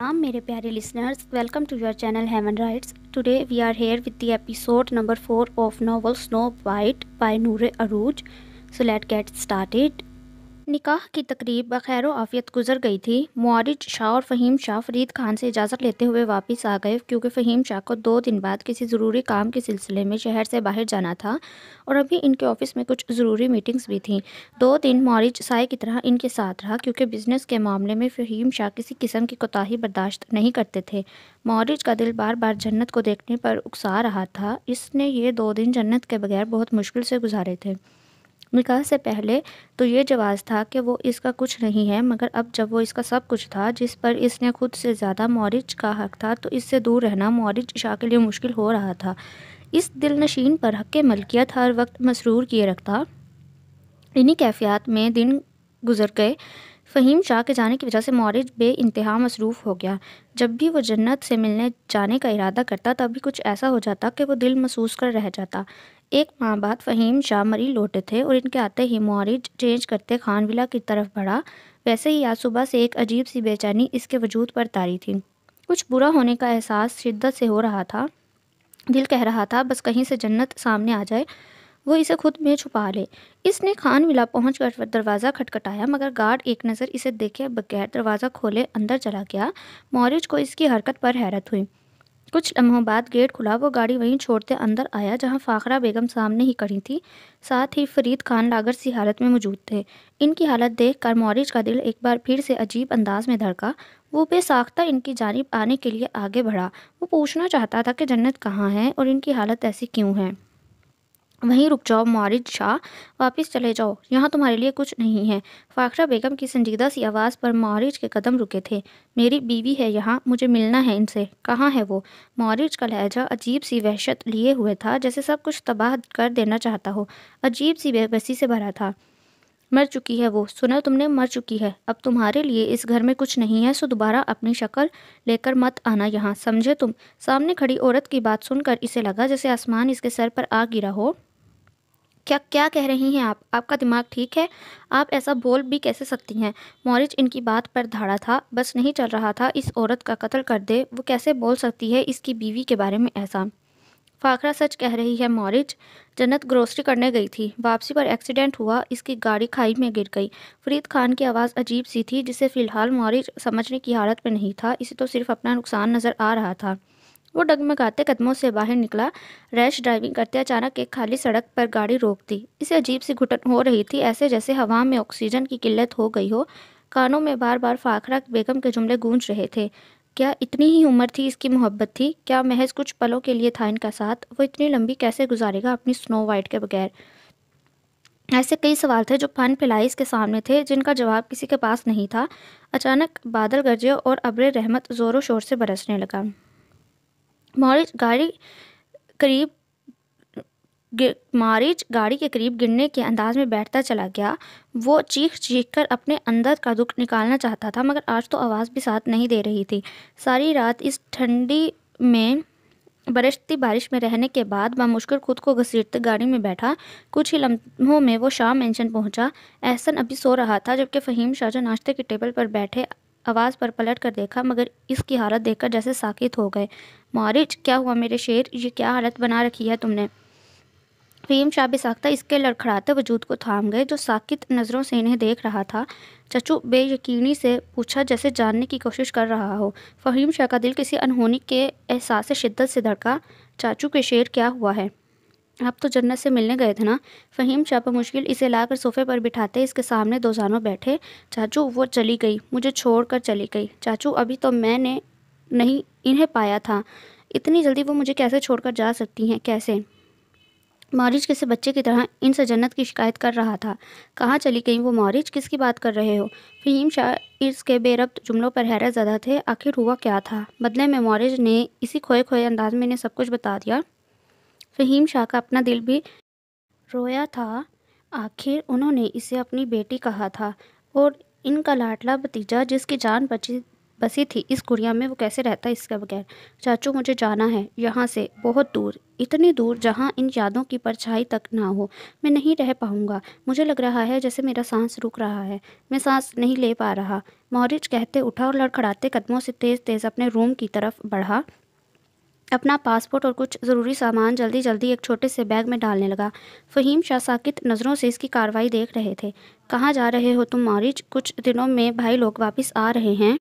हम मेरे प्यारे listeners welcome to your channel heaven writes today we are here with the episode number four of novel snow white by Noore Arooj so let get started निकाह की तकरीब बखैर आफियत गुजर गई थी मारिज शाह और फ़हीम शाह फरीद खान से इजाज़त लेते हुए वापस आ गए क्योंकि फ़हीम शाह को दो दिन बाद किसी ज़रूरी काम के सिलसिले में शहर से बाहर जाना था और अभी इनके ऑफिस में कुछ ज़रूरी मीटिंग्स भी थीं दो दिन मारिज साय की तरह इनके साथ रहा क्योंकि बिज़नेस के मामले में फ़हीम शाह किसी किस्म की कोताही बर्दाश्त नहीं करते थे मौरज का दिल बार बार जन्नत को देखने पर उकसा रहा था इसने ये दो दिन जन्नत के बगैर बहुत मुश्किल से गुजारे थे निकाह से पहले तो ये जवाज़ था कि वो इसका कुछ नहीं है मगर अब जब वो इसका सब कुछ था जिस पर इसने खुद से ज़्यादा मॉरिज का हक था तो इससे दूर रहना मॉरिज शाह के लिए मुश्किल हो रहा था इस दिल नशीन पर हक मलकियत हर वक्त मसरूर किए रखता इन्हीं कैफियात में दिन गुजर गए फ़हीम शाह के जाने की वजह से मॉरिज बे इंतहा मसरूफ़ हो गया जब भी वो जन्नत से मिलने जाने का इरादा करता तभी कुछ ऐसा हो जाता कि वो दिल महसूस कर रह जाता एक माह बाद फ़हीम शाह मरी लौटे थे और इनके आते ही मुआरी चेंज करते खानविला की तरफ बढ़ा वैसे ही आज सुबह से एक अजीब सी बेचैनी इसके वजूद पर तारी थी कुछ बुरा होने का एहसास शिद्दत से हो रहा था दिल कह रहा था बस कहीं से जन्नत सामने आ जाए वो इसे खुद में छुपा ले इसने खान विला पहुँच कर दरवाज़ा खटखटाया मगर गार्ड एक नज़र इसे देखे बगैर दरवाज़ा खोले अंदर चला गया मोरिज को इसकी हरकत पर हैरत हुई कुछ लम्हों बाद गेट खुला वो गाड़ी वहीं छोड़ते अंदर आया जहां फ़ाखरा बेगम सामने ही खड़ी थी साथ ही फरीद खान लागर सी हालत में मौजूद थे इनकी हालत देख कर मौरिज का दिल एक बार फिर से अजीब अंदाज में धड़का वो बेसाख्ता इनकी जानब आने के लिए आगे बढ़ा वो पूछना चाहता था कि जन्नत कहाँ है और इनकी हालत ऐसी क्यों है वहीं रुक जाओ मारिज शाह वापस चले जाओ यहाँ तुम्हारे लिए कुछ नहीं है फ़ाखरा बेगम की संजीदा सी आवाज़ पर मारिज के कदम रुके थे मेरी बीवी है यहाँ मुझे मिलना है इनसे कहाँ है वो मारिज का लहजा अजीब सी वहशत लिए हुए था जैसे सब कुछ तबाह कर देना चाहता हो अजीब सी बेबसी से भरा था मर चुकी है वो सुना तुमने मर चुकी है अब तुम्हारे लिए इस घर में कुछ नहीं है सो दोबारा अपनी शक्ल लेकर मत आना यहाँ समझे तुम सामने खड़ी औरत की बात सुनकर इसे लगा जैसे आसमान इसके सर पर आ गिरा हो क्या क्या कह रही हैं आप आपका दिमाग ठीक है आप ऐसा बोल भी कैसे सकती हैं मॉरिच इनकी बात पर धाड़ा था बस नहीं चल रहा था इस औरत का कत्ल कर दे वो कैसे बोल सकती है इसकी बीवी के बारे में ऐसा फाखरा सच कह रही है मॉरिच जन्नत ग्रोसरी करने गई थी वापसी पर एक्सीडेंट हुआ इसकी गाड़ी खाई में गिर गई फरीद खान की आवाज़ अजीब सी थी जिसे फ़िलहाल मॉरिच समझने की हालत में नहीं था इसे तो सिर्फ अपना नुकसान नज़र आ रहा था वो डगमगाते कदमों से बाहर निकला रैश ड्राइविंग करते अचानक एक खाली सड़क पर गाड़ी रोक दी इसे अजीब सी घुटन हो रही थी ऐसे जैसे हवा में ऑक्सीजन की किल्लत हो गई हो कानों में बार बार फाखरा बेगम के जुमले गूंज रहे थे क्या इतनी ही उम्र थी इसकी मोहब्बत थी क्या महज कुछ पलों के लिए था इनका साथ वो इतनी लंबी कैसे गुजारेगा अपनी स्नो वाइट के बगैर ऐसे कई सवाल थे जो फन फिलाइस के सामने थे जिनका जवाब किसी के पास नहीं था अचानक बादल गरजे और अब्र रहमत ज़ोरों शोर से बरसने लगा मॉरिज गाड़ी करीब मॉरिज गाड़ी के करीब गिरने के अंदाज में बैठता चला गया वो चीख चीख कर अपने अंदर का दुख निकालना चाहता था मगर आज तो आवाज़ भी साथ नहीं दे रही थी सारी रात इस ठंडी में बरसती बारिश में रहने के बाद बामुश्किल खुद को घसीटते गाड़ी में बैठा कुछ ही लम्हों में वो शाह मेंशन पहुंचा एहसन अभी सो रहा था जबकि फ़हीम शाहजा नाश्ते की टेबल पर बैठे आवाज़ पर पलट कर देखा मगर इसकी हालत देखकर जैसे साकित हो गए मारिच क्या हुआ मेरे शेर ये क्या हालत बना रखी है तुमने फीम शाह बिसाख्ता इसके लड़खड़ाते वजूद को थाम गए जो साकित नज़रों से इन्हें देख रहा था चचू बेयकीनी से पूछा जैसे जानने की कोशिश कर रहा हो फ़हीम शाह का दिल किसी अनहोनी के एहसास शिद्दत से धड़का चाचू के शेर क्या हुआ है आप तो जन्नत से मिलने गए थे ना फ़हीम चापा मुश्किल इसे लाकर सोफे पर बिठाते इसके सामने दो दोसानों बैठे चाचू वो चली गई मुझे छोड़कर चली गई चाचू अभी तो मैंने नहीं इन्हें पाया था इतनी जल्दी वो मुझे कैसे छोड़कर जा सकती हैं कैसे मॉरिज किसी बच्चे की तरह इनसे जन्नत की शिकायत कर रहा था कहाँ चली गई वो मॉरिज किसकी बात कर रहे हो फ़हीम शाह इसके बेरब्त जुमलों पर हैरत ज़्यादा थे आखिर हुआ क्या था बदले में मॉरिज ने इसी खोए खोए अंदाज में इन्हें सब कुछ बता दिया फ़हीम शाह का अपना दिल भी रोया था आखिर उन्होंने इसे अपनी बेटी कहा था और इनका लाडला भतीजा जिसकी जान बची बसी थी इस गुड़िया में वो कैसे रहता है इसके बगैर चाचू मुझे जाना है यहाँ से बहुत दूर इतनी दूर जहाँ इन यादों की परछाई तक ना हो मैं नहीं रह पाऊँगा मुझे लग रहा है जैसे मेरा सांस रुक रहा है मैं सांस नहीं ले पा रहा मौरिज कहते उठा और लड़खड़ाते कदमों से तेज़ तेज़ अपने रूम की तरफ बढ़ा अपना पासपोर्ट और कुछ ज़रूरी सामान जल्दी जल्दी एक छोटे से बैग में डालने लगा फ़हीम शाह साकित नज़रों से इसकी कार्रवाई देख रहे थे कहाँ जा रहे हो तुम मारिज कुछ दिनों में भाई लोग वापस आ रहे हैं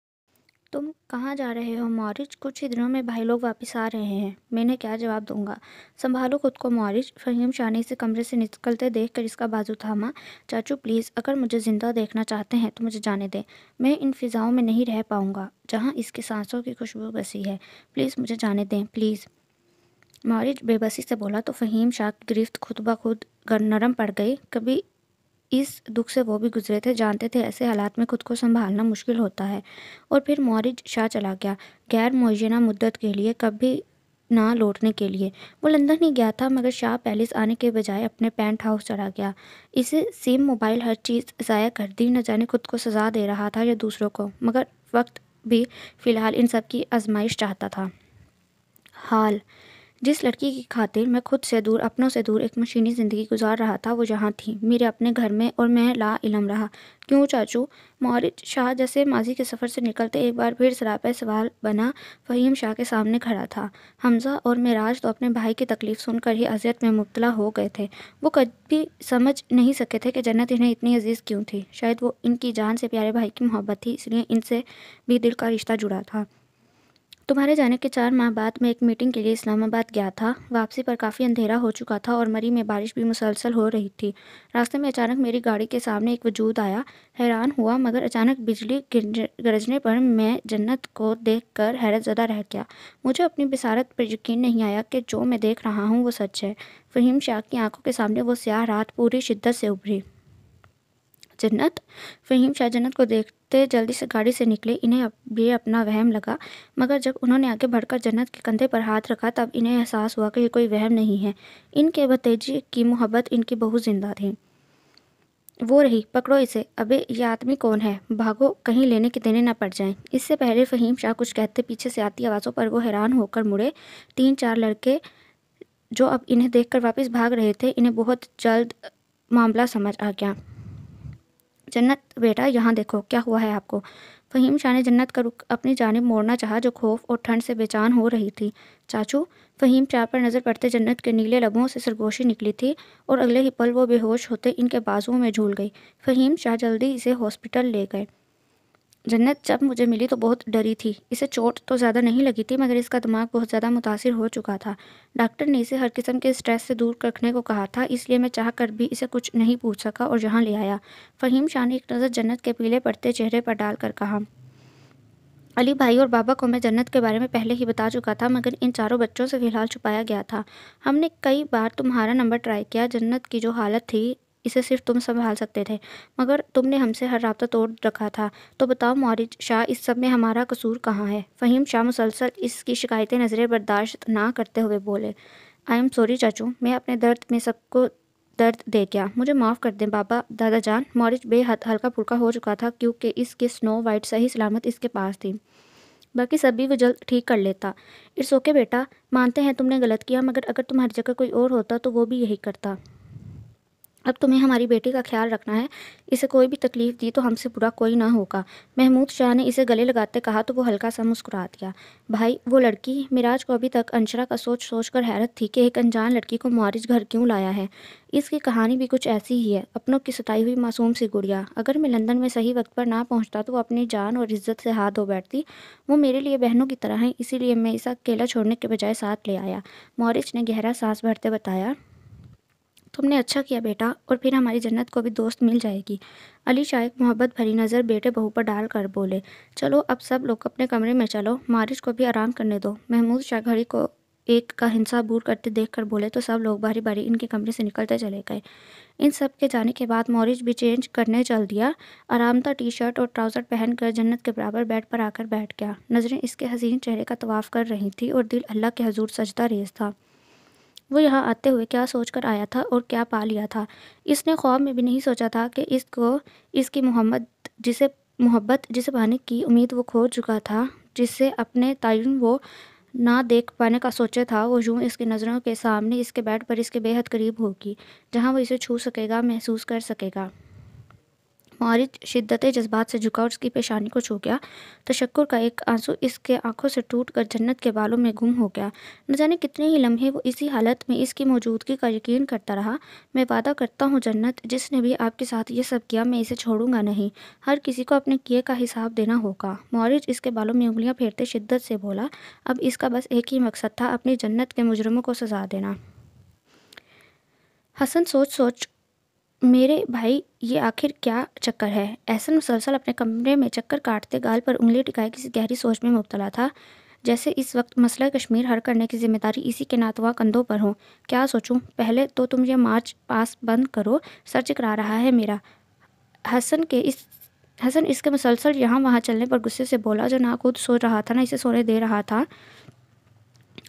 कहाँ जा रहे हो मॉरिच कुछ ही दिनों में भाई लोग वापस आ रहे हैं मैंने क्या जवाब दूंगा संभालो खुद को मॉरिच फ़हीम शानी से कमरे से निकलते देख कर इसका बाजू थामा चाचू प्लीज़ अगर मुझे ज़िंदा देखना चाहते हैं तो मुझे जाने दें मैं इन फिज़ाओं में नहीं रह पाऊँगा जहाँ इसकी सांसों की खुशबू बसी है प्लीज़ मुझे जाने दें प्लीज़ मॉरिच बेबसी से बोला तो फ़हीम शाह गिरफ्त खुद ब खुद नरम पड़ गई कभी इस दुख से वो भी गुजरे थे जानते थे ऐसे हालात में खुद को संभालना मुश्किल होता है और फिर मौरिज शाह चला गया गैर मुजना मुद्दत के लिए कभी ना लौटने के लिए वो लंदन ही गया था मगर शाह पैलेस आने के बजाय अपने पेंट हाउस चला गया इसे सिम मोबाइल हर चीज़ ज़ाया कर दी न जाने खुद को सज़ा दे रहा था या दूसरों को मगर वक्त भी फ़िलहाल इन सब की आजमाइश चाहता था हाल जिस लड़की की खातिर मैं खुद से दूर अपनों से दूर एक मशीनी ज़िंदगी गुजार रहा था वो जहाँ थी मेरे अपने घर में और मैं ला इलम रहा क्यों चाचू मौरिज शाह जैसे माजी के सफ़र से निकलते एक बार फिर सरापे सवाल बना फ़हीम शाह के सामने खड़ा था हमज़ा और मराज तो अपने भाई की तकलीफ़ सुनकर ही अजियत में मुबतला हो गए थे वो कभी समझ नहीं सके थे कि जन्नत इन्हें इतनी अजीज़ क्यों थी शायद वो इनकी जान से प्यारे भाई की मोहब्बत थी इसलिए इनसे भी दिल का रिश्ता जुड़ा था तुम्हारे जाने के चार माह बाद मैं एक मीटिंग के लिए इस्लामाबाद गया था वापसी पर काफ़ी अंधेरा हो चुका था और मरी में बारिश भी मुसलसल हो रही थी रास्ते में अचानक मेरी गाड़ी के सामने एक वजूद आया हैरान हुआ मगर अचानक बिजली गरजने पर मैं जन्नत को देख कर जदा रह गया मुझे अपनी बिसारत पर यकीन नहीं आया कि जो मैं देख रहा हूँ वो सच है फ़हीम शाह की आंखों के सामने वो स्याह रात पूरी शिद्दत से उभरी जन्नत फ़हीम शाह जन्नत को देख ते जल्दी से गाड़ी से निकले इन्हें भी अपना वहम लगा मगर जब उन्होंने आगे बढ़कर जन्नत के कंधे पर हाथ रखा तब इन्हें एहसास हुआ कि ये कोई वहम नहीं है इनके भतीजी की मोहब्बत इनकी बहुत ज़िंदा थी वो रही पकड़ो इसे अबे ये आदमी कौन है भागो कहीं लेने के देने ना पड़ जाएं इससे पहले फ़हीम शाह कुछ कहते पीछे से आती आवाज़ों पर वो हैरान होकर मुड़े तीन चार लड़के जो अब इन्हें देखकर वापस भाग रहे थे इन्हें बहुत जल्द मामला समझ आ गया जन्नत बेटा यहाँ देखो क्या हुआ है आपको फ़हीम शाह ने जन्नत का रुख अपनी जानब मोड़ना चाहा जो खौफ और ठंड से बेचान हो रही थी चाचू फ़हीम शाह पर नज़र पड़ते जन्नत के नीले लबों से सरगोशी निकली थी और अगले ही पल वो बेहोश होते इनके बाजुओं में झूल गई फ़हीम शाह जल्दी इसे हॉस्पिटल ले गए जन्नत जब मुझे मिली तो बहुत डरी थी इसे चोट तो ज़्यादा नहीं लगी थी मगर इसका दिमाग बहुत ज़्यादा मुतासर हो चुका था डॉक्टर ने इसे हर किस्म के स्ट्रेस से दूर रखने को कहा था इसलिए मैं चाह कर भी इसे कुछ नहीं पूछ सका और यहाँ ले आया फ़हीम शाह ने एक नज़र जन्नत के पीले पड़ते चेहरे पर डालकर कहा अली भाई और बाबा को मैं जन्नत के बारे में पहले ही बता चुका था मगर इन चारों बच्चों से फिलहाल छुपाया गया था हमने कई बार तुम्हारा नंबर ट्राई किया जन्नत की जो हालत थी इसे सिर्फ तुम संभाल सकते थे मगर तुमने हमसे हर रबता तोड़ रखा था तो बताओ मौरिज शाह इस सब में हमारा कसूर कहाँ है फ़हीम शाह मुसलसल इसकी शिकायतें नज़रें बर्दाश्त ना करते हुए बोले आई एम सॉरी चाचू मैं अपने दर्द में सबको दर्द दे गया मुझे माफ़ कर दें बाबा दादा जान मौरिज बेहद हल्का फुल्का हो चुका था क्योंकि इसकी स्नो वाइट सही सलामत इसके पास थी बाकी सभी वो जल्द ठीक कर लेता इट्स ओके बेटा मानते हैं तुमने गलत किया मगर अगर तुम्हारी जगह कोई और होता तो वो भी यही करता अब तुम्हें हमारी बेटी का ख्याल रखना है इसे कोई भी तकलीफ़ दी तो हमसे बुरा कोई ना होगा महमूद शाह ने इसे गले लगाते कहा तो वो हल्का सा मुस्कुरा दिया भाई वो लड़की मिराज को अभी तक अंशरा का सोच सोच कर हैरत थी कि एक अनजान लड़की को मारिज घर क्यों लाया है इसकी कहानी भी कुछ ऐसी ही है अपनों की सताई हुई मासूम सी गुड़िया अगर मैं लंदन में सही वक्त पर ना पहुँचता तो वो अपनी जान और इज्जत से हाथ धो बैठती वो मेरे लिए बहनों की तरह है इसीलिए मैं इसे अकेला छोड़ने के बजाय साथ ले आया मॉरिज ने गहरा सांस भरते बताया तुमने अच्छा किया बेटा और फिर हमारी जन्नत को भी दोस्त मिल जाएगी अली शाह एक मोहब्बत भरी नज़र बेटे बहू पर डाल कर बोले चलो अब सब लोग अपने कमरे में चलो मारिश को भी आराम करने दो महमूद शाह घड़ी को एक का हिंसा बूर करते देख कर बोले तो सब लोग बारी बारी इनके कमरे से निकलते चले गए इन सब के जाने के बाद मॉरिज भी चेंज करने चल दिया आरामदा टी शर्ट और ट्राउज़र पहनकर जन्नत के बराबर बेड पर आकर बैठ गया नज़रें इसके हसीन चेहरे का तवाफ़ कर रही थी और दिल अल्लाह के हजूर सजदा रेज था वो यहाँ आते हुए क्या सोच कर आया था और क्या पा लिया था इसने ख्वाब में भी नहीं सोचा था कि इसको इसकी मोहम्मद जिसे मोहब्बत जिसे पाने की उम्मीद वो खो चुका था जिससे अपने तयन वो ना देख पाने का सोचा था वो यूँ इसकी नज़रों के सामने इसके बेड पर इसके बेहद करीब होगी जहाँ वो इसे छू सकेगा महसूस कर सकेगा मारिच शिद्दत जज्बात से झुका और उसकी पेशानी को छू गया तशक्कुर का एक आंसू इसके आंखों से टूट कर जन्नत के बालों में गुम हो गया न जाने कितने ही लम्हे वो इसी हालत में इसकी मौजूदगी का यकीन करता रहा मैं वादा करता हूँ जन्नत जिसने भी आपके साथ ये सब किया मैं इसे छोड़ूंगा नहीं हर किसी को अपने किए का हिसाब देना होगा मॉरिज इसके बालों में उंगलियाँ फेरते शिद्दत से बोला अब इसका बस एक ही मकसद था अपनी जन्नत के मुजरमों को सजा देना हसन सोच सोच मेरे भाई ये आखिर क्या चक्कर है एहसन मुसलसल अपने कमरे में चक्कर काटते गाल पर उंगली टिकाए किसी गहरी सोच में मुबतला था जैसे इस वक्त मसला कश्मीर हर करने की जिम्मेदारी इसी के नातवा कंधों पर हो क्या सोचूं पहले तो तुम ये मार्च पास बंद करो सर चिकरा रहा है मेरा हसन के इस हसन इसके मुसलसल यहाँ वहाँ चलने पर गुस्से से बोला जो ना खुद सो रहा था ना इसे सोने दे रहा था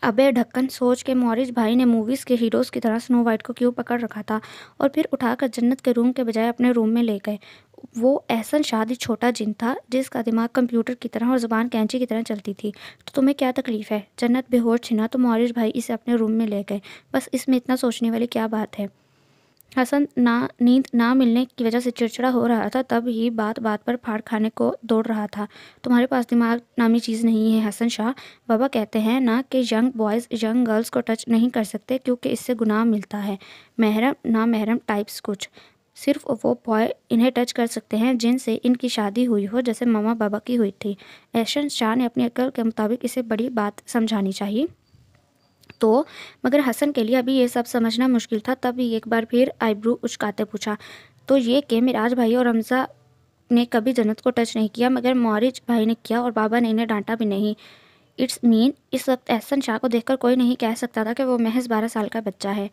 अबे ढक्कन सोच के मौरिस भाई ने मूवीज़ के हीरोज़ की तरह स्नो वाइट को क्यों पकड़ रखा था और फिर उठाकर जन्नत के रूम के बजाय अपने रूम में ले गए वो ऐसा शादी छोटा जिन था जिसका दिमाग कंप्यूटर की तरह और ज़ुबान कैंची की तरह चलती थी तो तुम्हें क्या तकलीफ़ है जन्नत बेहोश छिना तो मौरिस भाई इसे अपने रूम में ले गए बस इसमें इतना सोचने वाली क्या बात है हसन ना नींद ना मिलने की वजह से चिड़चिड़ा हो रहा था तब ही बात बात पर फाड़ खाने को दौड़ रहा था तुम्हारे पास दिमाग नामी चीज़ नहीं है हसन शाह बाबा कहते हैं ना कि यंग बॉयज़ यंग गर्ल्स को टच नहीं कर सकते क्योंकि इससे गुनाह मिलता है महरम ना महरम टाइप्स कुछ सिर्फ वो बॉय इन्हें टच कर सकते हैं जिनसे इनकी शादी हुई हो जैसे मामा बाबा की हुई थी एशन शाह ने अपनी अकल के मुताबिक इसे बड़ी बात समझानी चाहिए तो मगर हसन के लिए अभी ये सब समझना मुश्किल था तब एक बार फिर आईब्रू उचकाते पूछा तो ये कि मिराज भाई और हमजा ने कभी जन्नत को टच नहीं किया मगर मौरिज भाई ने किया और बाबा ने इन्हें डांटा भी नहीं इट्स मीन इस वक्त एहसन शाह को देखकर कोई नहीं कह सकता था कि वो महज बारह साल का बच्चा है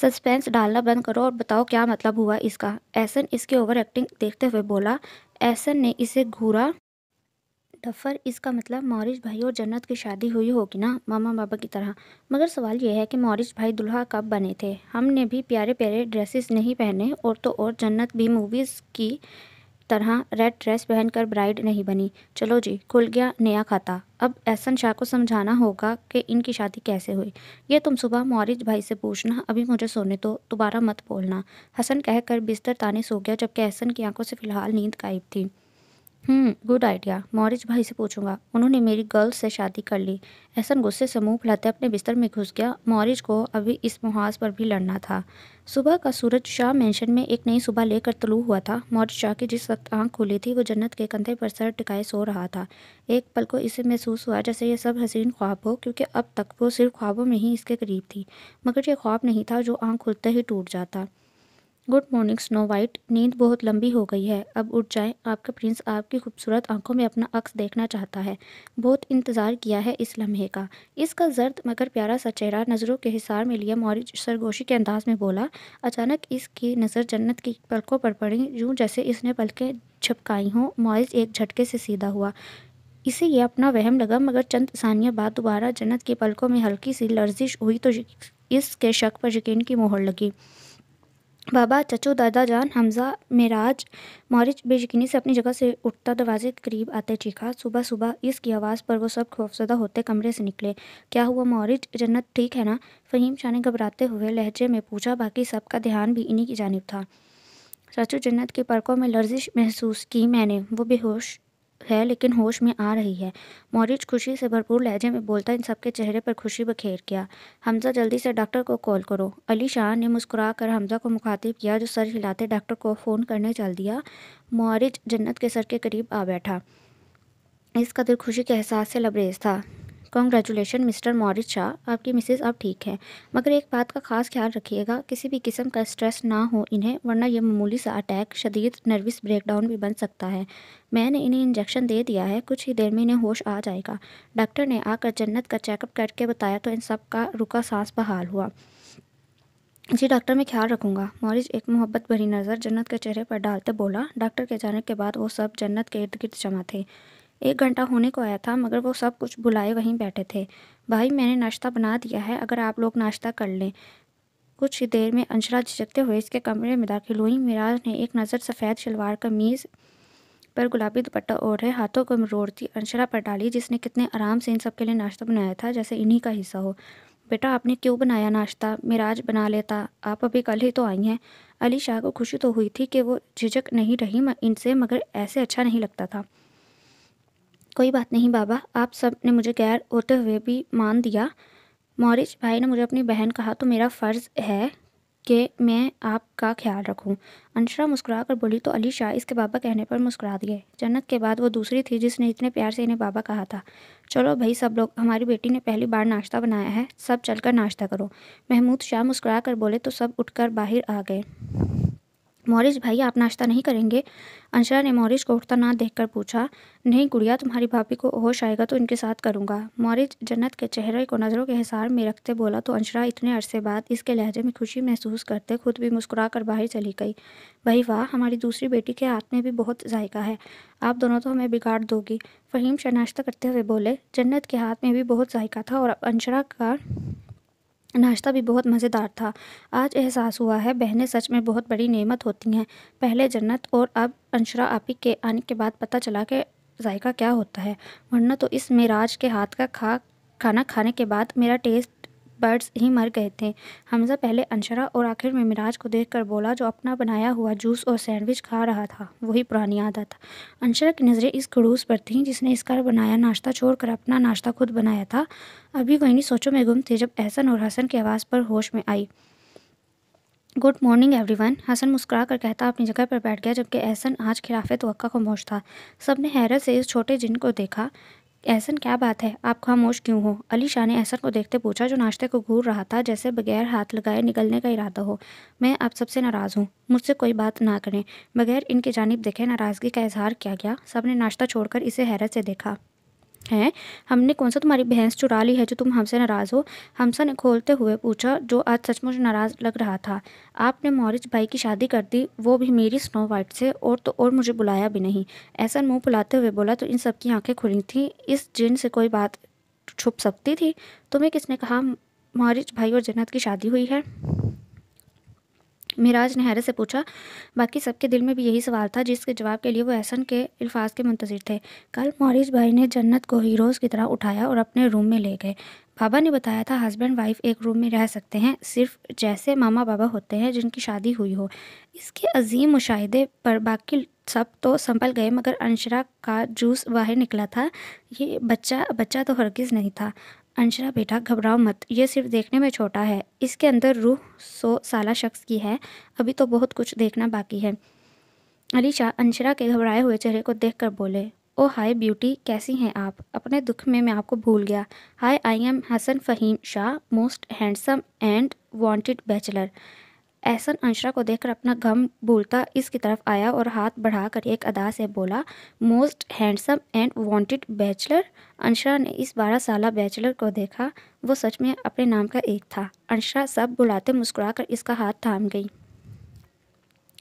सस्पेंस डालना बंद करो और बताओ क्या मतलब हुआ इसका एहसन इसकी ओवर एक्टिंग देखते हुए बोला एहसन ने इसे घूरा मुठफ्फर इसका मतलब मौरिज भाई और जन्नत की शादी हुई होगी ना मामा बाबा की तरह मगर सवाल यह है कि मौरिज भाई दुल्हा कब बने थे हमने भी प्यारे प्यारे ड्रेसेस नहीं पहने और तो और जन्नत भी मूवीज़ की तरह रेड ड्रेस पहनकर ब्राइड नहीं बनी चलो जी खुल गया नया खाता अब एहसन शाह को समझाना होगा कि इनकी शादी कैसे हुई ये तुम सुबह मौरिज भाई से पूछना अभी मुझे सोने तो दोबारा मत बोलना हसन कहकर बिस्तर ताने सो गया जबकि एहसन की आंखों से फ़िलहाल नींद गायब थी गुड आइडिया मॉरिज भाई से पूछूंगा उन्होंने मेरी गर्ल से शादी कर ली ऐसा गुस्से से मुंह फुलाते अपने बिस्तर में घुस गया मॉरिज को अभी इस मुहाज पर भी लड़ना था सुबह का सूरज शाह मेंशन में एक नई सुबह लेकर तलू हुआ था मॉरिज शाह की जिस वक्त आंख खुली थी वो जन्नत के कंधे पर सर टिकाए सो रहा था एक पल को इसे महसूस हुआ जैसे यह सब हसीन ख्वाब हो क्योंकि अब तक वो सिर्फ ख्वाबों में ही इसके करीब थी मगर यह ख्वाब नहीं था जो आँख खुलते ही टूट जाता गुड मॉर्निंग स्नो वाइट नींद बहुत लंबी हो गई है अब उठ जाएं आपका प्रिंस आपकी खूबसूरत आंखों में अपना अक्स देखना चाहता है बहुत इंतज़ार किया है इस लम्हे का इसका जर्द मगर प्यारा सा चेहरा नज़रों के हिसार में लिया मौरी सरगोशी के अंदाज में बोला अचानक इसकी नज़र जन्नत की पलकों पर पड़ी यूँ जैसे इसने पलकें झपकाई हों मौरिज एक झटके से सीधा हुआ इसे यह अपना वहम लगा मगर चंद सानिया बाद दोबारा जन्नत की पलकों में हल्की सी लर्जिश हुई तो इसके शक पर यकीन की मोहर लगी बाबा चचो दादा जान हमजा मेराज बे बेयकीनी से अपनी जगह से उठता दरवाजे के करीब आते चीखा सुबह सुबह इसकी आवाज़ पर वो सब खौफजदा होते कमरे से निकले क्या हुआ मौरिज जन्नत ठीक है ना फ़हीम शाह ने घबराते हुए लहजे में पूछा बाकी सबका ध्यान भी इन्हीं की जानब था चाचू जन्नत के पलकों में लर्जिश महसूस की मैंने वो बेहोश है लेकिन होश में आ रही है मोरिज खुशी से भरपूर लहजे में बोलता इन सबके चेहरे पर खुशी बखेर किया हमजा जल्दी से डॉक्टर को कॉल करो अली शाह ने मुस्कुरा कर हमजा को मुखातिब किया जो सर हिलाते डॉक्टर को फ़ोन करने चल दिया मोरिज जन्नत के सर के करीब आ बैठा इस कदर खुशी के एहसास से लबरेज था कॉन्ग्रेचुलेशन मिस्टर मॉरिज शाह आपकी मिसेज अब ठीक है मगर एक बात का खास ख्याल रखिएगा किसी भी किस्म का स्ट्रेस ना हो इन्हें वरना यह मामूली सा अटैक शदीद नर्वस ब्रेकडाउन भी बन सकता है मैंने इन्हें इंजेक्शन दे दिया है कुछ ही देर में इन्हें होश आ जाएगा डॉक्टर ने आकर जन्नत का चेकअप करके बताया तो इन सब का रुका सांस बहाल हुआ जी डॉक्टर मैं ख्याल रखूंगा मॉरिज एक मोहब्बत भरी नज़र जन्नत के चेहरे पर डालते बोला डॉक्टर के जाने के बाद वो सब जन्नत के इर्द गिर्द जमा थे एक घंटा होने को आया था मगर वो सब कुछ भुलाए वहीं बैठे थे भाई मैंने नाश्ता बना दिया है अगर आप लोग नाश्ता कर लें कुछ ही देर में अंशरा झिझकते हुए इसके कमरे में दाखिल हुई मिराज ने एक नज़र सफ़ेद शलवार कमीज़ पर गुलाबी दुपट्टा ओढ़े हाथों को मरोड़ती अंशरा पर डाली जिसने कितने आराम से इन सब के लिए नाश्ता बनाया था जैसे इन्हीं का हिस्सा हो बेटा आपने क्यों बनाया नाश्ता मिराज बना लेता आप अभी कल ही तो आई हैं अली शाह को खुशी तो हुई थी कि वो झिझक नहीं रही इनसे मगर ऐसे अच्छा नहीं लगता था कोई बात नहीं बाबा आप सब ने मुझे गैर होते हुए भी मान दिया मौरिश भाई ने मुझे अपनी बहन कहा तो मेरा फ़र्ज़ है कि मैं आपका ख्याल रखूं। अंशरा मुस्कुरा कर बोली तो अली शाह इसके बाबा कहने पर मुस्कुरा दिए जन्नत के बाद वो दूसरी थी जिसने इतने प्यार से इन्हें बाबा कहा था चलो भाई सब लोग हमारी बेटी ने पहली बार नाश्ता बनाया है सब चलकर नाश्ता करो महमूद शाह मुस्कुरा कर बोले तो सब उठकर बाहर आ गए मॉरिस भैया आप नाश्ता नहीं करेंगे अंशरा ने मॉरिस को उठता ना देखकर पूछा नहीं गुड़िया तुम्हारी भाभी को होश आएगा तो इनके साथ करूँगा मॉरिस जन्नत के चेहरे को नज़रों के हिसार में रखते बोला तो अंशरा इतने अरसे बाद इसके लहजे में खुशी महसूस करते खुद भी मुस्कुरा कर बाहर चली गई भाई वाह हमारी दूसरी बेटी के हाथ में भी बहुत जायका है आप दोनों तो हमें बिगाड़ दोगी फ़हीम शाह नाश्ता करते हुए बोले जन्नत के हाथ में भी बहुत जायका था और अंशरा का नाश्ता भी बहुत मज़ेदार था आज एहसास हुआ है बहनें सच में बहुत बड़ी नेमत होती हैं पहले जन्नत और अब अंशरा आपी के आने के बाद पता चला कि जायका क्या होता है वरना तो इस मिराज के हाथ का खा खाना खाने के बाद मेरा टेस्ट बर्ड्स ही मर गए थे हमज़ा पहले अनशरा और आखिर में मिराज को देखकर बोला जो अपना बनाया हुआ जूस और सैंडविच खा रहा था वही पुरानी आदत अनशरा की नज़रें इस खड़ूस पर थीं जिसने इस कार बनाया नाश्ता छोड़कर अपना नाश्ता खुद बनाया था अभी कोई नहीं सोचों में गुम थे जब एहसन और हसन की आवाज़ पर होश में आई गुड मॉर्निंग एवरीवन हसन मुस्कुरा कर कहता अपनी जगह पर बैठ गया जबकि एहसन आज खिलाफत वक्का को मोश था सब ने हैरत से इस छोटे जिन को देखा एहसन क्या बात है आप खामोश क्यों हो अली शाह ने एहसन को देखते पूछा जो नाश्ते को घूर रहा था जैसे बगैर हाथ लगाए निकलने का इरादा हो मैं आप सबसे नाराज़ हूँ मुझसे कोई बात ना करें बगैर इनकी जानब देखे नाराज़गी का इजहार किया गया सब ने नाश्ता छोड़कर इसे हैरत से देखा हैं हमने कौन सा तुम्हारी भैंस चुरा ली है जो तुम हमसे नाराज़ हो हमसा ने खोलते हुए पूछा जो आज सचमुच नाराज़ लग रहा था आपने मॉरिज भाई की शादी कर दी वो भी मेरी स्नो वाइट से और तो और मुझे बुलाया भी नहीं ऐसा मुंह फुलाते हुए बोला तो इन सब की आंखें खुली थीं इस जिन से कोई बात छुप सकती थी तुम्हें किसने कहा मॉरिज भाई और जन्नत की शादी हुई है मिराज ने हैरत से पूछा बाकी सबके दिल में भी यही सवाल था जिसके जवाब के लिए वो एहसन के अल्फाज के मुंतजर थे कल मौरिस भाई ने जन्नत को हीरोज़ की तरह उठाया और अपने रूम में ले गए बाबा ने बताया था हस्बैंड वाइफ एक रूम में रह सकते हैं सिर्फ जैसे मामा बाबा होते हैं जिनकी शादी हुई हो इसके अजीम मुशाहदे पर बाकी सब तो संभल गए मगर अंशरा का जूस बाहर निकला था ये बच्चा बच्चा तो हरगिज़ नहीं था अंशरा बेटा घबराओ मत ये सिर्फ देखने में छोटा है इसके अंदर रूह सो साला शख्स की है अभी तो बहुत कुछ देखना बाकी है अली शाह अंशरा के घबराए हुए चेहरे को देख कर बोले ओ हाय ब्यूटी कैसी हैं आप अपने दुख में मैं आपको भूल गया hi I am Hasan Faheem Shah most handsome and wanted bachelor Ahsan Anshra को देखकर अपना गम भूलता इसकी तरफ आया और हाथ बढ़ाकर एक अदा से बोला most handsome and wanted bachelor Anshra ने इस बारह साल बैचलर को देखा वो सच में अपने नाम का एक था अंशरा सब बुलाते मुस्कुराकर इसका हाथ थाम गई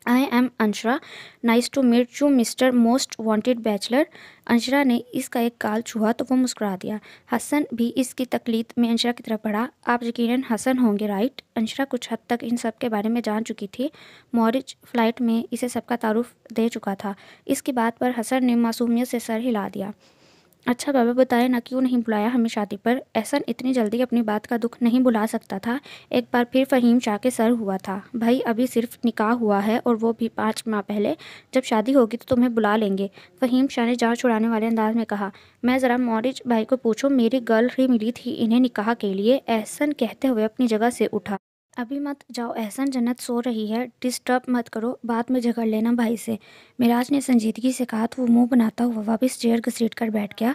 I am Anshra nice to meet you mister most wanted bachelor Anshra ने इसका एक काल छुआ तो वो मुस्कुरा दिया हसन भी इसकी तकलीद में अंशरा की तरफ बढ़ा आप यकीनन हसन होंगे राइट अंशरा कुछ हद तक इन सब के बारे में जान चुकी थी मॉरिज फ्लाइट में इसे सबका तारुफ दे चुका था इसकी बात पर हसन ने मासूमियत से सर हिला दिया अच्छा बाबा बताए ना क्यों नहीं बुलाया हमें शादी पर एहसन इतनी जल्दी अपनी बात का दुख नहीं बुला सकता था एक बार फिर फ़हीम शाह के सर हुआ था भाई अभी सिर्फ निकाह हुआ है और वो भी पाँच माह पहले जब शादी होगी तो तुम्हें बुला लेंगे फ़हीम शाह ने जहाँ छुड़ाने वाले अंदाज में कहा मैं ज़रा मौरिज भाई को पूछूँ मेरी गर्ल ही मिली थी इन्हें निकाह के लिए एहसन कहते हुए अपनी जगह से उठा अभी मत जाओ एहसन जन्नत सो रही है डिस्टर्ब मत करो बाद में झगड़ लेना भाई से मिराज ने संजीदगी से कहा तो वो मुंह बनाता हुआ वापस चेयर घसीट कर बैठ गया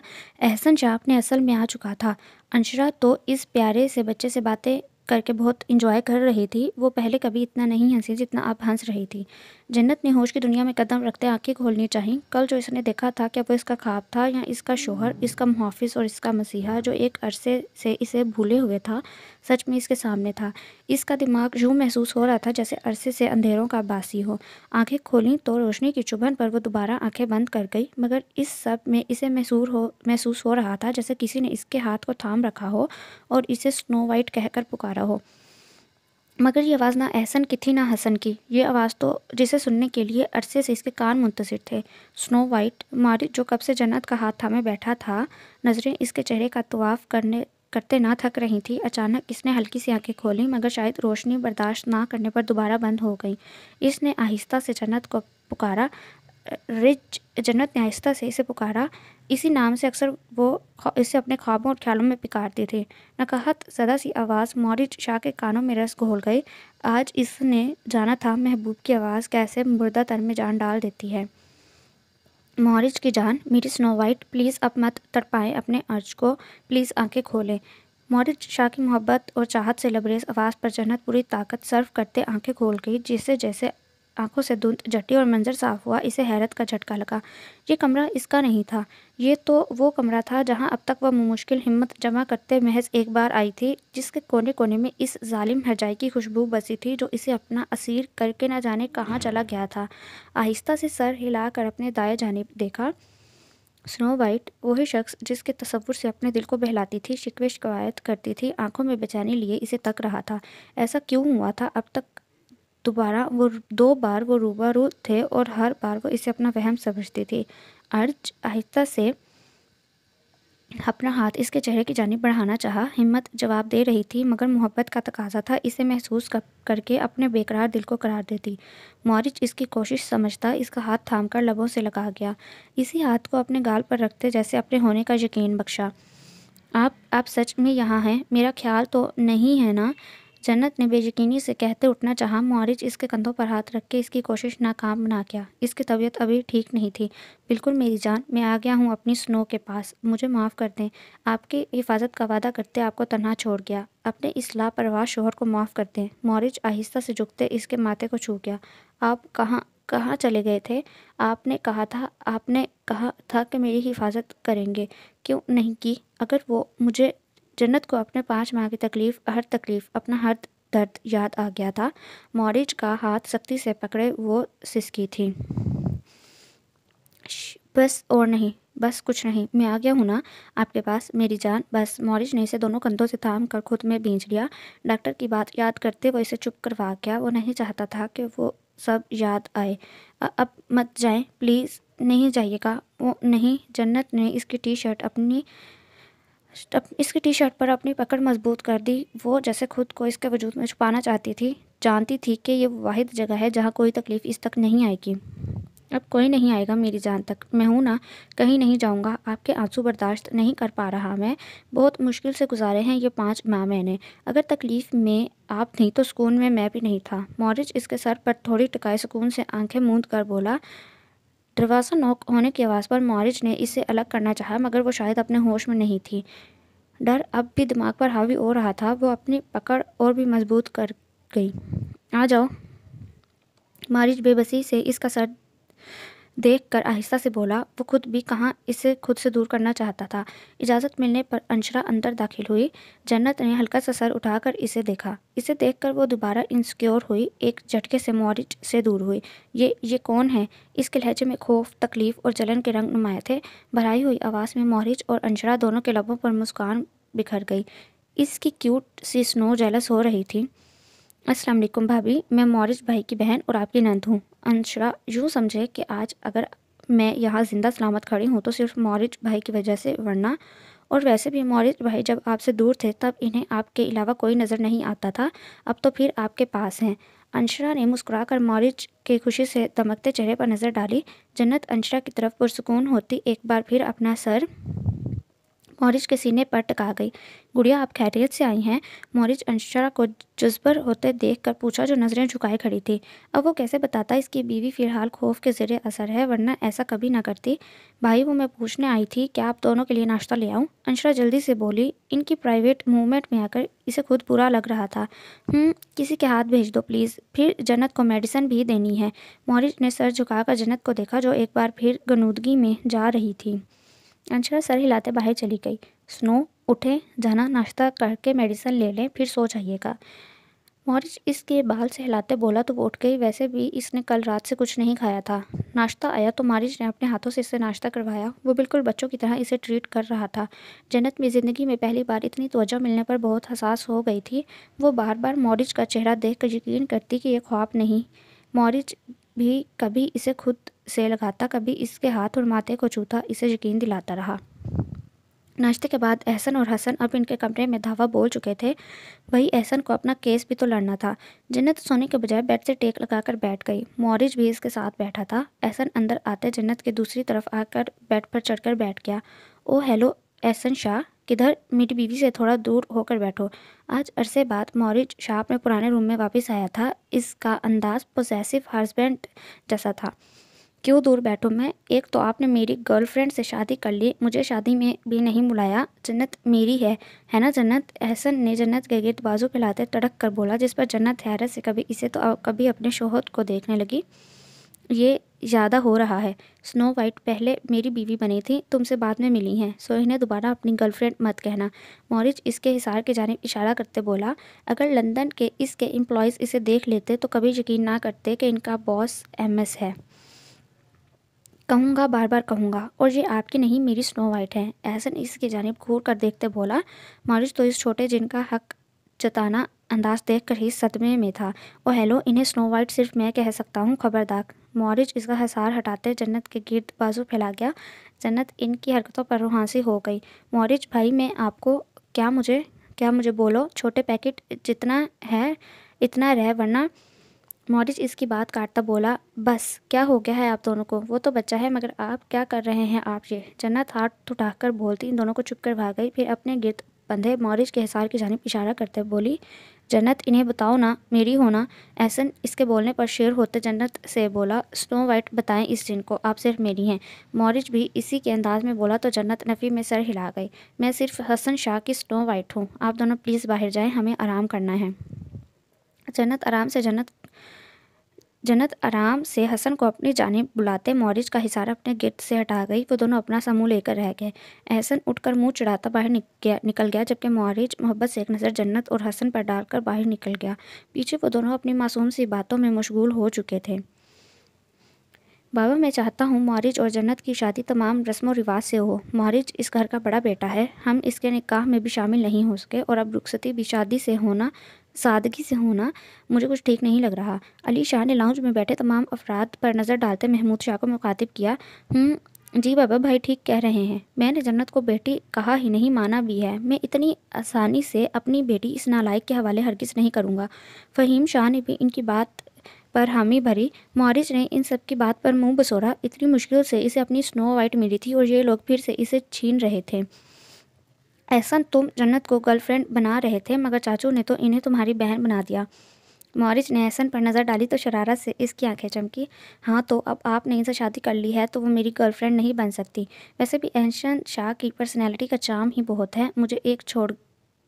एहसन शाह ने असल में आ चुका था अंशरा तो इस प्यारे से बच्चे से बातें करके बहुत इंजॉय कर रही थी वो पहले कभी इतना नहीं हंसी जितना आप हंस रही थी जन्नत ने होश की दुनिया में कदम रखते आंखें खोलनी चाहिए कल जो इसने देखा था क्या वो इसका ख्वाब था या इसका शोहर इसका मुहाफ़ और इसका मसीहा जो एक अरसे से इसे भूले हुए था सच में इसके सामने था इसका दिमाग यूँ महसूस हो रहा था जैसे अरसे से अंधेरों का बासी हो आंखें खोली तो रोशनी की चुभन पर वो दोबारा आंखें बंद कर गई मगर इस सब में इसे महसूर हो महसूस हो रहा था जैसे किसी ने इसके हाथ को थाम रखा हो और इसे स्नो वाइट कहकर पुकारा हो मगर ये आवाज़ ना एहसन की थी ना हसन की ये आवाज़ तो जिसे सुनने के लिए अरसे से इसके कान मुंतजर थे स्नो वाइट मारिच जो कब से जन्नत का हाथ थामे बैठा था नज़रें इसके चेहरे का तवाफ़ करने करते ना थक रही थी अचानक इसने हल्की सी आंखें खोली मगर शायद रोशनी बर्दाश्त ना करने पर दोबारा बंद हो गई इसने आहिस्ता से जन्नत को पुकारा रिज जन्नत ने आहिस्ता से इसे पुकारा इसी नाम से अक्सर वो इसे अपने ख्वाबों और ख्यालों में पिकारते थे नकाहत सदा सी आवाज़ मौरिज शाह के कानों में रस घोल गई आज इसने जाना था महबूब की आवाज़ कैसे मुर्दा तन में जान डाल देती है मौरिज की जान मेरी स्नो वाइट प्लीज़ अब मत तड़पाएं अपने अर्ज को प्लीज़ आंखें खोलें मौरिज शाह की मोहब्बत और चाहत से लबरेज आवाज़ पर जन्नत पूरी ताकत सर्व करते आंखें खोल गई जिससे जैसे आंखों से धुंध जटी और मंजर साफ हुआ इसे हैरत का झटका लगा ये कमरा इसका नहीं था ये तो वो कमरा था जहां अब तक वह मुश्किल हिम्मत जमा करते महज एक बार आई थी जिसके कोने कोने में इस जालिम हजाई की खुशबू बसी थी जो इसे अपना असीर करके न जाने कहाँ चला गया था आहिस्ता से सर हिलाकर अपने दाए जाने देखा स्नो वाइट वही शख्स जिसके तस्वुर से अपने दिल को बहलाती थी शिकवे शिकायत करती थी आंखों में बेचैनी लिए इसे तक रहा था ऐसा क्यों हुआ था अब तक दोबारा वो दो बार वो रूबारू थे और हर बार वो इसे अपना वहम समझती थी अर्ज आहिस्ता से अपना हाथ इसके चेहरे की जानी बढ़ाना चाहा हिम्मत जवाब दे रही थी मगर मोहब्बत का तकाजा था इसे महसूस कर, करके अपने बेकरार दिल को करार देती मॉरिच इसकी कोशिश समझता इसका हाथ थामकर लबों से लगा गया इसी हाथ को अपने गाल पर रखते जैसे अपने होने का यकीन बख्शा आप आप सच में यहाँ हैं मेरा ख्याल तो नहीं है ना जन्नत ने बेयकीनी से कहते उठना चाहा मुआरिज इसके कंधों पर हाथ रख के इसकी कोशिश नाकाम ना किया इसकी तबीयत अभी ठीक नहीं थी बिल्कुल मेरी जान मैं आ गया हूँ अपनी स्नो के पास मुझे माफ़ कर दें आपकी हिफाजत का वादा करते आपको तनहा छोड़ गया अपने इस लापरवाह शोहर को माफ़ कर दें मुआरिज आहिस्ता से झुकते इसके माथे को छू गया आप कहाँ कहाँ चले गए थे आपने कहा था आपने कहा था कि मेरी हिफाजत करेंगे क्यों नहीं की अगर वो मुझे जन्नत को अपने पाँच माह की तकलीफ हर तकलीफ अपना हर दर्द याद आ गया था मॉरिज का हाथ सख्ती से पकड़े वो सिसकी थी बस और नहीं बस कुछ नहीं मैं आ गया हूँ ना आपके पास मेरी जान बस मॉरिज ने इसे दोनों कंधों से थाम कर खुद में बींच लिया डॉक्टर की बात याद करते वो इसे चुप करवा गया वो नहीं चाहता था कि वो सब याद आए अब मत जाएं प्लीज़ नहीं जाइएगा वो नहीं जन्नत ने इसकी टी शर्ट अपनी इसकी टी शर्ट पर अपनी पकड़ मजबूत कर दी वो जैसे खुद को इसके वजूद में छुपाना चाहती थी जानती थी कि ये वाहिद जगह है जहाँ कोई तकलीफ़ इस तक नहीं आएगी अब कोई नहीं आएगा मेरी जान तक मैं हूँ ना कहीं नहीं जाऊँगा आपके आंसू बर्दाश्त नहीं कर पा रहा मैं बहुत मुश्किल से गुजारे हैं ये पाँच माह मैंने अगर तकलीफ़ में आप थी तो सुकून में मैं भी नहीं था मॉरिज इसके सर पर थोड़ी टकाए सुकून से आंखें मूंद कर बोला दरवाज़ा नॉक होने की आवाज़ पर मॉरिज ने इसे अलग करना चाहा मगर वो शायद अपने होश में नहीं थी डर अब भी दिमाग पर हावी हो रहा था वो अपनी पकड़ और भी मजबूत कर गई आ जाओ मारिज बेबसी से इसका सर देख कर आहिस्ता से बोला वो खुद भी कहाँ इसे खुद से दूर करना चाहता था इजाज़त मिलने पर अंशरा अंदर दाखिल हुई जन्नत ने हल्का सा सर उठाकर इसे देखा इसे देखकर वो दोबारा इंसिक्योर हुई एक झटके से मोरिज से दूर हुई ये ये कौन है इसके लहजे में खौफ तकलीफ़ और जलन के रंग नुमाए थे भराई हुई आवाज़ में मॉरिच और अंशरा दोनों के लबों पर मुस्कान बिखर गई इसकी क्यूट सी स्नो जेलस हो रही थी अस्सलाम वालेकुम भाभी मैं मोरिज भाई की बहन और आपकी नंद हूँ अंशरा यूँ समझे कि आज अगर मैं यहाँ ज़िंदा सलामत खड़ी हूँ तो सिर्फ मौरिज भाई की वजह से वरना और वैसे भी मौरिज भाई जब आपसे दूर थे तब इन्हें आपके अलावा कोई नज़र नहीं आता था अब तो फिर आपके पास हैं अंशरा ने कर मौरिज के खुशी से दमकते चेहरे पर नज़र डाली जन्नत अंशरा की तरफ पुरसकून होती एक बार फिर अपना सर मोरिज के सीने पर टका गई गुड़िया आप खैरियत से आई हैं मोरिज अंशरा को जज्बर होते देख कर पूछा जो नज़रें झुकाए खड़ी थी अब वो कैसे बताता इसकी बीवी फ़िलहाल खौफ के ज़रिए असर है वरना ऐसा कभी ना करती भाई वो मैं पूछने आई थी क्या आप दोनों के लिए नाश्ता ले आऊँ अंशरा जल्दी से बोली इनकी प्राइवेट मूवमेंट में आकर इसे खुद बुरा लग रहा था हम्म, किसी के हाथ भेज दो प्लीज़ फिर जन्नत को मेडिसिन भी देनी है मोरिज ने सर झुकाकर जन्नत को देखा जो एक बार फिर गनूदगी में जा रही थी अंशिका सर हिलाते बाहर चली गई स्नो उठे जाना नाश्ता करके मेडिसिन ले लें फिर सो जाइएगा मॉरिस इसके बाल से हिलाते बोला तो वो उठ गई वैसे भी इसने कल रात से कुछ नहीं खाया था नाश्ता आया तो मारिज ने अपने हाथों से इसे नाश्ता करवाया वो बिल्कुल बच्चों की तरह इसे ट्रीट कर रहा था जन्नत में ज़िंदगी में पहली बार इतनी तोजा मिलने पर बहुत हसास हो गई थी वो बार बार मॉरिज का चेहरा देख कर यकीन करती कि यह ख्वाब नहीं मॉरिज भी कभी इसे खुद से लगाता कभी इसके हाथ और माथे को छूता इसे यकीन दिलाता रहा नाश्ते के बाद एहसन और हसन अब इनके कमरे में धावा बोल चुके थे भाई एहसन को अपना केस भी तो लड़ना था जन्नत सोने के बजाय बेड से टेक लगाकर बैठ गई मोरिज भी इसके साथ बैठा था एहसन अंदर आते जन्नत के दूसरी तरफ आकर बेड पर चढ़कर बैठ गया ओ हेलो एहसन शाह किधर मिट बीवी से थोड़ा दूर होकर बैठो आज अरसे बाद मोरिज शाह अपने पुराने रूम में वापस आया था इसका अंदाज पोजेसिव हस्बैंड जैसा था क्यों दूर बैठो मैं एक तो आपने मेरी गर्लफ्रेंड से शादी कर ली मुझे शादी में भी नहीं बुलाया जन्नत मेरी है है ना जन्नत एहसन ने जन्नत के गिरद बाजू खिलाते तड़क कर बोला जिस पर जन्नत हैरत से कभी इसे तो कभी अपने शोहत को देखने लगी ये ज़्यादा हो रहा है स्नो वाइट पहले मेरी बीवी बनी थी तुमसे बाद में मिली हैं सो इन्हें दोबारा अपनी गर्लफ्रेंड मत कहना मॉरिज इसके हिसार के जानब इशारा करते बोला अगर लंदन के इसके एम्प्लॉयज़ इसे देख लेते तो कभी यकीन ना करते कि इनका बॉस एमएस है कहूँगा बार बार कहूँगा और ये आपकी नहीं मेरी स्नो वाइट है एहसन इसकी जानब घूर कर देखते बोला मारिश तो इस छोटे जिनका हक जताना अंदाज देख कर ही सदमे में था ओ हेलो इन्हें स्नो वाइट सिर्फ मैं कह सकता हूँ खबरदार मॉरिज इसका हसार हटाते जन्नत के गिर्द बाजू फैला गया जन्नत इनकी हरकतों पर रुहासी हो गई मॉरिज भाई मैं आपको क्या मुझे क्या मुझे बोलो छोटे पैकेट जितना है इतना रह वरना मॉरिच इसकी बात काटता बोला बस क्या हो गया है आप दोनों को वो तो बच्चा है मगर आप क्या कर रहे हैं आप ये जन्नत हाथ उठाकर बोलती इन दोनों को चुप कर भाग गई फिर अपने गिरद बंधे मॉरिच के हिसार की जानब इशारा करते बोली जन्नत इन्हें बताओ ना मेरी होना ऐसन इसके बोलने पर शेर होते जन्नत से बोला स्नो वाइट बताएं इस जिन को आप सिर्फ मेरी हैं मॉरिज भी इसी के अंदाज में बोला तो जन्नत नफ़ी में सर हिला गई मैं सिर्फ हसन शाह की स्नो वाइट हूँ आप दोनों प्लीज़ बाहर जाएं हमें आराम करना है जन्नत आराम से जन्नत जन्नत आराम से हसन को अपनी जानब बुलाते मौरिज का हिसारा अपने गिरद से हटा गई वो दोनों अपना समूह लेकर रह गए अहसन उठकर मुंह चढ़ाता बाहर निक गया निकल गया जबकि मौरिज मोहब्बत से एक नज़र जन्नत और हसन पर डालकर बाहर निकल गया पीछे वो दोनों अपनी मासूम सी बातों में मशगूल हो चुके थे बाबा मैं चाहता हूँ मौरिज और जन्नत की शादी तमाम रस्म रिवाज से हो मौरिज इस घर का बड़ा बेटा है हम इसके निकाह में भी शामिल नहीं हो सके और अब रुखसती भी शादी से होना सादगी से होना मुझे कुछ ठीक नहीं लग रहा अली शाह ने लाउंज में बैठे तमाम अफराद पर नज़र डालते महमूद शाह को मुखातिब किया हम्म, जी बाबा भाई ठीक कह रहे हैं मैंने जन्नत को बेटी कहा ही नहीं माना भी है मैं इतनी आसानी से अपनी बेटी इस नालायक के हवाले हरगिज़ नहीं करूँगा फ़हीम शाह ने भी इनकी बात पर हामी भरी मॉरिस ने इन सब की बात पर मुंह बसोरा इतनी मुश्किल से इसे अपनी स्नो वाइट मिली थी और ये लोग फिर से इसे छीन रहे थे ऐसा तुम जन्नत को गर्लफ्रेंड बना रहे थे मगर चाचू ने तो इन्हें तुम्हारी बहन बना दिया मॉरिज ने एहसन पर नज़र डाली तो शरारत से इसकी आंखें चमकी हाँ तो अब आपने इनसे शादी कर ली है तो वो मेरी गर्लफ्रेंड नहीं बन सकती वैसे भी एहसन शाह की पर्सनैलिटी का चाम ही बहुत है मुझे एक छोड़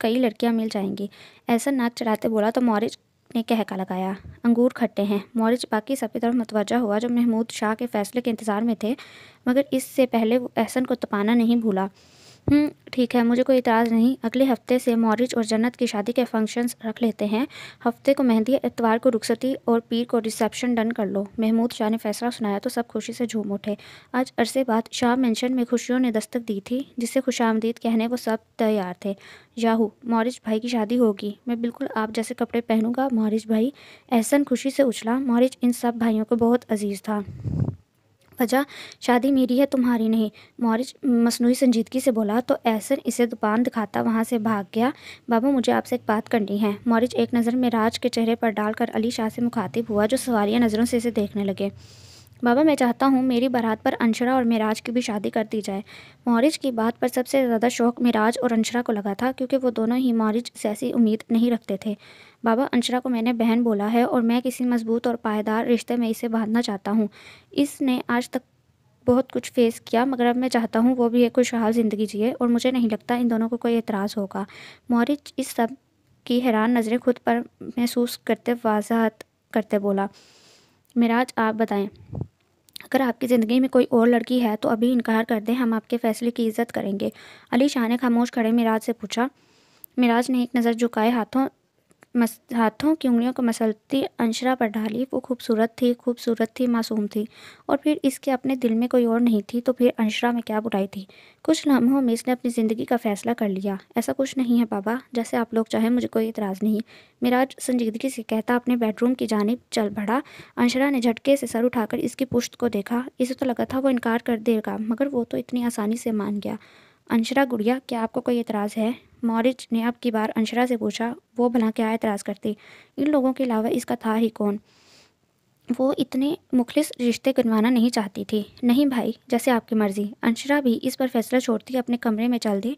कई लड़कियाँ मिल जाएंगी ऐसा नाक चढ़ाते बोला तो मॉरिज ने कहका लगाया अंगूर खट्टे हैं मॉरिज बाकी सबकी तरफ मतवजा हुआ जो महमूद शाह के फैसले के इंतज़ार में थे मगर इससे पहले वो एहसन को तपाना नहीं भूला हम्म, ठीक है मुझे कोई इतराज़ नहीं अगले हफ्ते से मॉरिज और जन्नत की शादी के फंक्शंस रख लेते हैं हफ्ते को मेहंदी इतवार को रुखसती और पीर को रिसेप्शन डन कर लो महमूद शाह ने फैसला सुनाया तो सब खुशी से झूम उठे आज अरसे बाद शाह मेंशन में खुशियों ने दस्तक दी थी जिसे खुश कहने वो सब तैयार थे याहू मॉरिज भाई की शादी होगी मैं बिल्कुल आप जैसे कपड़े पहनूंगा मॉरिज भाई एहसन खुशी से उछला मॉरिज इन सब भाइयों को बहुत अजीज़ था वजह शादी मेरी है तुम्हारी नहीं मॉरिज मसनू संजीदगी से बोला तो ऐसन इसे दुकान दिखाता वहाँ से भाग गया बाबा मुझे आपसे एक बात करनी है मॉरिज एक नज़र में राज के चेहरे पर डालकर अली शाह से मुखातिब हुआ जो सवारियाँ नज़रों से इसे देखने लगे बाबा मैं चाहता हूँ मेरी बारात पर अंशरा और मिराज की भी शादी कर दी जाए मौरिज की बात पर सबसे ज़्यादा शौक मिराज और अंशरा को लगा था क्योंकि वो दोनों ही मौरिज से ऐसी उम्मीद नहीं रखते थे बाबा अंशरा को मैंने बहन बोला है और मैं किसी मजबूत और पायदार रिश्ते में इसे बांधना चाहता हूँ इसने आज तक बहुत कुछ फेस किया मगर अब मैं चाहता हूँ वो भी एक खुशहाल ज़िंदगी जिए और मुझे नहीं लगता इन दोनों को कोई एतराज़ होगा मौरिज इस सब की हैरान नज़रें खुद पर महसूस करते वाजात करते बोला मिराज आप बताएं अगर आपकी ज़िंदगी में कोई और लड़की है तो अभी इनकार कर दें हम आपके फैसले की इज्जत करेंगे अली शाह ने खामोश खड़े मिराज से पूछा मिराज ने एक नज़र झुकाए हाथों मस हाथों की उंगलियों को मसलती अंशरा पर डाली वो खूबसूरत थी खूबसूरत थी मासूम थी और फिर इसके अपने दिल में कोई और नहीं थी तो फिर अंशरा में क्या बुराई थी कुछ लम्हों में इसने अपनी ज़िंदगी का फ़ैसला कर लिया ऐसा कुछ नहीं है बाबा जैसे आप लोग चाहें मुझे कोई इतराज़ नहीं मिराज संजीदगी से कहता अपने बेडरूम की जानब चल बढ़ा अंशरा ने झटके से सर उठाकर इसकी पुश्त को देखा इसे तो लगा था वो इनकार कर देगा मगर वो तो इतनी आसानी से मान गया अंशरा गुड़िया क्या आपको कोई इतराज़ है मॉरिज ने अब की बार अंशरा से पूछा वो भला क्या एतराज़ करती इन लोगों के अलावा इसका था ही कौन वो इतने मुखलिस रिश्ते गनवाना नहीं चाहती थी नहीं भाई जैसे आपकी मर्ज़ी अंशरा भी इस पर फैसला छोड़ती अपने कमरे में चल दी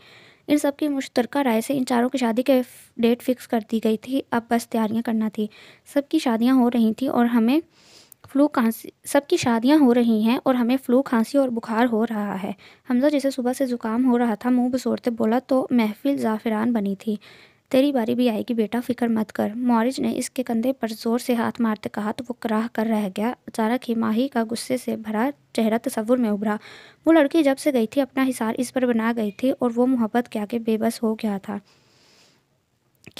इन सब की मुश्तरका राय से इन चारों की शादी के डेट फिक्स कर दी गई थी अब बस तैयारियां करना थी सबकी शादियां हो रही थी और हमें फ्लू खांसी सबकी शादियां हो रही हैं और हमें फ़्लू खांसी और बुखार हो रहा है हमजा जिसे सुबह से ज़ुकाम हो रहा था मुंह बसोरते बोला तो महफिल ज़ाफ़रान बनी थी तेरी बारी भी आएगी बेटा फ़िक्र मत कर मॉरिज ने इसके कंधे पर ज़ोर से हाथ मारते कहा तो वो कराह कर रह गया अचानक ही माही का गुस्से से भरा चेहरा तस्वुर में उभरा वो लड़की जब से गई थी अपना हिसार इस पर बना गई थी और वो मोहब्बत के आगे बेबस हो गया था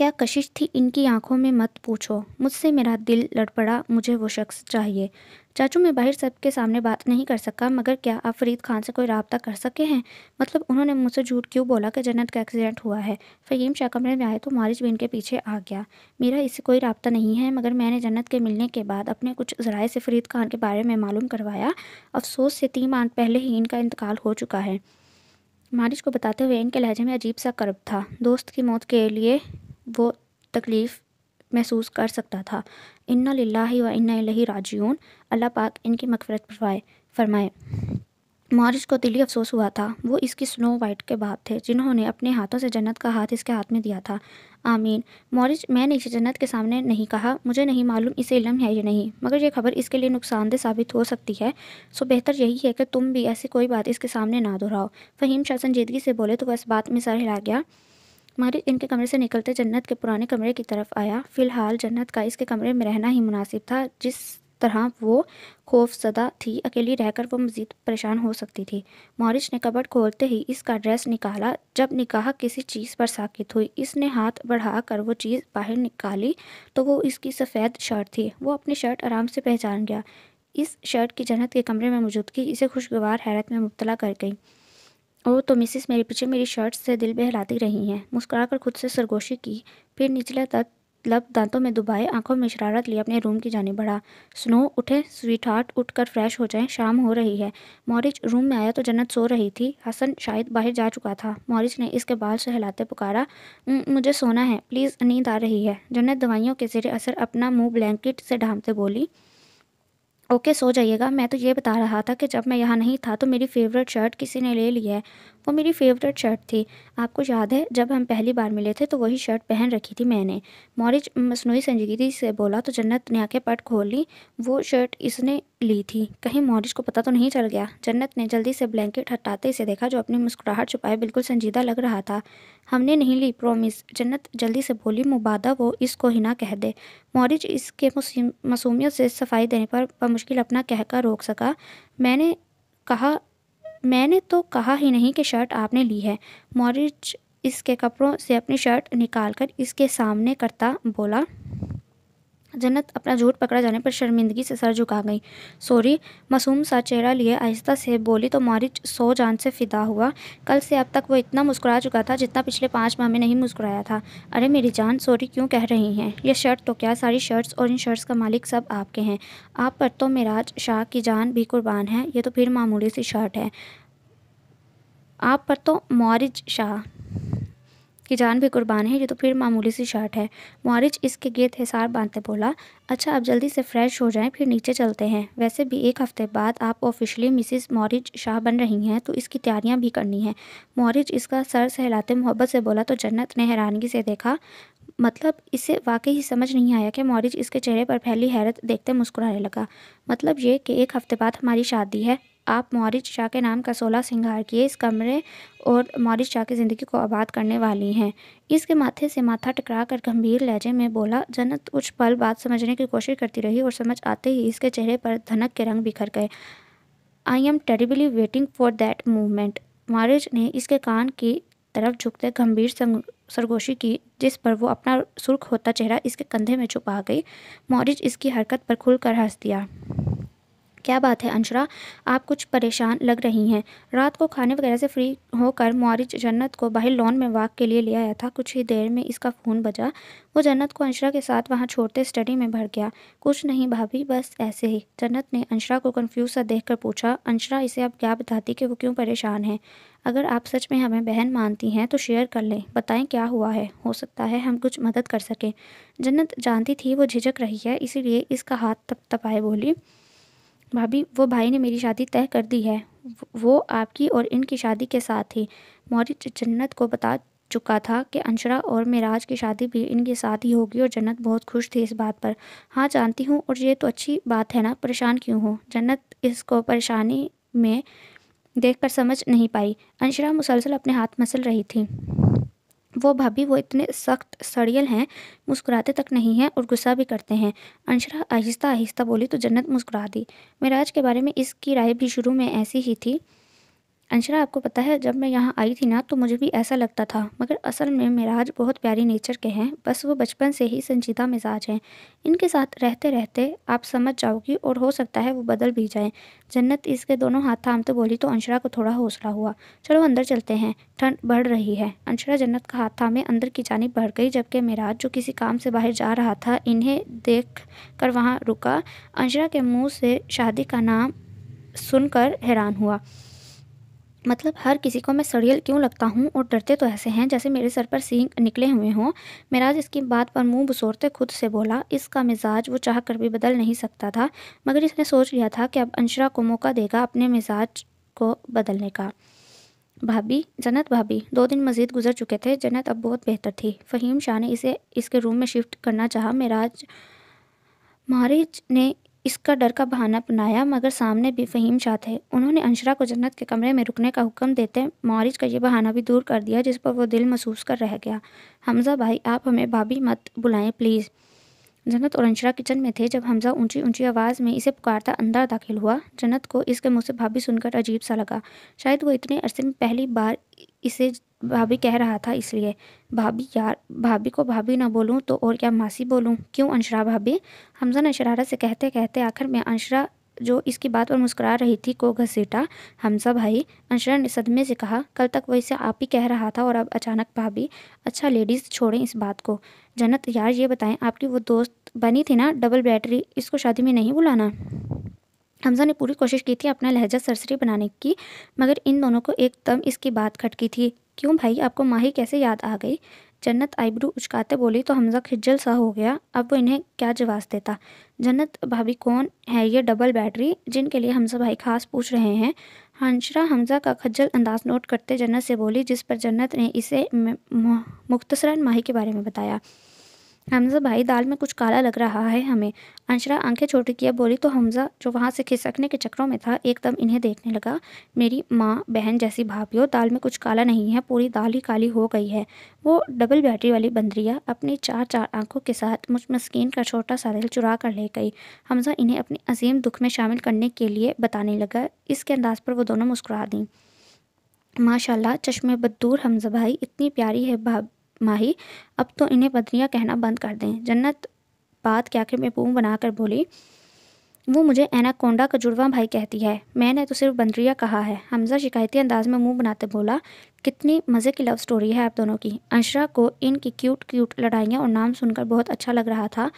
क्या कशिश थी इनकी आंखों में मत पूछो मुझसे मेरा दिल लड़ पड़ा मुझे वो शख्स चाहिए चाचू मैं बाहर सबके सामने बात नहीं कर सका मगर क्या आप फरीद खान से कोई रबता कर सके हैं मतलब उन्होंने मुझसे झूठ क्यों बोला कि जन्नत का एक्सीडेंट हुआ है फ़हीम शाह कमरे में आए तो मारिज भी इनके पीछे आ गया मेरा इससे कोई रबता नहीं है मगर मैंने जन्नत के मिलने के बाद अपने कुछ ज़राए से फरीद खान के बारे में मालूम करवाया अफसोस से तीन आठ पहले ही इनका इंतकाल हो चुका है मारिज को बताते हुए इनके लहजे में अजीब सा कर्ब था दोस्त की मौत के लिए वो तकलीफ़ महसूस कर सकता था इन्ना लाही व इन्ना लही राजून अल्लाह पाक इनकी मकफ़रत फरमाए फरमाए मारिश को दिली अफसोस हुआ था वो इसकी स्नो वाइट के बाप थे जिन्होंने अपने हाथों से जन्नत का हाथ इसके हाथ में दिया था आमीन मॉरिस मैंने इसे जन्नत के सामने नहीं कहा मुझे नहीं मालूम इसे इलम है या नहीं मगर यह खबर इसके लिए नुकसानदेह साबित हो सकती है सो बेहतर यही है कि तुम भी ऐसी कोई बात इसके सामने ना दोहराओ फ़हीम शाह संजीदगी से बोले तो वह इस बात में सर हिला गया मारिद इनके कमरे से निकलते जन्नत के पुराने कमरे की तरफ आया फ़िलहाल जन्नत का इसके कमरे में रहना ही मुनासिब था जिस तरह वो खौफजदा थी अकेली रहकर वो मज़ीद परेशान हो सकती थी मॉरिच ने कबट खोलते ही इसका ड्रेस निकाला जब निकाह किसी चीज़ पर साकित हुई इसने हाथ बढ़ा कर वो चीज़ बाहर निकाली तो वो इसकी सफ़ेद शर्ट थी वो अपनी शर्ट आराम से पहचान गया इस शर्ट की जन्नत के कमरे में मौजूदगी इसे खुशगवार हैरत में मुबतला कर गई ओ तो मिसिस मेरे पीछे मेरी शर्ट से दिल बहलाती रही हैं मुस्कुराकर खुद से सरगोशी की फिर निचला तक लब दांतों में दुबाए आंखों में शरारत लिए अपने रूम की जाने बढ़ा स्नो उठे स्वीट हार्ट उठकर फ्रेश हो जाए शाम हो रही है मॉरिच रूम में आया तो जन्नत सो रही थी हसन शायद बाहर जा चुका था मॉरिच ने इसके बाल सहलाते पुकारा मुझे सोना है प्लीज़ नींद आ रही है जन्नत दवाइयों के जेरे असर अपना मुँह ब्लैंकेट से ढांपते बोली ओके सो जाइएगा मैं तो ये बता रहा था कि जब मैं यहाँ नहीं था तो मेरी फेवरेट शर्ट किसी ने ले लिया है वो मेरी फेवरेट शर्ट थी आपको याद है जब हम पहली बार मिले थे तो वही शर्ट पहन रखी थी मैंने मौरिज मसनू संजीदगी से बोला तो जन्नत ने आके पट खोल ली वो शर्ट इसने ली थी कहीं मौरिज को पता तो नहीं चल गया जन्नत ने जल्दी से ब्लैंकेट हटाते इसे देखा जो अपनी मुस्कुराहट छुपाए बिल्कुल संजीदा लग रहा था हमने नहीं ली प्रोमिस जन्नत जल्दी से बोली मुबादा वो इसको ही ना कह दे मौरिज इसके मसूमियत से सफाई देने पर मुश्किल अपना कहकर रोक सका मैंने कहा मैंने तो कहा ही नहीं कि शर्ट आपने ली है मॉरिच इसके कपड़ों से अपनी शर्ट निकालकर इसके सामने करता बोला जन्नत अपना झूठ पकड़ा जाने पर शर्मिंदगी से सर झुका गई सॉरी मासूम सा चेहरा लिए आहिस्ता से बोली तो मारिच सो जान से फिदा हुआ कल से अब तक वो इतना मुस्कुरा चुका था जितना पिछले पाँच माह में नहीं मुस्कुराया था अरे मेरी जान सॉरी क्यों कह रही हैं यह शर्ट तो क्या सारी शर्ट्स और इन शर्ट्स का मालिक सब आपके हैं आप पर तो मेराज शाह की जान भी कुर्बान है ये तो फिर मामूली सी शर्ट है आप पर तो मौरिज शाह कि जान भी कुर्बान है ये तो फिर मामूली सी शर्ट है मारिच इसके गेत हिसार बांधते बोला अच्छा आप जल्दी से फ्रेश हो जाएं फिर नीचे चलते हैं वैसे भी एक हफ्ते बाद आप ऑफिशियली मिसिस मॉरिज शाह बन रही हैं तो इसकी तैयारियां भी करनी है मॉरिज इसका सर सहलाते मोहब्बत से बोला तो जन्नत ने हैरानगी से देखा मतलब इसे वाकई ही समझ नहीं आया कि मॉरिज इसके चेहरे पर फैली हैरत देखते मुस्कुराने लगा मतलब ये कि एक हफ्ते बाद हमारी शादी है आप मौरिच शाह के नाम का सोलह सिंगार किए इस कमरे और मौरिच शाह की ज़िंदगी को आबाद करने वाली हैं इसके माथे से माथा टकरा कर गंभीर लहजे में बोला जनत कुछ पल बात समझने की कोशिश करती रही और समझ आते ही इसके चेहरे पर धनक के रंग बिखर गए I am terribly waiting for that movement मारिज ने इसके कान की तरफ झुकते गंभीर सरगोशी की जिस पर वो अपना सुर्ख होता चेहरा इसके कंधे में छुपा गई मॉरिज इसकी हरकत पर खुलकर हंस दिया क्या बात है अंशरा आप कुछ परेशान लग रही हैं रात को खाने वगैरह से फ्री होकर मारिज जन्नत को बाहर लॉन में वाक के लिए ले आया था कुछ ही देर में इसका फ़ोन बजा वो जन्नत को अंशरा के साथ वहाँ छोड़ते स्टडी में भर गया कुछ नहीं भाभी बस ऐसे ही जन्नत ने अंशरा को कन्फ्यूज़ सा देखकर पूछा अंशरा इसे आप क्या बताती कि वो क्यों परेशान है अगर आप सच में हमें बहन मानती हैं तो शेयर कर लें बताएं क्या हुआ है हो सकता है हम कुछ मदद कर सकें जन्नत जानती थी वो झिझक रही है इसीलिए इसका हाथ तप तपाए बोली भाभी वो भाई ने मेरी शादी तय कर दी है वो आपकी और इनकी शादी के साथ ही मौर्य जन्नत को बता चुका था कि अंशरा और मेराज की शादी भी इनके साथ ही होगी और जन्नत बहुत खुश थी इस बात पर हाँ जानती हूँ और ये तो अच्छी बात है ना परेशान क्यों हो जन्नत इसको परेशानी में देख कर समझ नहीं पाई अंशरा मुसलसल अपने हाथ मसल रही थी वो भाभी वो इतने सख्त सड़ियल हैं मुस्कुराते तक नहीं हैं और गुस्सा भी करते हैं अंशरा आहिस्ता आहिस्ता बोली तो जन्नत मुस्कुरा दी मिराज के बारे में इसकी राय भी शुरू में ऐसी ही थी अंशरा आपको पता है जब मैं यहाँ आई थी ना तो मुझे भी ऐसा लगता था मगर असल में मिराज बहुत प्यारी नेचर के हैं बस वो बचपन से ही संजीदा मिजाज हैं इनके साथ रहते रहते आप समझ जाओगी और हो सकता है वो बदल भी जाए जन्नत इसके दोनों हाथ थामते तो बोली तो अंशरा को थोड़ा हौसला हुआ चलो अंदर चलते हैं ठंड बढ़ रही है अंशरा जन्नत का हाथ थामे अंदर की जानी बढ़ गई जबकि मिराज जो किसी काम से बाहर जा रहा था इन्हें देख कर वहाँ रुका अंशरा के मुँह से शादी का नाम सुनकर हैरान हुआ मतलब हर किसी को मैं सड़ियल क्यों लगता हूँ और डरते तो ऐसे हैं जैसे मेरे सर पर सींग निकले हुए हों महराज इसकी बात पर मुंह बसोरते खुद से बोला इसका मिजाज वो चाह कर भी बदल नहीं सकता था मगर इसने सोच लिया था कि अब अंशरा को मौका देगा अपने मिजाज को बदलने का भाभी जन्नत भाभी दो दिन मजीद गुजर चुके थे जन्नत अब बहुत बेहतर थी फ़हीम शाह ने इसे इसके रूम में शिफ्ट करना चाहा महराज महारिज ने इसका डर का बहाना अपनाया मगर सामने भी फ़हीम शाह थे उन्होंने अंशरा को जन्नत के कमरे में रुकने का हुक्म देते मौरिज का ये बहाना भी दूर कर दिया जिस पर वो दिल महसूस कर रह गया हमज़ा भाई आप हमें भाभी मत बुलाएं प्लीज़ जन्नत और अंशरा किचन में थे जब हमज़ा ऊंची ऊंची आवाज़ में इसे पुकारता अंदर दाखिल हुआ जन्नत को इसके मुँह से भाभी सुनकर अजीब सा लगा शायद वो इतने अरसे में पहली बार इसे भाभी कह रहा था इसलिए भाभी यार भाभी को भाभी ना बोलूँ तो और क्या मासी बोलूँ क्यों अंशरा भाभी हमजा ने शरारत से कहते कहते आखिर में अंशरा जो इसकी बात पर मुस्कुरा रही थी को घसीटा हमजा भाई अंशरा ने सदमे से कहा कल तक वही से आप ही कह रहा था और अब अचानक भाभी अच्छा लेडीज़ छोड़ें इस बात को जन्नत यार ये बताएं आपकी वो दोस्त बनी थी ना डबल बैटरी इसको शादी में नहीं बुलाना हमजा ने पूरी कोशिश की थी अपना लहजा सरसरी बनाने की मगर इन दोनों को एकदम इसकी बात खटकी थी क्यों भाई आपको माही कैसे याद आ गई जन्नत आइब्रू उचकाते बोली तो हमजा खिजल सा हो गया अब वो इन्हें क्या जवाब देता जन्नत भाभी कौन है ये डबल बैटरी जिनके लिए हमजा भाई खास पूछ रहे हैं हंशरा हमजा का खज्जल अंदाज नोट करते जन्नत से बोली जिस पर जन्नत ने इसे मुख्तसरा माही के बारे में बताया हमजा भाई दाल में कुछ काला लग रहा है हमें अंशरा आंखें छोटी किया बोली तो हमजा जो वहाँ से खिसकने के चक्रों में था एकदम इन्हें देखने लगा मेरी माँ बहन जैसी भाभी दाल में कुछ काला नहीं है पूरी दाल ही काली हो गई है वो डबल बैटरी वाली बंदरिया अपनी चार चार आंखों के साथ मुझ मस्किन का छोटा सा दिल चुरा कर ले गई हमजा इन्हें अपने अजीम दुख में शामिल करने के लिए बताने लगा इसके अंदाज पर वो दोनों मुस्कुरा दीं माशाल्लाह चश्मे बदूर हमजा भाई इतनी प्यारी है भाभी माही अब तो इन्हें बदरिया कहना बंद कर दें जन्नत बात के आखिर में बूम बनाकर बोली वो मुझे एनाकोंडा का जुड़वा भाई कहती है मैंने तो सिर्फ बंदरिया कहा है हमजा शिकायती अंदाज में मुंह बनाते बोला कितनी मज़े की लव स्टोरी है आप दोनों की अंशरा को इनकी क्यूट क्यूट लड़ाइयाँ और नाम सुनकर बहुत अच्छा लग रहा था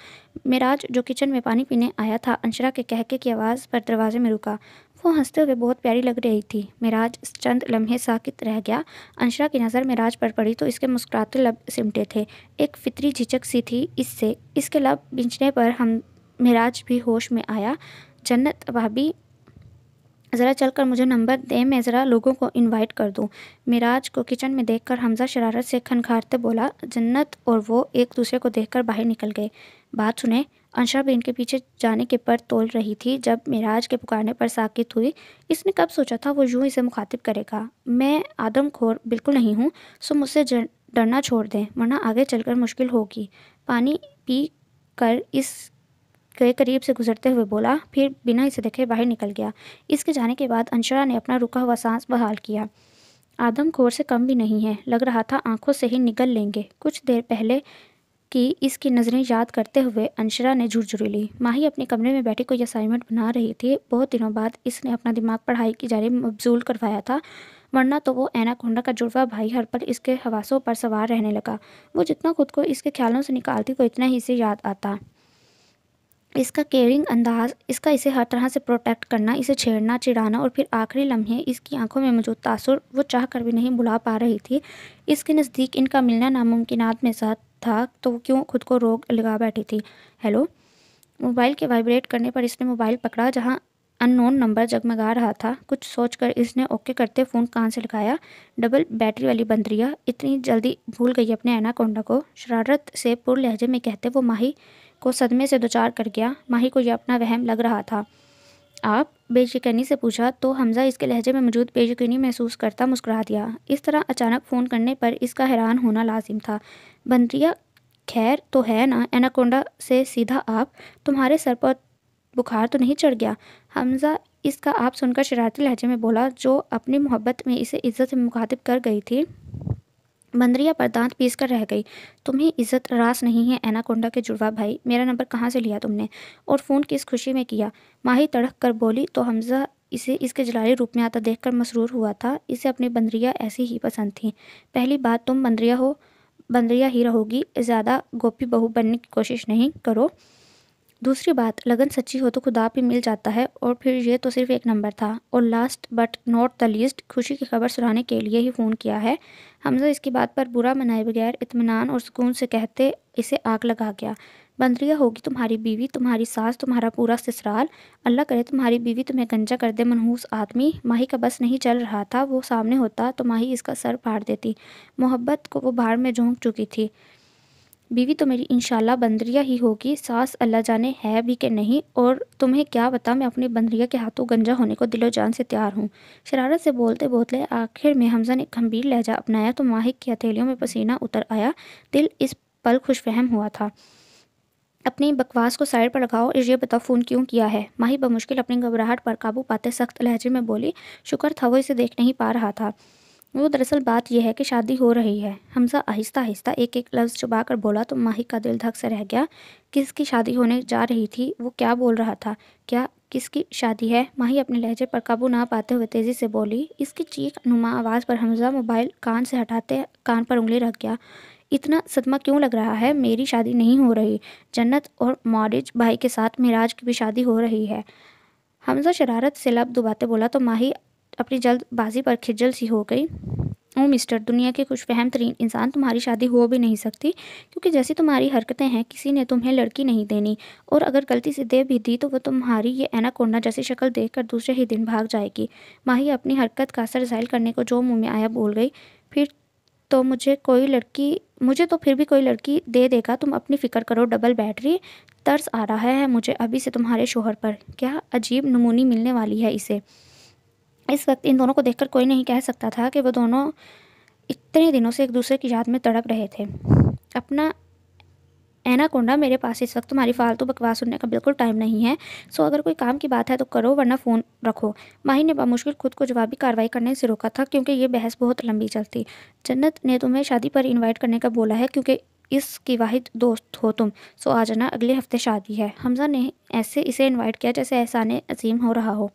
मेराज जो किचन में पानी पीने आया था अंशरा के कहके की आवाज़ पर दरवाजे में रुका वो हंसते हुए बहुत प्यारी लग रही थी मिराज चंद लम्हे साकित रह गया अंशरा की नज़र मिराज पर पड़ी तो इसके मुस्कुराते लब सिमटे थे एक फितरी झिझक सी थी इससे इसके लब बिंचने पर हम मिराज भी होश में आया जन्नत भाभी ज़रा चलकर मुझे नंबर दे मैं ज़रा लोगों को इनवाइट कर दूँ मिराज को किचन में देखकर हमज़ा शरारत से खनखारते बोला जन्नत और वो एक दूसरे को देखकर बाहर निकल गए बात सुने अंशा भी इनके पीछे जाने के पर तोल रही थी जब मिराज के पुकारने पर साकित हुई इसने कब सोचा था वो यूं इसे मुखातिब करेगा मैं आदमखोर बिल्कुल नहीं हूँ सो मुझसे डरना छोड़ दें वरना आगे चलकर मुश्किल होगी पानी पी कर इस के करीब से गुजरते हुए बोला फिर बिना इसे देखे बाहर निकल गया इसके जाने के बाद अंशरा ने अपना रुका हुआ सांस बहाल किया आदम खोर से कम भी नहीं है लग रहा था आंखों से ही निकल लेंगे कुछ देर पहले कि इसकी नज़रें याद करते हुए अंशरा ने झुरझुरी ली माही अपने कमरे में बैठी कोई असाइनमेंट बना रही थी बहुत दिनों बाद इसने अपना दिमाग पढ़ाई की जारी मबजूल करवाया था वरना तो वो ऐना कोंडा का जुड़वा भाई हर पल इसके हवासों पर सवार रहने लगा वो जितना खुद को इसके ख्यालों से निकालती वो इतना ही इसे याद आता इसका केयरिंग अंदाज इसका इसे हर तरह से प्रोटेक्ट करना इसे छेड़ना चिढ़ाना और फिर आखिरी लम्हे इसकी आंखों में मौजूद तासुर वो चाह कर भी नहीं बुला पा रही थी इसके नज़दीक इनका मिलना नामुमकिनात में साथ था तो वो क्यों खुद को रोक लगा बैठी थी हेलो मोबाइल के वाइब्रेट करने पर इसने मोबाइल पकड़ा जहाँ अननोन नंबर जगमगा रहा था कुछ सोचकर इसने ओके करते फ़ोन कहाँ से लगाया डबल बैटरी वाली बंदरिया इतनी जल्दी भूल गई अपने एनाकोंडा को शरारत से पुर लहजे में कहते वो माही को सदमे से चार कर गया माही को यह अपना वहम लग रहा था आप बेशकनी से पूछा तो हमज़ा इसके लहजे में मौजूद बेशकनी महसूस करता मुस्कुरा दिया इस तरह अचानक फ़ोन करने पर इसका हैरान होना लाजिम था बंदरिया खैर तो है ना एनाकोंडा से सीधा आप तुम्हारे सर पर बुखार तो नहीं चढ़ गया हमज़ा इसका आप सुनकर शरारती लहजे में बोला जो अपनी मोहब्बत में इसे इज्जत से मुखातिब कर गई थी मंदरिया पर दांत पीस कर रह गई तुम्हें इज्जत रास नहीं है एनाकोंडा के जुड़वा भाई मेरा नंबर कहाँ से लिया तुमने और फ़ोन किस खुशी में किया माही तड़क कर बोली तो हमजा इसे इसके जलाली रूप में आता देखकर मसरूर हुआ था इसे अपनी बंदरिया ऐसी ही पसंद थी पहली बात तुम बंदरिया हो बंदरिया ही रहोगी ज़्यादा गोपी बहू बनने की कोशिश नहीं करो दूसरी बात लगन सच्ची हो तो खुदा भी मिल जाता है और फिर ये तो सिर्फ एक नंबर था और last but not the least खुशी की खबर सुनाने के लिए ही फ़ोन किया है हमजा इसकी बात पर बुरा मनाए बगैर इतमान और सुकून से कहते इसे आग लगा गया बंदरिया होगी तुम्हारी बीवी तुम्हारी सास तुम्हारा पूरा ससुराल अल्लाह करे तुम्हारी बीवी तुम्हें गंजा कर दे मनहूस आदमी माही का बस नहीं चल रहा था वो सामने होता तो माही इसका सर फाड़ देती मोहब्बत को वो भाड़ में झोंक चुकी थी बीवी तो मेरी इनशाला बंदरिया ही होगी सास अल्लाह जाने है भी के नहीं और तुम्हें क्या बता मैं अपने बंदरिया के हाथों गंजा होने को दिलो जान से तैयार हूँ शरारत से बोलते बोलते आखिर में हमजा ने गंभीर लहजा अपनाया तो माहिक की हथेलियों में पसीना उतर आया दिल इस पल खुशफहम हुआ था अपनी बकवास को साइड पर लगाओ और ये बताओ फ़ोन क्यों किया है माही बमुश्किल अपनी घबराहट पर काबू पाते सख्त लहजे में बोली शुक्र था वो इसे देख नहीं पा रहा था वो दरअसल बात यह है कि शादी हो रही है हमजा आहिस्ता आहिस्ता एक एक लफ्ज़ चुबा कर बोला तो माही का दिल धक से रह गया किसकी शादी होने जा रही थी वो क्या बोल रहा था क्या किसकी शादी है माही अपने लहजे पर काबू ना पाते हुए तेज़ी से बोली इसकी चीख नुमा आवाज़ पर हमजा मोबाइल कान से हटाते कान पर उंगली रख गया इतना सदमा क्यों लग रहा है मेरी शादी नहीं हो रही जन्नत और मॉरिज भाई के साथ मिराज की भी शादी हो रही है हमजा शरारत से लब दुबाते बोला तो माही अपनी जल्दबाजी पर खिजल सी हो गई ओ मिस्टर दुनिया के कुछ फहम तरीन इंसान तुम्हारी शादी हो भी नहीं सकती क्योंकि जैसी तुम्हारी हरकतें हैं किसी ने तुम्हें लड़की नहीं देनी और अगर गलती से दे भी दी तो वो तुम्हारी ये ऐना कोना जैसी शक्ल देखकर दूसरे ही दिन भाग जाएगी माही अपनी हरकत का असर जाहिर करने को जो मुँह में आया बोल गई फिर तो मुझे कोई लड़की मुझे तो फिर भी कोई लड़की दे देगा तुम अपनी फ़िक्र करो डबल बैटरी तर्स आ रहा है मुझे अभी से तुम्हारे शोहर पर क्या अजीब नमूनी मिलने वाली है इसे इस वक्त इन दोनों को देखकर कोई नहीं कह सकता था कि वो दोनों इतने दिनों से एक दूसरे की याद में तड़प रहे थे अपना ऐना कोंडा मेरे पास इस वक्त तुम्हारी फालतू बकवास सुनने का बिल्कुल टाइम नहीं है सो अगर कोई काम की बात है तो करो वरना फ़ोन रखो माही ने बामुश्किल खुद को जवाबी कार्रवाई करने से रोका था क्योंकि ये बहस बहुत लंबी चलती जन्नत ने तुम्हें शादी पर इनवाइट करने का बोला है क्योंकि इसकी वाहिद दोस्त हो तुम सो आ जाना अगले हफ्ते शादी है हमजा ने ऐसे इसे इन्वाइट किया जैसे एहसान अजीम हो रहा हो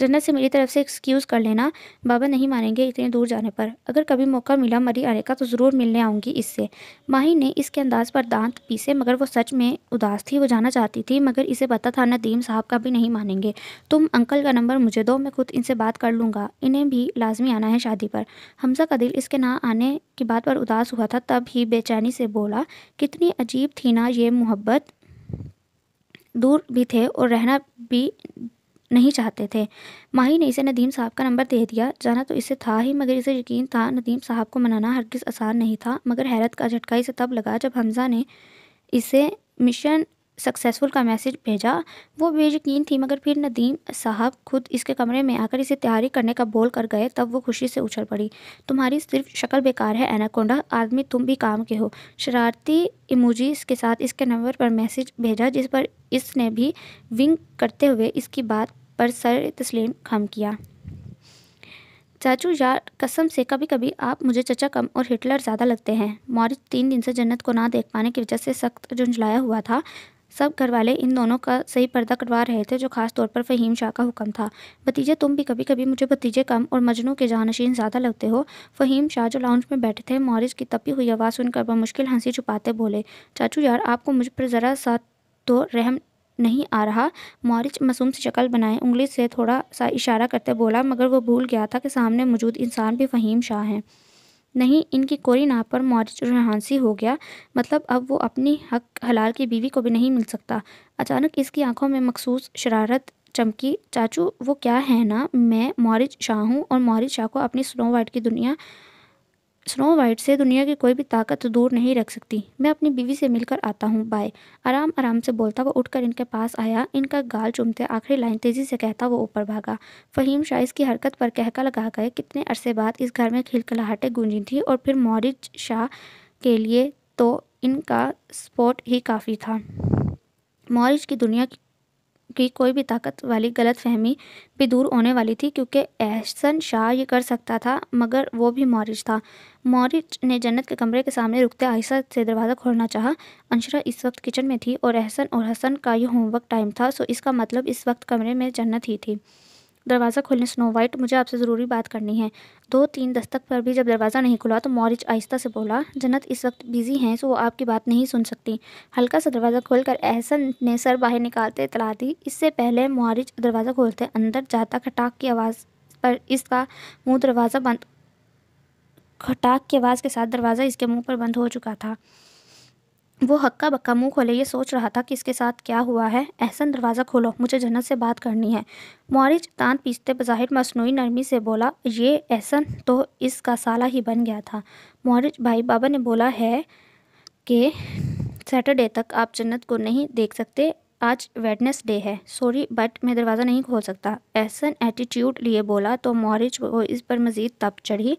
जन्नत से मेरी तरफ से एक्सक्यूज़ कर लेना बाबा नहीं मानेंगे इतने दूर जाने पर अगर कभी मौका मिला मरी आने का तो ज़रूर मिलने आऊँगी इससे माही ने इसके अंदाज पर दांत पीसे मगर वो सच में उदास थी वो जाना चाहती थी मगर इसे पता था नदीम साहब का भी नहीं मानेंगे तुम अंकल का नंबर मुझे दो मैं खुद इनसे बात कर लूँगा इन्हें भी लाजमी आना है शादी पर हमजा का दिल इसके ना आने की बात पर उदास हुआ था तब ही बेचैनी से बोला कितनी अजीब थी ना ये मोहब्बत दूर भी थे और रहना भी नहीं चाहते थे माही ने इसे नदीम साहब का नंबर दे दिया जाना तो इसे था ही मगर इसे यकीन था नदीम साहब को मनाना हरगिज़ आसान नहीं था मगर हैरत का झटका इसे तब लगा जब हमज़ा ने इसे मिशन सक्सेसफुल का मैसेज भेजा वो बेयकीन थी मगर फिर नदीम साहब खुद इसके कमरे में आकर इसे तैयारी करने का बोल कर गए तब वो खुशी से उछल पड़ी तुम्हारी सिर्फ शक्ल बेकार है एनाकोंडा आदमी तुम भी काम के हो शरारती इमोजी के साथ इसके नंबर पर मैसेज भेजा जिस पर इसने भी विंग करते हुए इसकी बात पर सर तस्लीम खम किया चाचू यार कसम से कभी कभी आप मुझे चचा कम और हिटलर ज़्यादा लगते हैं मॉरिच तीन दिन से जन्नत को ना देख पाने की वजह से सख्त झुंझलाया हुआ था सब घर वाले इन दोनों का सही पर्दा कटवा रहे थे जो खास तौर पर फ़हीम शाह का हुक्म था भतीजे तुम भी कभी कभी मुझे भतीजे कम और मजनू के जानशीन ज़्यादा लगते हो फ़हीम शाह जो लाउंज में बैठे थे मॉरिस की तपी हुई आवाज़ सुनकर बमुश्किल हंसी छुपाते बोले चाचू यार आपको मुझ पर ज़रा सा तो रहम नहीं आ रहा मॉरिच मासूम सी शक्ल बनाए उंगली से थोड़ा सा इशारा करते बोला मगर वो भूल गया था कि सामने मौजूद इंसान भी फ़हीम शाह हैं नहीं इनकी कोरी नाप पर मॉरिच रुहानसी हो गया मतलब अब वो अपनी हक हलाल की बीवी को भी नहीं मिल सकता अचानक इसकी आंखों में मखसूस शरारत चमकी चाचू वो क्या है ना मैं मॉरिच शाह हूँ और मॉरिच शाह को अपनी स्नो वाइट की दुनिया स्नो वाइट से दुनिया की कोई भी ताकत दूर नहीं रख सकती मैं अपनी बीवी से मिलकर आता हूँ बाय आराम आराम से बोलता वो उठकर इनके पास आया इनका गाल चूमते आखिरी लाइन तेज़ी से कहता वो ऊपर भागा फ़हीम शाह इसकी हरकत पर कहका लगा गए कितने अरसे बाद इस घर में खिलखिलाहटें गूंजी थी और फिर मौरिज शाह के लिए तो इनका स्पोर्ट ही काफ़ी था मौरिज की दुनिया की की कोई भी ताकत वाली गलत फहमी भी दूर होने वाली थी क्योंकि एहसन शाह ये कर सकता था मगर वो भी मॉरिज था मॉरिज ने जन्नत के कमरे के सामने रुकते आहिस्ता से दरवाज़ा खोलना चाहा अंशरा इस वक्त किचन में थी और एहसन और हसन का ये होमवर्क टाइम था सो इसका मतलब इस वक्त कमरे में जन्नत ही थी दरवाज़ा खोलने स्नो वाइट मुझे आपसे ज़रूरी बात करनी है दो तीन दस्तक पर भी जब दरवाज़ा नहीं खुला तो मॉरिच आहिस्ता से बोला जन्नत इस वक्त बिज़ी हैं सो वो आपकी बात नहीं सुन सकती हल्का सा दरवाज़ा खोलकर एहसन ने सर बाहर निकालते इतला दी इससे पहले मॉरिच दरवाज़ा खोलते अंदर जाता खटाक की आवाज़ पर इसका मुँह दरवाज़ा बंद खटाक की आवाज़ के साथ दरवाज़ा इसके मुँह पर बंद हो चुका था वो हक्का बक्का मुंह खोले ये सोच रहा था कि इसके साथ क्या हुआ है एहसन दरवाज़ा खोलो मुझे जन्नत से बात करनी है मौरिज तान पीसते बज़ाहिर मसनू नरमी से बोला ये एहसन तो इसका साला ही बन गया था मौरिज भाई बाबा ने बोला है कि सैटरडे तक आप जन्नत को नहीं देख सकते आज वेडनेस डे है सॉरी बट मैं दरवाज़ा नहीं खोल सकता ऐसन एटीट्यूड लिए बोला तो मोहरिज को इस पर मज़ीद तप चढ़ी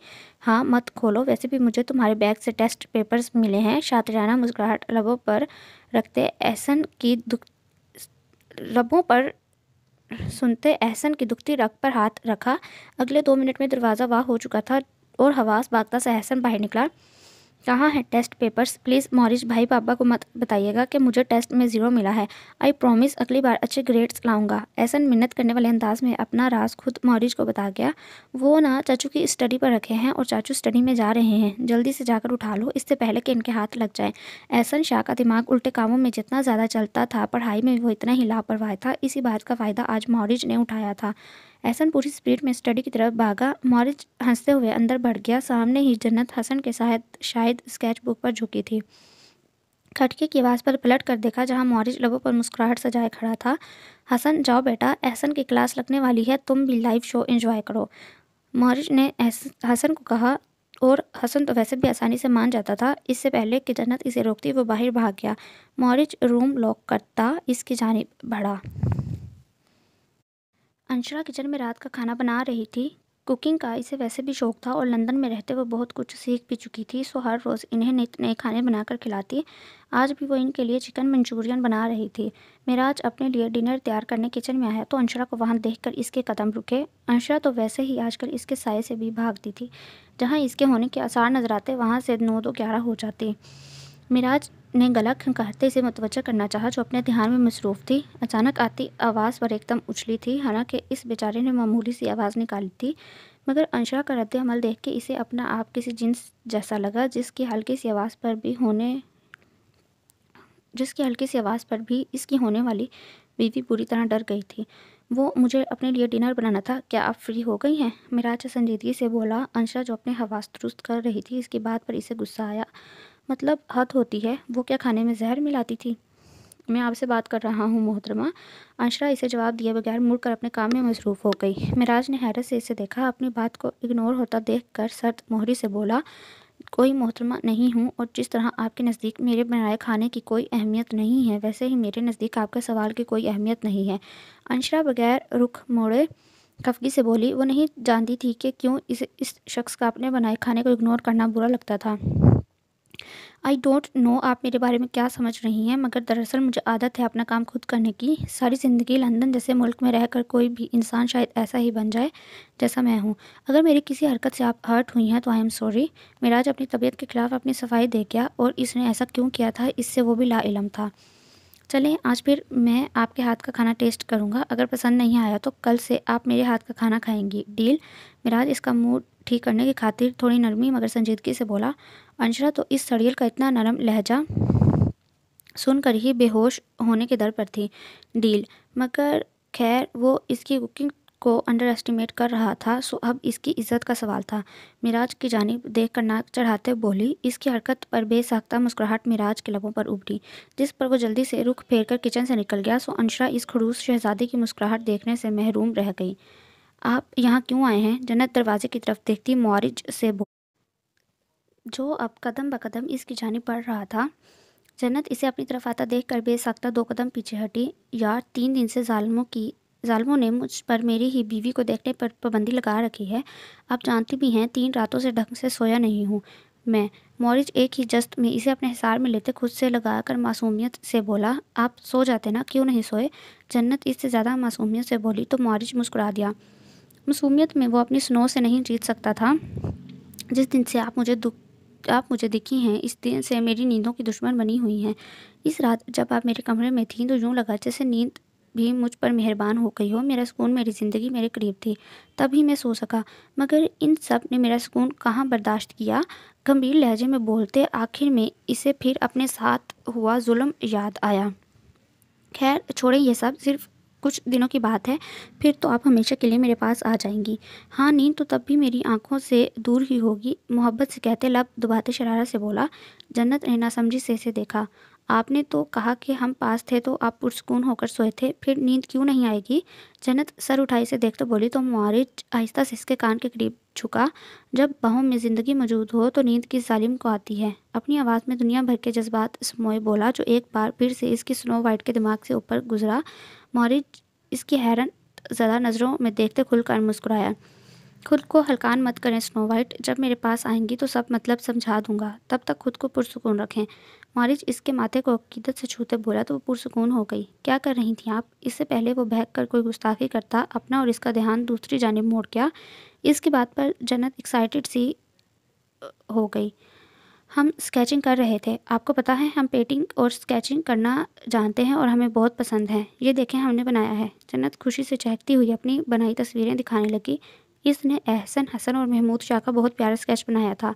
हाँ मत खोलो वैसे भी मुझे तुम्हारे बैग से टेस्ट पेपर्स मिले हैं शातराना मुस्कुराहट लबों पर रखते एहसन की दुख लबों पर सुनते एहसन की दुखती रख पर हाथ रखा अगले दो मिनट में दरवाज़ा वाह हो चुका था और हवास बागता से एहसन बाहर निकला कहाँ हैं टेस्ट पेपर्स प्लीज़ मौरिश भाई पापा को मत बताइएगा कि मुझे टेस्ट में ज़ीरो मिला है आई प्रॉमिस अगली बार अच्छे ग्रेड्स लाऊंगा ऐसा मिन्नत करने वाले अंदाज में अपना राज खुद मौरिश को बता गया वो ना चाचू की स्टडी पर रखे हैं और चाचू स्टडी में जा रहे हैं जल्दी से जाकर उठा लो इससे पहले कि इनके हाथ लग जाए ऐसन शाह का दिमाग उल्टे कामों में जितना ज़्यादा चलता था पढ़ाई में वो इतना ही लापरवाह था इसी बात का फ़ायदा आज मौरिज ने उठाया था एहसन पूरी स्पीड में स्टडी की तरफ भागा मॉरिज हंसते हुए अंदर बढ़ गया सामने ही जन्नत हसन के साथ शायद स्केच बुक पर झुकी थी खटके की आवाज़ पर पलट कर देखा जहाँ मॉरिज लबों पर मुस्कुराहट सजाए खड़ा था हसन जाओ बेटा एहसन की क्लास लगने वाली है तुम भी लाइव शो इंजॉय करो मॉरिज ने हसन को कहा और हसन तो वैसे भी आसानी से मान जाता था इससे पहले कि जन्नत इसे रोकती वो बाहर भाग गया मॉरिज रूम लॉक करता इसकी जानब बढ़ा अंशरा किचन में रात का खाना बना रही थी कुकिंग का इसे वैसे भी शौक था और लंदन में रहते हुए बहुत कुछ सीख भी चुकी थी सो हर रोज़ इन्हें नए नए खाने बनाकर खिलाती आज भी वो इनके लिए चिकन मंचूरियन बना रही थी मेरा आज अपने लिए डिनर तैयार करने किचन में आया तो अंशरा को वहाँ देखकर इसके कदम रुके अंशरा तो वैसे ही आजकल इसके साय से भी भागती थी जहाँ इसके होने के आसार नज़र आते वहाँ से नौ दो ग्यारह हो जाती मिराज ने गला कहते से मुतवजह करना चाहा जो अपने ध्यान में मसरूफ थी अचानक आती आवाज़ पर एकदम उछली थी हालांकि इस बेचारे ने मामूली सी आवाज़ निकाली थी मगर अंशा का रद्द अमल देख के इसे अपना आप किसी जिन्स जैसा लगा जिसकी हल्की सी आवाज़ पर भी होने जिसकी हल्की सी आवाज़ पर भी इसकी होने वाली बीवी पूरी तरह डर गई थी वो मुझे अपने लिए डिनर बनाना था क्या आप फ्री हो गई हैं मिराज संजीदगी से बोला अंशा जो अपने हवास दुरुस्त कर रही थी इसकी बात पर इसे गुस्सा आया मतलब हद होती है वो क्या खाने में जहर मिलाती थी मैं आपसे बात कर रहा हूँ मोहतरमा अंशरा इसे जवाब दिए बगैर मुड़कर अपने काम में मसरूफ़ हो गई मिराज ने हैरत से इसे देखा अपनी बात को इग्नोर होता देख कर सर्द मोहरी से बोला कोई मोहतरमा नहीं हूँ और जिस तरह आपके नज़दीक मेरे बनाए खाने की कोई अहमियत नहीं है वैसे ही मेरे नज़दीक आपके सवाल की कोई अहमियत नहीं है अंशरा बगैर रुख मोड़े खफगी से बोली वो नहीं जानती थी कि क्यों इस इस शख्स का अपने बनाए खाने को इग्नोर करना बुरा लगता था आई डोंट नो आप मेरे बारे में क्या समझ रही हैं मगर दरअसल मुझे आदत है अपना काम खुद करने की सारी ज़िंदगी लंदन जैसे मुल्क में रहकर कोई भी इंसान शायद ऐसा ही बन जाए जैसा मैं हूँ अगर मेरी किसी हरकत से आप हर्ट हुई हैं तो आई एम सॉरी मेराज अपनी तबीयत के खिलाफ अपनी सफाई दे गया और इसने ऐसा क्यों किया था इससे वो भी लाइलम था चलें आज फिर मैं आपके हाथ का खाना टेस्ट करूँगा अगर पसंद नहीं आया तो कल से आप मेरे हाथ का खाना खाएंगी डील मिराज इसका मूड ठीक करने की खातिर थोड़ी नरमी मगर संजीदगी से बोला अंशरा तो इस सड़ियल का इतना नरम लहजा सुनकर ही बेहोश होने के दर पर थी डील मगर खैर वो इसकी कुकिंग को अंडर एस्टिमेट कर रहा था सो अब इसकी इज्जत का सवाल था मिराज की जानब देख कर नाक चढ़ाते बोली इसकी हरकत पर बेसाख्ता मुस्कुराहट मिराज के लबों पर उभरी जिस पर वो जल्दी से रुख फेर कर किचन से निकल गया सो अंशरा इस खड़ूस शहजादे की मुस्कुराहट देखने से महरूम रह गई आप यहाँ क्यों आए हैं जन्नत दरवाजे की तरफ देखती मॉरिज से बो जो अब कदम ब कदम इसकी जानी पड़ रहा था जन्नत इसे अपनी तरफ आता देख कर बेसाख्ता दो कदम पीछे हटी यार तीन दिन से जालमों की जालमों ने मुझ पर मेरी ही बीवी को देखने पर पाबंदी लगा रखी है आप जानती भी हैं तीन रातों से ढंग से सोया नहीं हूँ मैं मॉरिज एक ही जस्त में इसे अपने हिसार में लेते खुद से लगा कर मासूमियत से बोला आप सो जाते ना क्यों नहीं सोए जन्नत इससे ज़्यादा मासूमियत से बोली तो मॉरिज मुस्कुरा दिया मासूमियत में वो अपनी स्नो से नहीं जीत सकता था जिस दिन से आप मुझे दुख आप मुझे दिखी हैं इस दिन से मेरी नींदों की दुश्मन बनी हुई हैं इस रात जब आप मेरे कमरे में थीं तो यूँ लगा जैसे नींद भी मुझ पर मेहरबान हो गई हो मेरा सुकून मेरी ज़िंदगी मेरे करीब थी तभी मैं सो सका मगर इन सब ने मेरा सुकून कहाँ बर्दाश्त किया गंभीर लहजे में बोलते आखिर में इसे फिर अपने साथ हुआ जुल्म याद आया खैर छोड़ें यह सब सिर्फ कुछ दिनों की बात है फिर तो आप हमेशा के लिए मेरे पास आ जाएंगी हाँ नींद तो तब भी मेरी आंखों से दूर ही होगी मोहब्बत से कहते लब दुबाते शरारा से बोला जन्नत ने नासमझी से से देखा आपने तो कहा कि हम पास थे तो आप पुरसकून होकर सोए थे फिर नींद क्यों नहीं आएगी जन्नत सर उठाई से देखते बोली तो मुआरिज आहिस्ता से इसके कान के करीब झुका जब बहों में ज़िंदगी मौजूद हो तो नींद किस जालिम को आती है अपनी आवाज़ में दुनिया भर के जज्बात समोए बोला जो एक बार फिर से इसकी स्नो वाइट के दिमाग से ऊपर गुजरा मॉरिज इसकी हैरान ज़्यादा नज़रों में देखते खुलकर मुस्कुराया खुद को हलकान मत करें स्नो वाइट जब मेरे पास आएंगी तो सब मतलब समझा दूंगा तब तक खुद को पुरसकून रखें मॉरिज इसके माथे को अकीदत से छूते बोला तो वो पुरसकून हो गई क्या कर रही थी आप इससे पहले वो बहक कर कोई गुस्ताखी करता अपना और इसका ध्यान दूसरी जानब मोड़ गया इसकी बात पर जन्नत एक्साइटेड सी हो गई हम स्केचिंग कर रहे थे आपको पता है हम पेंटिंग और स्केचिंग करना जानते हैं और हमें बहुत पसंद है ये देखें हमने बनाया है जन्नत खुशी से चहकती हुई अपनी बनाई तस्वीरें दिखाने लगी इसने एहसन हसन और महमूद शाह का बहुत प्यारा स्केच बनाया था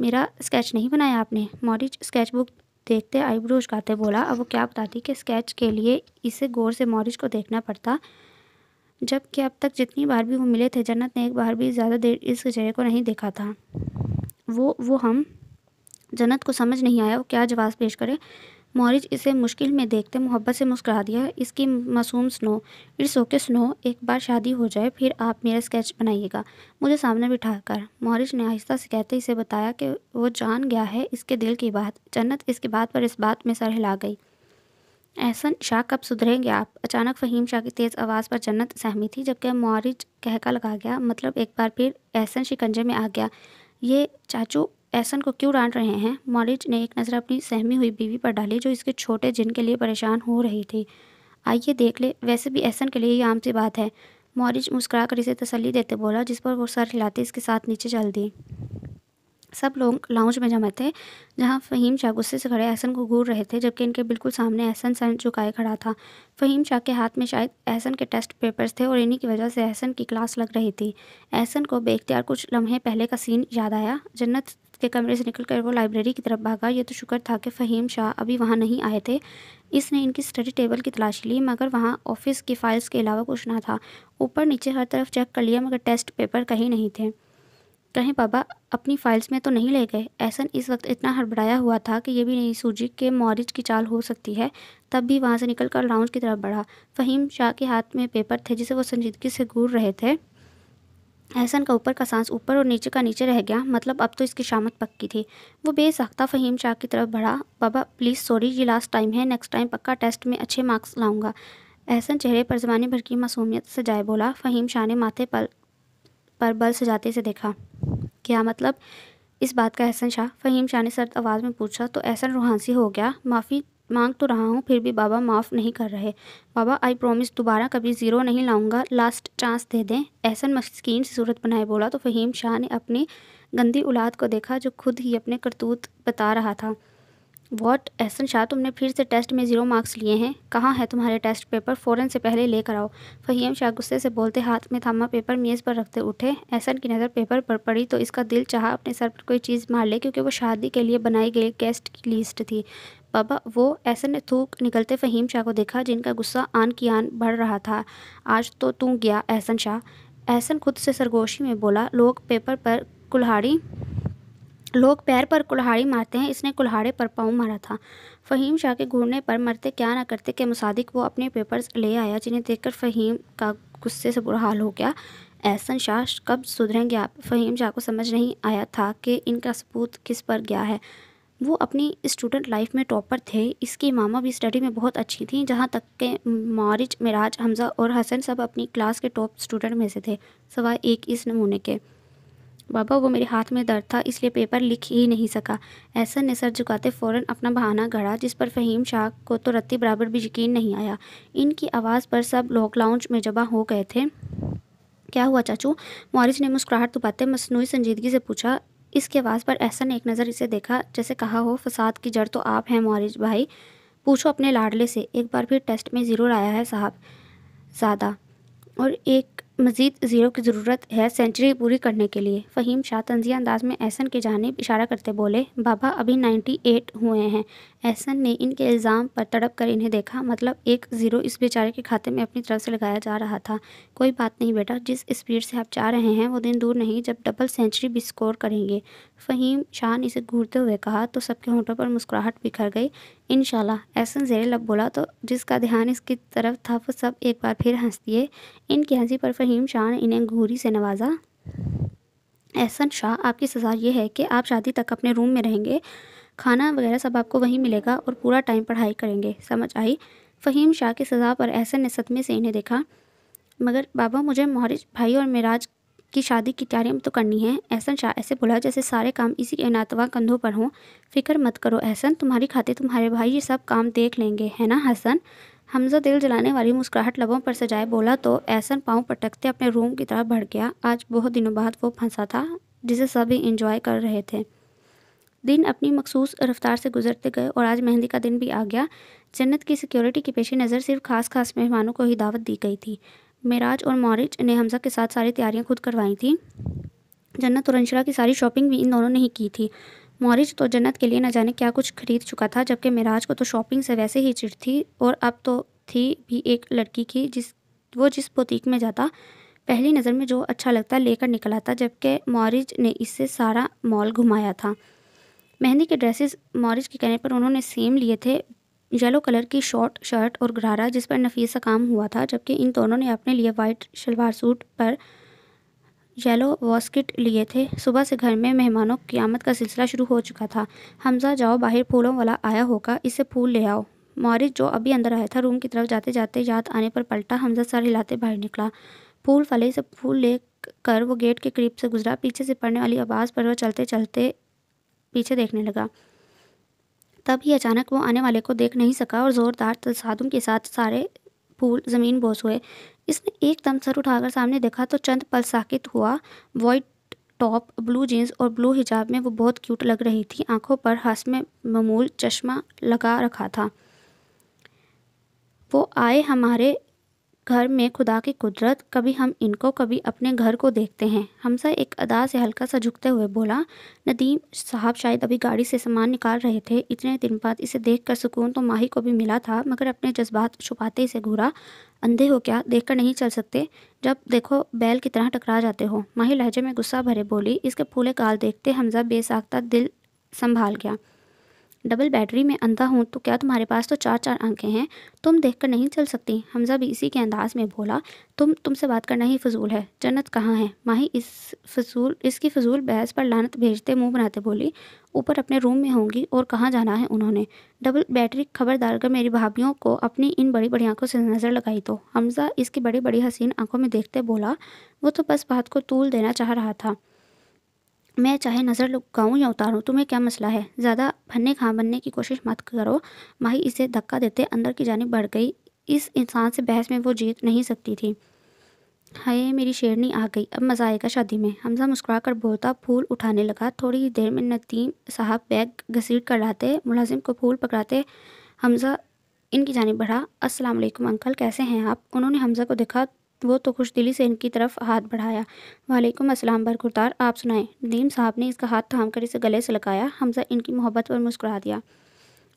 मेरा स्केच नहीं बनाया आपने स्केच बुक देखते आईब्रो उचकाते बोला अब वो क्या बताती कि स्केच के लिए इसे गौर से मॉरिज को देखना पड़ता जबकि अब तक जितनी बार भी वो मिले थे जन्नत ने एक बार भी ज़्यादा देर इस चेहरे को नहीं देखा था वो वो हम जन्नत को समझ नहीं आया वो क्या जवाब पेश करे मोरिज इसे मुश्किल में देखते मोहब्बत से मुस्करा दिया इसकी मासूम स्नो इट्स ओके स्नो एक बार शादी हो जाए फिर आप मेरा स्केच बनाइएगा मुझे सामने बिठाकर मोरिज ने आहिस्ता से कहते इसे बताया कि वो जान गया है इसके दिल की बात जन्नत इसके बात पर इस बात में सर हिला गई एहसन शाह कब सुधरेंगे आप अचानक फ़हीम शाह की तेज़ आवाज़ पर जन्नत सहमी थी जबकि मोरिज कहका लगा गया मतलब एक बार फिर एहसन शिकंजे में आ गया ये चाचू एहसन को क्यों डांट रहे हैं मॉलिज ने एक नज़र अपनी सहमी हुई बीवी पर डाली जो इसके छोटे जिन के लिए परेशान हो रही थी आइए देख ले वैसे भी एहसन के लिए ये आम सी बात है मॉरिज मुस्कुरा कर इसे तसली देते बोला जिस पर वो सर हिलाते इसके साथ नीचे चल दी सब लोग लाउंज में जमा थे जहाँ फ़हीम शाह गुस्से से खड़े एहसन को घूर रहे थे जबकि इनके बिल्कुल सामने एहसन सर झुकाए खड़ा था फ़हीम शाह के हाथ में शायद एहसन के टेस्ट पेपर्स थे और इन्हीं की वजह से एहसन की क्लास लग रही थी एहसन को बेख्तियार कुछ लम्हे पहले का सीन याद आया जन्नत उसके कमरे से निकल वो लाइब्रेरी की तरफ भागा ये तो शुक्र था कि फ़हीम शाह अभी वहाँ नहीं आए थे इसने इनकी स्टडी टेबल की तलाशी ली मगर वहाँ ऑफिस की फ़ाइल्स के अलावा कुछ ना था ऊपर नीचे हर तरफ चेक कर लिया मगर टेस्ट पेपर कहीं नहीं थे कहीं बाबा अपनी फाइल्स में तो नहीं ले गए ऐसा इस वक्त इतना हड़बड़ाया हुआ था कि ये भी नहीं सूझी कि मॉरिज की चाल हो सकती है तब भी वहाँ से निकल कर लाउंज की तरफ बढ़ा फ़हीम शाह के हाथ में पेपर थे जिसे वो संजीदगी से घूर रहे थे एहसन का ऊपर का सांस ऊपर और नीचे का नीचे रह गया मतलब अब तो इसकी शामत पक्की थी वो बेसाख्ता फ़हीम शाह की तरफ बढ़ा बाबा प्लीज़ सॉरी ये लास्ट टाइम है नेक्स्ट टाइम पक्का टेस्ट में अच्छे मार्क्स लाऊंगा एहसन चेहरे पर जमाने भर की मासूमियत से जाए बोला फ़हीम शाह ने माथे पर पर बल सजाते से देखा क्या मतलब इस बात का एहसन शाह फ़हीम शाह ने सर्द आवाज़ में पूछा तो एहसन रूहानसी हो गया माफ़ी मांग तो रहा हूँ फिर भी बाबा माफ़ नहीं कर रहे बाबा आई प्रोमिस दोबारा कभी ज़ीरो नहीं लाऊंगा लास्ट चांस दे दें एहसन मस्किन से सूरत बनाए बोला तो फ़हीम शाह ने अपनी गंदी औलाद को देखा जो खुद ही अपने करतूत बता रहा था वॉट एहसन शाह तुमने फिर से टेस्ट में ज़ीरो मार्क्स लिए हैं कहाँ है तुम्हारे टेस्ट पेपर फ़ौरन से पहले लेकर आओ फ़हीम शाह गुस्से से बोलते हाथ में थामा पेपर मेज़ पर रखते उठे एहसन की नज़र पेपर पर पड़ी तो इसका दिल चाह अपने सर पर कोई चीज़ मार ले क्योंकि वो शादी के लिए बनाई गई गेस्ट की लिस्ट थी बाबा वो ऐसे ने थूक निकलते फ़हीम शाह को देखा जिनका गुस्सा आन की आन बढ़ रहा था आज तो तू गया एहसन शाह एहसन खुद से सरगोशी में बोला लोग पेपर पर कुल्हाड़ी लोग पैर पर कुल्हाड़ी मारते हैं इसने कुल्हाड़े पर पाँव मारा था फ़हीम शाह के घूरने पर मरते क्या ना करते के मुसादिक वो अपने पेपर्स ले आया जिन्हें देखकर फ़हीम का गुस्से से बुरा हाल हो गया एहसन शाह कब सुधरेंगे आप फ़हीम शाह को समझ नहीं आया था कि इनका सबूत किस पर गया है वो अपनी स्टूडेंट लाइफ में टॉपर थे इसकी मामा भी स्टडी में बहुत अच्छी थी जहाँ तक के मारिज मिराज हमजा और हसन सब अपनी क्लास के टॉप स्टूडेंट में से थे सवाए एक इस नमूने के बाबा वो मेरे हाथ में दर्द था इसलिए पेपर लिख ही नहीं सका ऐसा ने सर झुकाते फ़ौरन अपना बहाना घड़ा जिस पर फ़हीम शाह को तो रत्ती बराबर भी यकीन नहीं आया इनकी आवाज़ पर सब लोग लाउंज में जबा हो गए थे क्या हुआ चाचू मॉरिस ने मुस्कुराहट दुपाते मसनू संजीदगी से पूछा इसके आवाज़ पर एहसन एक नज़र इसे देखा जैसे कहा हो फसाद की जड़ तो आप हैं मोरिज भाई पूछो अपने लाडले से एक बार फिर टेस्ट में ज़ीरो आया है साहब ज़्यादा और एक मज़ीद ज़ीरो की ज़रूरत है सेंचुरी पूरी करने के लिए फ़हीम शाह तंजिया अंदाज में एहसन की जानब इशारा करते बोले बाबा अभी नाइन्टी एट हुए हैं एहसन ने इनके इल्ज़ाम पर तड़प कर इन्हें देखा मतलब एक ज़ीरो इस बेचारे के खाते में अपनी तरफ से लगाया जा रहा था कोई बात नहीं बेटा जिस स्पीड से आप जा रहे हैं वो दिन दूर नहीं जब डबल सेंचुरी भी स्कोर करेंगे फ़हीम शाह ने इसे घूरते हुए कहा तो सबके होंठों पर मुस्कुराहट बिखर गई इन एहसन जेर लब बोला तो जिसका ध्यान इसकी तरफ था वो सब एक बार फिर हंस दिए इनकी हंसी पर फ़हीम शाह ने इन्हें घूरी से नवाजा एहसन शाह आपकी सज़ा यह है कि आप शादी तक अपने रूम में रहेंगे खाना वगैरह सब आपको वहीं मिलेगा और पूरा टाइम पढ़ाई करेंगे समझ आई फ़हीम शाह की सज़ा पर एहसन ने सदमे से इन्हें देखा मगर बाबा मुझे मोहरिज भाई और मिराज की शादी की तैयारी तो करनी है एहसन शाह ऐसे बोला जैसे सारे काम इसी के नातवा कंधों पर हों फिक्र मत करो एहसन तुम्हारी खातिर तुम्हारे भाई ये सब काम देख लेंगे है ना हसन हमजा दिल जलाने वाली मुस्कुराहट लबों पर सजाए बोला तो एहसन पाँव पटकते अपने रूम की तरफ बढ़ गया आज बहुत दिनों बाद वो फंसा था जिसे सभी इंजॉय कर रहे थे दिन अपनी मखसूस रफ्तार से गुजरते गए और आज मेहंदी का दिन भी आ गया जन्नत की सिक्योरिटी की पेश नज़र सिर्फ खास खास मेहमानों को ही दावत दी गई थी मेराज और मौरिज ने हमजा के साथ सारी तैयारियां खुद करवाई थी जन्नत और अंशरा की सारी शॉपिंग भी इन दोनों ने ही की थी मौरिज तो जन्नत के लिए न जाने क्या कुछ खरीद चुका था जबकि मेराज को तो शॉपिंग से वैसे ही चिड़ थी और अब तो थी भी एक लड़की की जिस वो जिस पोतीक में जाता पहली नज़र में जो अच्छा लगता लेकर निकल आता जबकि मॉरिज ने इससे सारा मॉल घुमाया था मेहंदी के ड्रेसेस मॉरिज के कहने पर उन्होंने सेम लिए थे येलो कलर की शॉर्ट शर्ट और घरारा जिस पर नफीस काम हुआ था जबकि इन दोनों ने अपने लिए वाइट शलवार सूट पर येलो वॉस्किट लिए थे सुबह से घर में मेहमानों की आमद का सिलसिला शुरू हो चुका था हमजा जाओ बाहर फूलों वाला आया होगा इसे फूल ले आओ मॉरिस जो अभी अंदर आया था रूम की तरफ जाते जाते याद आने पर पलटा हमजा सर हिलाते बाहर निकला फूल फले से फूल ले कर वो गेट के करीब से गुजरा पीछे से पड़ने वाली आवाज़ पर वह चलते चलते पीछे देखने लगा तभी अचानक वो आने वाले को देख नहीं सका और ज़ोरदार तसादुम के साथ सारे फूल ज़मीन बोस हुए इसने एक दम सर उठाकर सामने देखा तो चंद पल साकित हुआ वाइट टॉप ब्लू जीन्स और ब्लू हिजाब में वो बहुत क्यूट लग रही थी आंखों पर हंस में ममूल चश्मा लगा रखा था वो आए हमारे घर में खुदा की कुदरत कभी हम इनको कभी अपने घर को देखते हैं हमसा एक अदा से हल्का सा झुकते हुए बोला नदीम साहब शायद अभी गाड़ी से सामान निकाल रहे थे इतने दिन बाद इसे देख कर सुकून तो माही को भी मिला था मगर अपने जज्बात छुपाते इसे घूरा अंधे हो क्या देख कर नहीं चल सकते जब देखो बैल की तरह टकरा जाते हो माही लहजे में गुस्सा भरे बोली इसके फूले गाल देखते हमजा बेसाख्ता दिल संभाल गया डबल बैटरी में अंधा हूँ तो क्या तुम्हारे पास तो चार चार आंखें हैं तुम देखकर नहीं चल सकती हमजा भी इसी के अंदाज में बोला तुम तुमसे बात करना ही फजूल है जन्नत कहाँ है माही इस फजूल इसकी फजूल बहस पर लानत भेजते मुंह बनाते बोली ऊपर अपने रूम में होंगी और कहाँ जाना है उन्होंने डबल बैटरी खबरदार कर मेरी भाभीियों को अपनी इन बड़ी बड़ी आंखों से नज़र लगाई तो हमजा इसकी बड़ी बड़ी हसीन आंखों में देखते बोला वो तो बस बात को तूल देना चाह रहा था मैं चाहे नज़र लगाऊँ या उतारूँ तुम्हें क्या मसला है ज़्यादा भन्ने खा बनने की कोशिश मत करो माही इसे धक्का देते अंदर की जानब बढ़ गई इस इंसान से बहस में वो जीत नहीं सकती थी हाय मेरी शेरनी आ गई अब मज़ा आएगा शादी में हमजा मुस्कुरा कर बोलता फूल उठाने लगा थोड़ी देर में नतीम साहब बैग घसीट कर लाते मुलाजिम को फूल पकड़ाते हमजा इनकी जानब बढ़ा अस्सलाम अंकल कैसे हैं आप उन्होंने हमजा को देखा वो तो खुश दिली से इनकी तरफ हाथ बढ़ाया वालेकुम अस्सलाम बरकरार आप सुनाएं नदीम साहब ने इसका हाथ थाम कर इसे गले से लगाया हमजा इनकी मोहब्बत पर मुस्कुरा दिया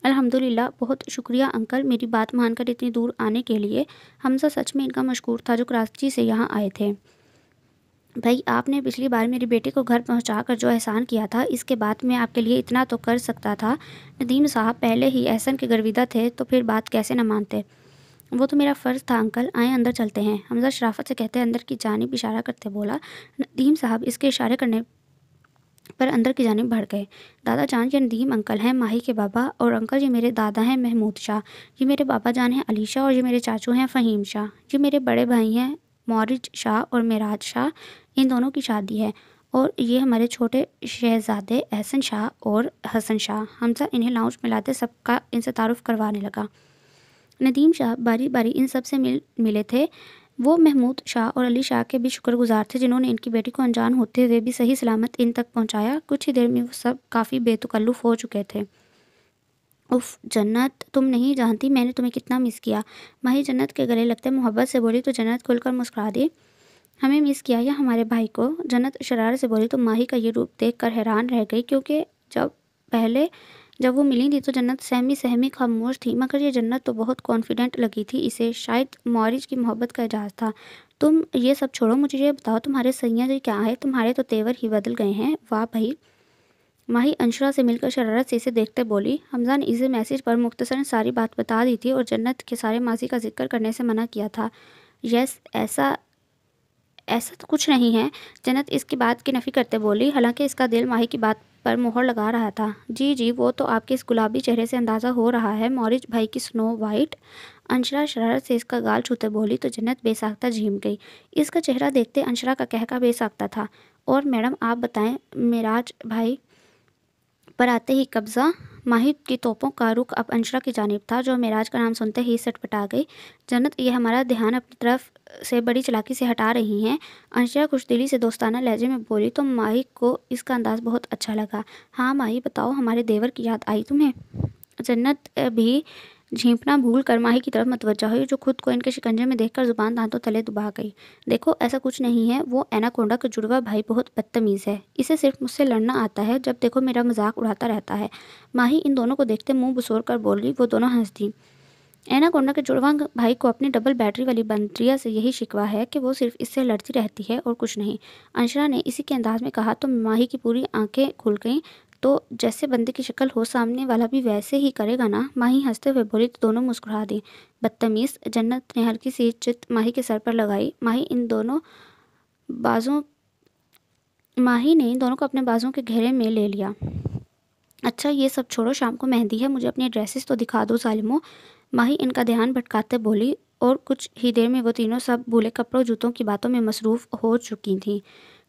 अल्हम्दुलिल्लाह बहुत शुक्रिया अंकल मेरी बात मानकर इतनी दूर आने के लिए हमजा सच में इनका मशहूर था जो कराची से यहाँ आए थे भाई आपने पिछली बार मेरी बेटी को घर पहुंचा कर जो एहसान किया था इसके बाद मैं आपके लिए इतना तो कर सकता था नदीम साहब पहले ही एहसन के गर्विदा थे तो फिर बात कैसे ना मानते वो तो मेरा फ़र्ज़ था अंकल आए अंदर चलते हैं हमजा शराफत से कहते अंदर की जानब इशारा करते बोला नदीम साहब इसके इशारे करने पर अंदर की जानब भड़ गए दादा जान ये नदीम अंकल हैं माही के बाबा और अंकल जी मेरे दादा हैं महमूद शाह ये मेरे बाबा जान हैं अली शाह और ये मेरे चाचू हैं फ़हीम शाह ये मेरे बड़े भाई हैं मौरज शाह और मेराज शाह इन दोनों की शादी है और ये हमारे छोटे शहजादे एहसन शाह और हसन शाह हमसा इन्हें लाउंज मिलाते सबका इनसे तारुफ़ करवाने लगा नदीम शाह बारी बारी इन सब से मिल मिले थे वो महमूद शाह और अली शाह के भी शुक्रगुजार थे जिन्होंने इनकी बेटी को अनजान होते हुए भी सही सलामत इन तक पहुंचाया कुछ ही देर में वो सब काफ़ी बेतकल्लुफ़ हो चुके थे उफ जन्नत तुम नहीं जानती मैंने तुम्हें कितना मिस किया माही जन्नत के गले लगते मोहब्बत से बोली तो जन्नत खुलकर मुस्कुरा दी हमें मिस किया या हमारे भाई को जन्नत शरार से बोली तो माही का ये रूप देख कर हैरान रह गई क्योंकि जब पहले जब वो मिली थी तो जन्नत सहमी सहमी खामोश थी मगर ये जन्नत तो बहुत कॉन्फिडेंट लगी थी इसे शायद मॉरिज की मोहब्बत का एजाज था तुम ये सब छोड़ो मुझे ये बताओ तुम्हारे सैया जी क्या है तुम्हारे तो तेवर ही बदल गए हैं वाह भाई माही अंशरा से मिलकर शरारत से इसे देखते बोली हमजा ने इसे मैसेज पर मुख्तसर सारी बात बता दी थी और जन्नत के सारे माजी का जिक्र करने से मना किया था यस ऐसा ऐसा तो कुछ नहीं है जन्नत इसकी बात की नफ़ी करते बोली हालांकि इसका दिल माही की बात पर मोहर लगा रहा था जी जी वो तो आपके इस गुलाबी चेहरे से अंदाज़ा हो रहा है मॉरिज भाई की स्नो वाइट अंशरा शरारत से इसका गाल छूते बोली तो जन्नत बेसाख्ता झीम गई इसका चेहरा देखते अंशरा का कहका बेसाख्ता था और मैडम आप बताएं मिराज भाई पर आते ही कब्ज़ा माहिर की तोपों का रुख अब अंशरा की जानब था जो मेराज का नाम सुनते ही सटपटा गई जन्नत यह हमारा ध्यान अपनी तरफ से बड़ी चलाकी से हटा रही हैं अंशरा खुश दिली से दोस्ताना लहजे में बोली तो माही को इसका अंदाज बहुत अच्छा लगा हाँ माही बताओ हमारे देवर की याद आई तुम्हें जन्नत भी झीपना भूल कर माही की तरफ मतवजा हुई जो खुद को इनके शिकंजे में देखकर जुबान दांतों तले दुबा गई देखो ऐसा कुछ नहीं है वो एनाकोंडा का जुड़वा भाई बहुत बदतमीज़ है इसे सिर्फ मुझसे लड़ना आता है जब देखो मेरा मजाक उड़ाता रहता है माही इन दोनों को देखते मुंह बसोर कर बोल गई वो दोनों हंस दी एना कोंडा के जुड़वा भाई को अपनी डबल बैटरी वाली बंत्रिया से यही शिकवा है कि वो सिर्फ इससे लड़ती रहती है और कुछ नहीं अंशरा ने इसी के अंदाज में कहा तो माही की पूरी आंखें खुल गईं तो जैसे बंदे की शक्ल हो सामने वाला भी वैसे ही करेगा ना माही हंसते हुए बोली तो दोनों मुस्कुरा दी बदतमीज़ जन्नत ने हल्की सी चित माही के सर पर लगाई माही इन दोनों बाजों माही ने इन दोनों को अपने बाजों के घेरे में ले लिया अच्छा ये सब छोड़ो शाम को मेहंदी है मुझे अपनी ड्रेसेस तो दिखा दो सालिमो माही इनका ध्यान भटकाते बोली और कुछ ही देर में वो तीनों सब भूले कपड़ों जूतों की बातों में मसरूफ़ हो चुकी थीं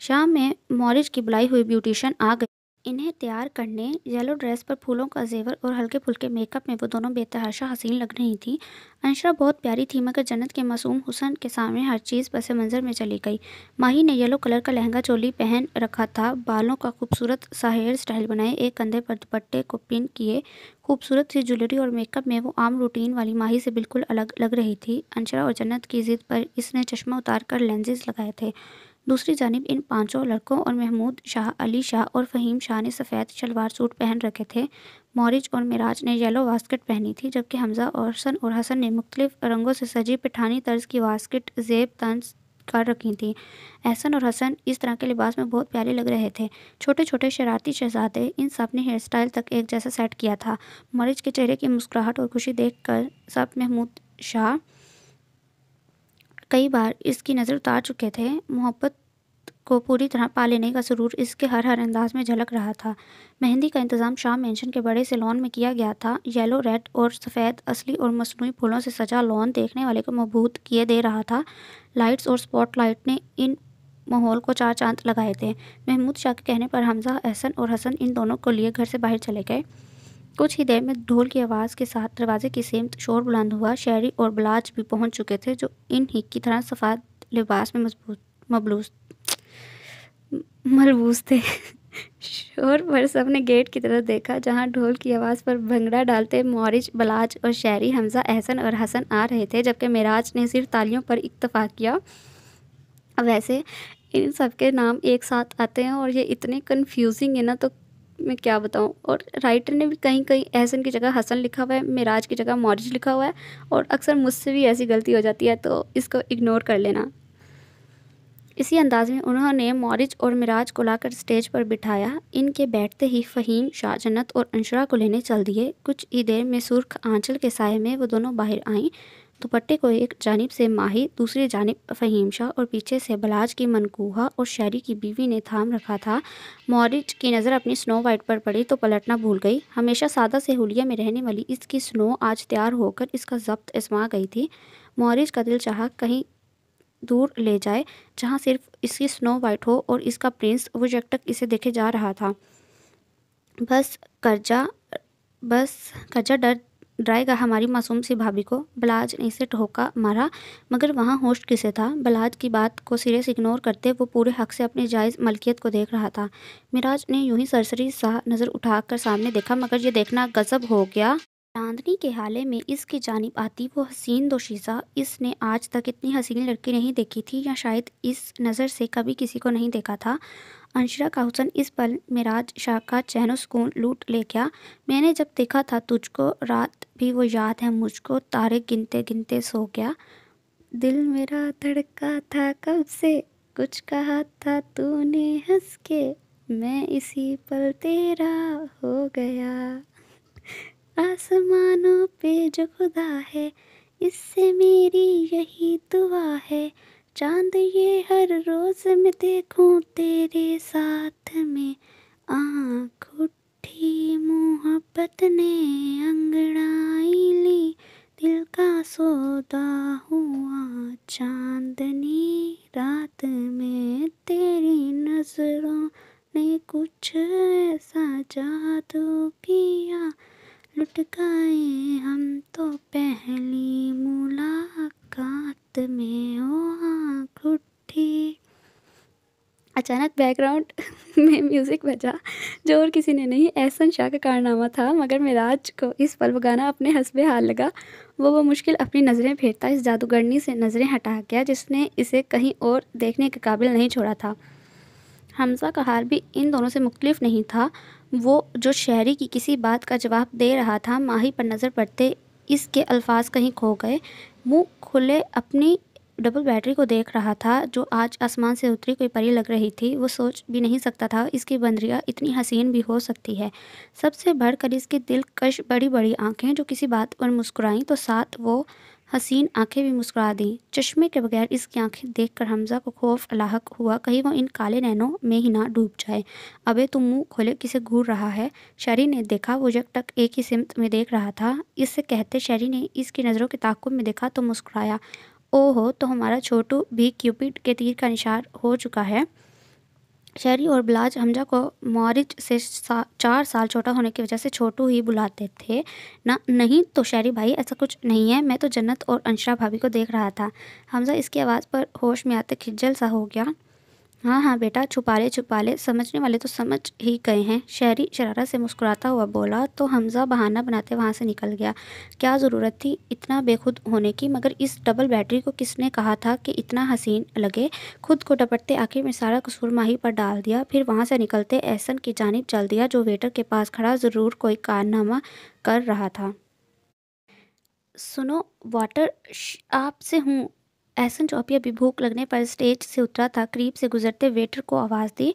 शाम में मॉरिज की बुलाई हुई ब्यूटिशन आ गई इन्हें तैयार करने येलो ड्रेस पर फूलों का जेवर और हल्के फुल्के मेकअप में वो दोनों बेतहाशा हसीन लग रही थी अंशरा बहुत प्यारी थी मगर जन्नत के मासूम हुसन के सामने हर चीज़ पस मंज़र में चली गई माही ने येलो कलर का लहंगा चोली पहन रखा था बालों का खूबसूरत सा हेयर स्टाइल बनाए एक कंधे पर दुपट्टे को पिन किए खूबसूरत सी ज्वेलरी और मेकअप में वो आम रूटीन वाली माही से बिल्कुल अलग लग रही थी अंशरा और जन्नत की ज़िद पर इसने चश्मा उतार कर लेंजेज लगाए थे दूसरी जानब इन पांचों लड़कों और महमूद शाह अली शाह और फ़हीम शाह ने सफ़ेद शलवार सूट पहन रखे थे मौरिज और मिराज ने येलो वास्केट पहनी थी जबकि हमज़ा औरसन और हसन ने मुख्तलिफ रंगों से सजी पिठानी तर्ज की वास्कट जेब तंज कर रखी थी एहसन और हसन इस तरह के लिबास में बहुत प्यारे लग रहे थे छोटे छोटे शरारती शहजादे इन सब ने हेयर स्टाइल तक एक जैसा सेट किया था मौरिज के चेहरे की मुस्कुराहट और खुशी देख कर सब महमूद शाह कई बार इसकी नज़र उतार चुके थे मोहब्बत को पूरी तरह पा लेने का सुरूर इसके हर हर अंदाज में झलक रहा था मेहंदी का इंतज़ाम शाम मेंशन के बड़े से लॉन में किया गया था येलो रेड और सफ़ेद असली और मसनू फूलों से सजा लॉन देखने वाले को मबूत किए दे रहा था लाइट्स और स्पॉट लाइट ने इन माहौल को चार चांद लगाए थे महमूद शाह के कहने पर हमजा अहसन और हसन इन दोनों को लिए घर से बाहर चले गए कुछ ही देर में ढोल की आवाज़ के साथ दरवाजे की सेमत शोर बुलंद हुआ शहरी और बलाज भी पहुंच चुके थे जो इन ही की तरह सफ़ाद लिबास में मजबूत मबलूस मलबूस थे शोर पर सब ने गेट की तरफ देखा जहां ढोल की आवाज़ पर भंगड़ा डालते मौरिज बलाज और शहरी हमजा अहसन और हसन आ रहे थे जबकि मेराज ने सिर्फ तालियों पर इतफ़ा किया वैसे इन सबके नाम एक साथ आते हैं और ये इतने कन्फ्यूजिंग है ना तो मैं क्या बताऊँ और राइटर ने भी कहीं कहीं एहसन की जगह हसन लिखा हुआ है मिराज की जगह मौरज लिखा हुआ है और अक्सर मुझसे भी ऐसी गलती हो जाती है तो इसको इग्नोर कर लेना इसी अंदाज में उन्होंने मौरिज और मिराज को लाकर स्टेज पर बिठाया इनके बैठते ही फ़हीम शाह जन्नत और अंशरा को लेने चल दिए कुछ ही देर में सुर्ख आंचल के साय में वो दोनों बाहर आईं दुपट्टे को एक जानब से माही दूसरी जानब फ़हीम शाह और पीछे से बलाज की मनकूहा और शहरी की बीवी ने थाम रखा था मॉरिज की नज़र अपनी स्नो वाइट पर पड़ी तो पलटना भूल गई हमेशा सादा से हुलिया में रहने वाली इसकी स्नो आज तैयार होकर इसका जब्त आजमा गई थी मॉरिज का दिल चाह कहीं दूर ले जाए जहाँ सिर्फ इसकी स्नो वाइट हो और इसका प्रिंस वो जगटक इसे देखे जा रहा था बस कर्जा बस कर्जा डर ड्राई हमारी मासूम सी भाभी को बलाज ने इसे ठोका मारा मगर वहाँ होस्ट किसे था बलाज की बात को सिरे से इग्नोर करते वो पूरे हक से अपने जायज़ मलकियत को देख रहा था मिराज ने यूं ही सरसरी सा नज़र उठाकर सामने देखा मगर ये देखना गजब हो गया चांदनी के हाले में इसकी जानब आती वो हसीन दोशीज़ा इसने आज तक इतनी हसीन लड़की नहीं देखी थी या शायद इस नज़र से कभी किसी को नहीं देखा था अंशरा का हुसन इस पल मिराज शाह का चैन सुकून लूट ले गया मैंने जब देखा था तुझको रात भी वो याद है मुझको तारे गिनते गिनते सो गया दिल मेरा धड़का था कब से कुछ कहा था तूने हंस के मैं इसी पल तेरा हो गया आसमानों पे जो खुदा है इससे मेरी यही दुआ है चांद ये हर रोज में देखूं तेरे साथ में आँख उठी मोहब्बत ने अंगड़ाई ली दिल का सोता हुआ चांदनी रात में तेरी नजरों ने कुछ ऐसा जादू किया लुटकाए हम तो पहली मुलाकात में ओ आठी अचानक बैकग्राउंड में म्यूज़िक बजा जो और किसी ने नहीं एहसन शाह का कारनामा था मगर मिराज को इस पल गाना अपने हसब हाल लगा वो वो मुश्किल अपनी नज़रें फेरता इस जादूगरनी से नज़रें हटा गया जिसने इसे कहीं और देखने के काबिल नहीं छोड़ा था हमजा का हार भी इन दोनों से मुख्तलिफ नहीं था वो जो शहरी की किसी बात का जवाब दे रहा था माही पर नज़र पड़ते इसके अल्फाज कहीं खो गए मुंह खुले अपनी डबल बैटरी को देख रहा था जो आज आसमान से उतरी कोई परी लग रही थी वो सोच भी नहीं सकता था इसकी बंदरिया इतनी हसीन भी हो सकती है सबसे बढ़कर इसकी दिलकश बड़ी बड़ी आंखें जो किसी बात पर मुस्कुराई तो साथ वो हसीन आंखें भी मुस्कुरा दी चश्मे के बगैर इसकी आंखें देखकर हमजा को खौफ अलाहक हुआ कहीं वो इन काले नैनों में ही ना डूब जाए अबे तुम मुंह खोले किसे घूर रहा है शहरी ने देखा वो तक एक ही सिमत में देख रहा था इससे कहते शहरी ने इसकी नज़रों के ताकुब में देखा तो मुस्कुराया ओ हो तो हमारा छोटू भी क्यूपिड के तीर का निशान हो चुका है शहरी और बिलाज हमजा को मौरिज से सा, चार साल छोटा होने की वजह से छोटू ही बुलाते थे ना नहीं तो शहरी भाई ऐसा कुछ नहीं है मैं तो जन्नत और अंशरा भाभी को देख रहा था हमजा इसकी आवाज़ पर होश में आते खिजल सा हो गया हाँ हाँ बेटा छुपा ले छुपा ले समझने वाले तो समझ ही गए हैं शहरी शरारा से मुस्कुराता हुआ बोला तो हमज़ा बहाना बनाते वहाँ से निकल गया क्या ज़रूरत थी इतना बेखुद होने की मगर इस डबल बैटरी को किसने कहा था कि इतना हसीन लगे खुद को डपटते आखिर में सारा कसूर माही पर डाल दिया फिर वहाँ से निकलते एहसन की जानब चल दिया जो वेटर के पास खड़ा ज़रूर कोई कारनामा कर रहा था सुनो वाटर आपसे हूँ एहसन चौपिया भी भूख लगने पर स्टेज से उतरा था करीब से गुजरते वेटर को आवाज़ दी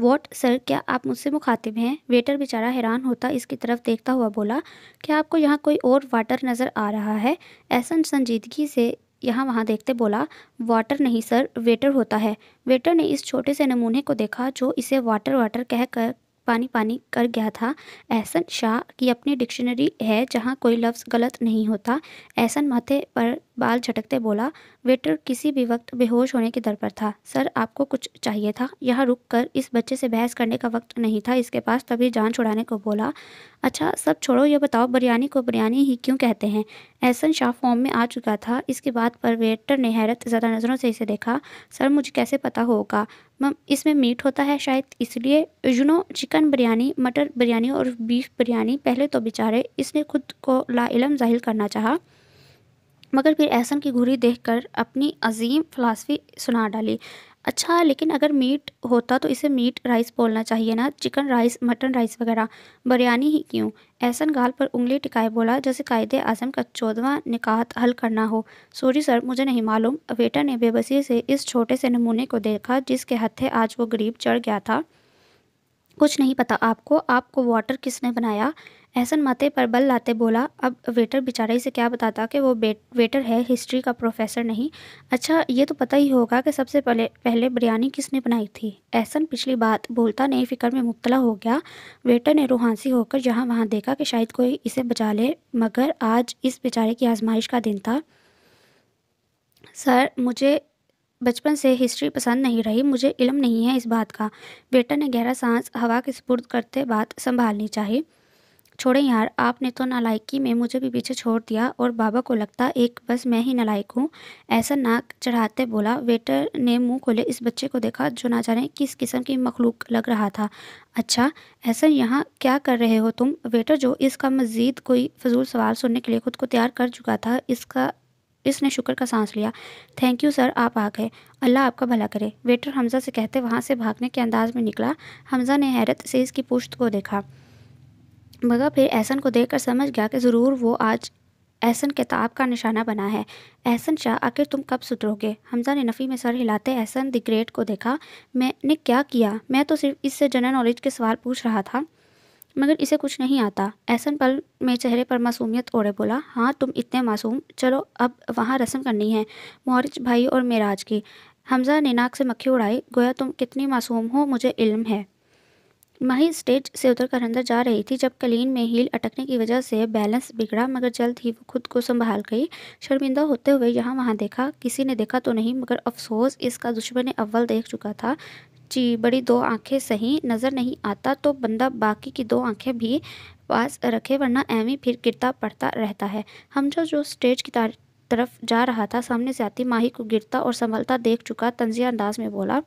वॉट सर क्या आप मुझसे मुखातिब हैं वेटर बेचारा हैरान होता इसकी तरफ देखता हुआ बोला क्या आपको यहाँ कोई और वाटर नज़र आ रहा है एहसन संजीदगी से यहाँ वहाँ देखते बोला वाटर नहीं सर वेटर होता है वेटर ने इस छोटे से नमूने को देखा जो इसे वाटर वाटर कह कर पानी पानी कर गया था एहसन शाह की अपनी डिक्शनरी है जहाँ कोई लफ्ज़ गलत नहीं होता एहसन माथे पर बाल झटकते बोला वेटर किसी भी वक्त बेहोश होने के दर पर था सर आपको कुछ चाहिए था यहाँ रुक कर इस बच्चे से बहस करने का वक्त नहीं था इसके पास तभी जान छुड़ाने को बोला अच्छा सब छोड़ो यह बताओ बिरयानी को बिरयानी ही क्यों कहते हैं एहसन शाह फॉर्म में आ चुका था इसके बाद पर वेटर ने हैरत ज़्यादा नज़रों से इसे देखा सर मुझे कैसे पता होगा मम इसमें मीट होता है शायद इसलिए यू नो चिकन बिरयानी मटर बिरयानी और बीफ बिरयानी पहले तो बेचारे इसने खुद को लाइलम जाहिर करना चाहा मगर फिर एहसन की घुरी देखकर अपनी अजीम फलासफी सुना डाली अच्छा लेकिन अगर मीट होता तो इसे मीट राइस बोलना चाहिए ना चिकन राइस मटन राइस वगैरह बिरयानी ही क्यों एहसन गाल पर उंगली टिकाए बोला जैसे कायद आजम का चौदवा निकात हल करना हो सॉरी सर मुझे नहीं मालूम वेटर ने बेबसी से इस छोटे से नमूने को देखा जिसके हथे आज वो गरीब चढ़ गया था कुछ नहीं पता आपको आपको वाटर किसने बनाया एहसन माथे पर बल लाते बोला अब वेटर बेचारा इसे क्या बताता कि वो वेटर है हिस्ट्री का प्रोफेसर नहीं अच्छा ये तो पता ही होगा कि सबसे पहले पहले बिरयानी किसने बनाई थी एहसन पिछली बात बोलता नहीं फिक्र में मुबतला हो गया वेटर ने रूहानसी होकर जहाँ वहाँ देखा कि शायद कोई इसे बचा ले मगर आज इस बेचारे की आजमाइश का दिन था सर मुझे बचपन से हिस्ट्री पसंद नहीं रही मुझे इलम नहीं है इस बात का बेटा ने गहरा सांस हवा के सपुर्द करते बात संभालनी चाहिए छोड़ें यार आपने तो नालायकी में मुझे भी पीछे छोड़ दिया और बाबा को लगता एक बस मैं ही नालायक हूँ ऐसा नाक चढ़ाते बोला वेटर ने मुंह खोले इस बच्चे को देखा जो ना जाने किस किस्म की मखलूक लग रहा था अच्छा ऐसा यहाँ क्या कर रहे हो तुम वेटर जो इसका मज़ीद कोई फजूल सवाल सुनने के लिए खुद को तैयार कर चुका था इसका इसने शुक्र का सांस लिया थैंक यू सर आप आ गए अल्लाह आपका भला करे वेटर हमज़ा से कहते वहाँ से भागने के अंदाज में निकला हमज़ा ने हैरत से इसकी पुश्त को देखा मगर फिर एहसन को देखकर समझ गया कि ज़रूर वो आज एहसन किताब का निशाना बना है एहसन शाह आखिर तुम कब सुधरोगे हमजा ने नफ़ी में सर हिलाते एहसन द ग्रेट को देखा मैंने क्या किया मैं तो सिर्फ इससे जनरल नॉलेज के सवाल पूछ रहा था मगर इसे कुछ नहीं आता एहसन पल में चेहरे पर मासूमियत ओढ़े बोला हाँ तुम इतने मासूम चलो अब वहाँ रस्म करनी है मोरिज भाई और मेराज की हमजा ने नाक से मक्खी उड़ाई गोया तुम कितनी मासूम हो मुझे इल्म है माही स्टेज से उतरकर अंदर जा रही थी जब कलीन में हील अटकने की वजह से बैलेंस बिगड़ा मगर जल्द ही वो खुद को संभाल गई शर्मिंदा होते हुए यहाँ वहाँ देखा किसी ने देखा तो नहीं मगर अफसोस इसका दुश्मन अव्वल देख चुका था जी बड़ी दो आंखें सही नज़र नहीं आता तो बंदा बाकी की दो आंखें भी पास रखे वरना एमी फिर गिरता पड़ता रहता है जो जो स्टेज की तरफ जा रहा था सामने से आती माही को गिरता और संभलता देख चुका तंजिया अंदाज में बोला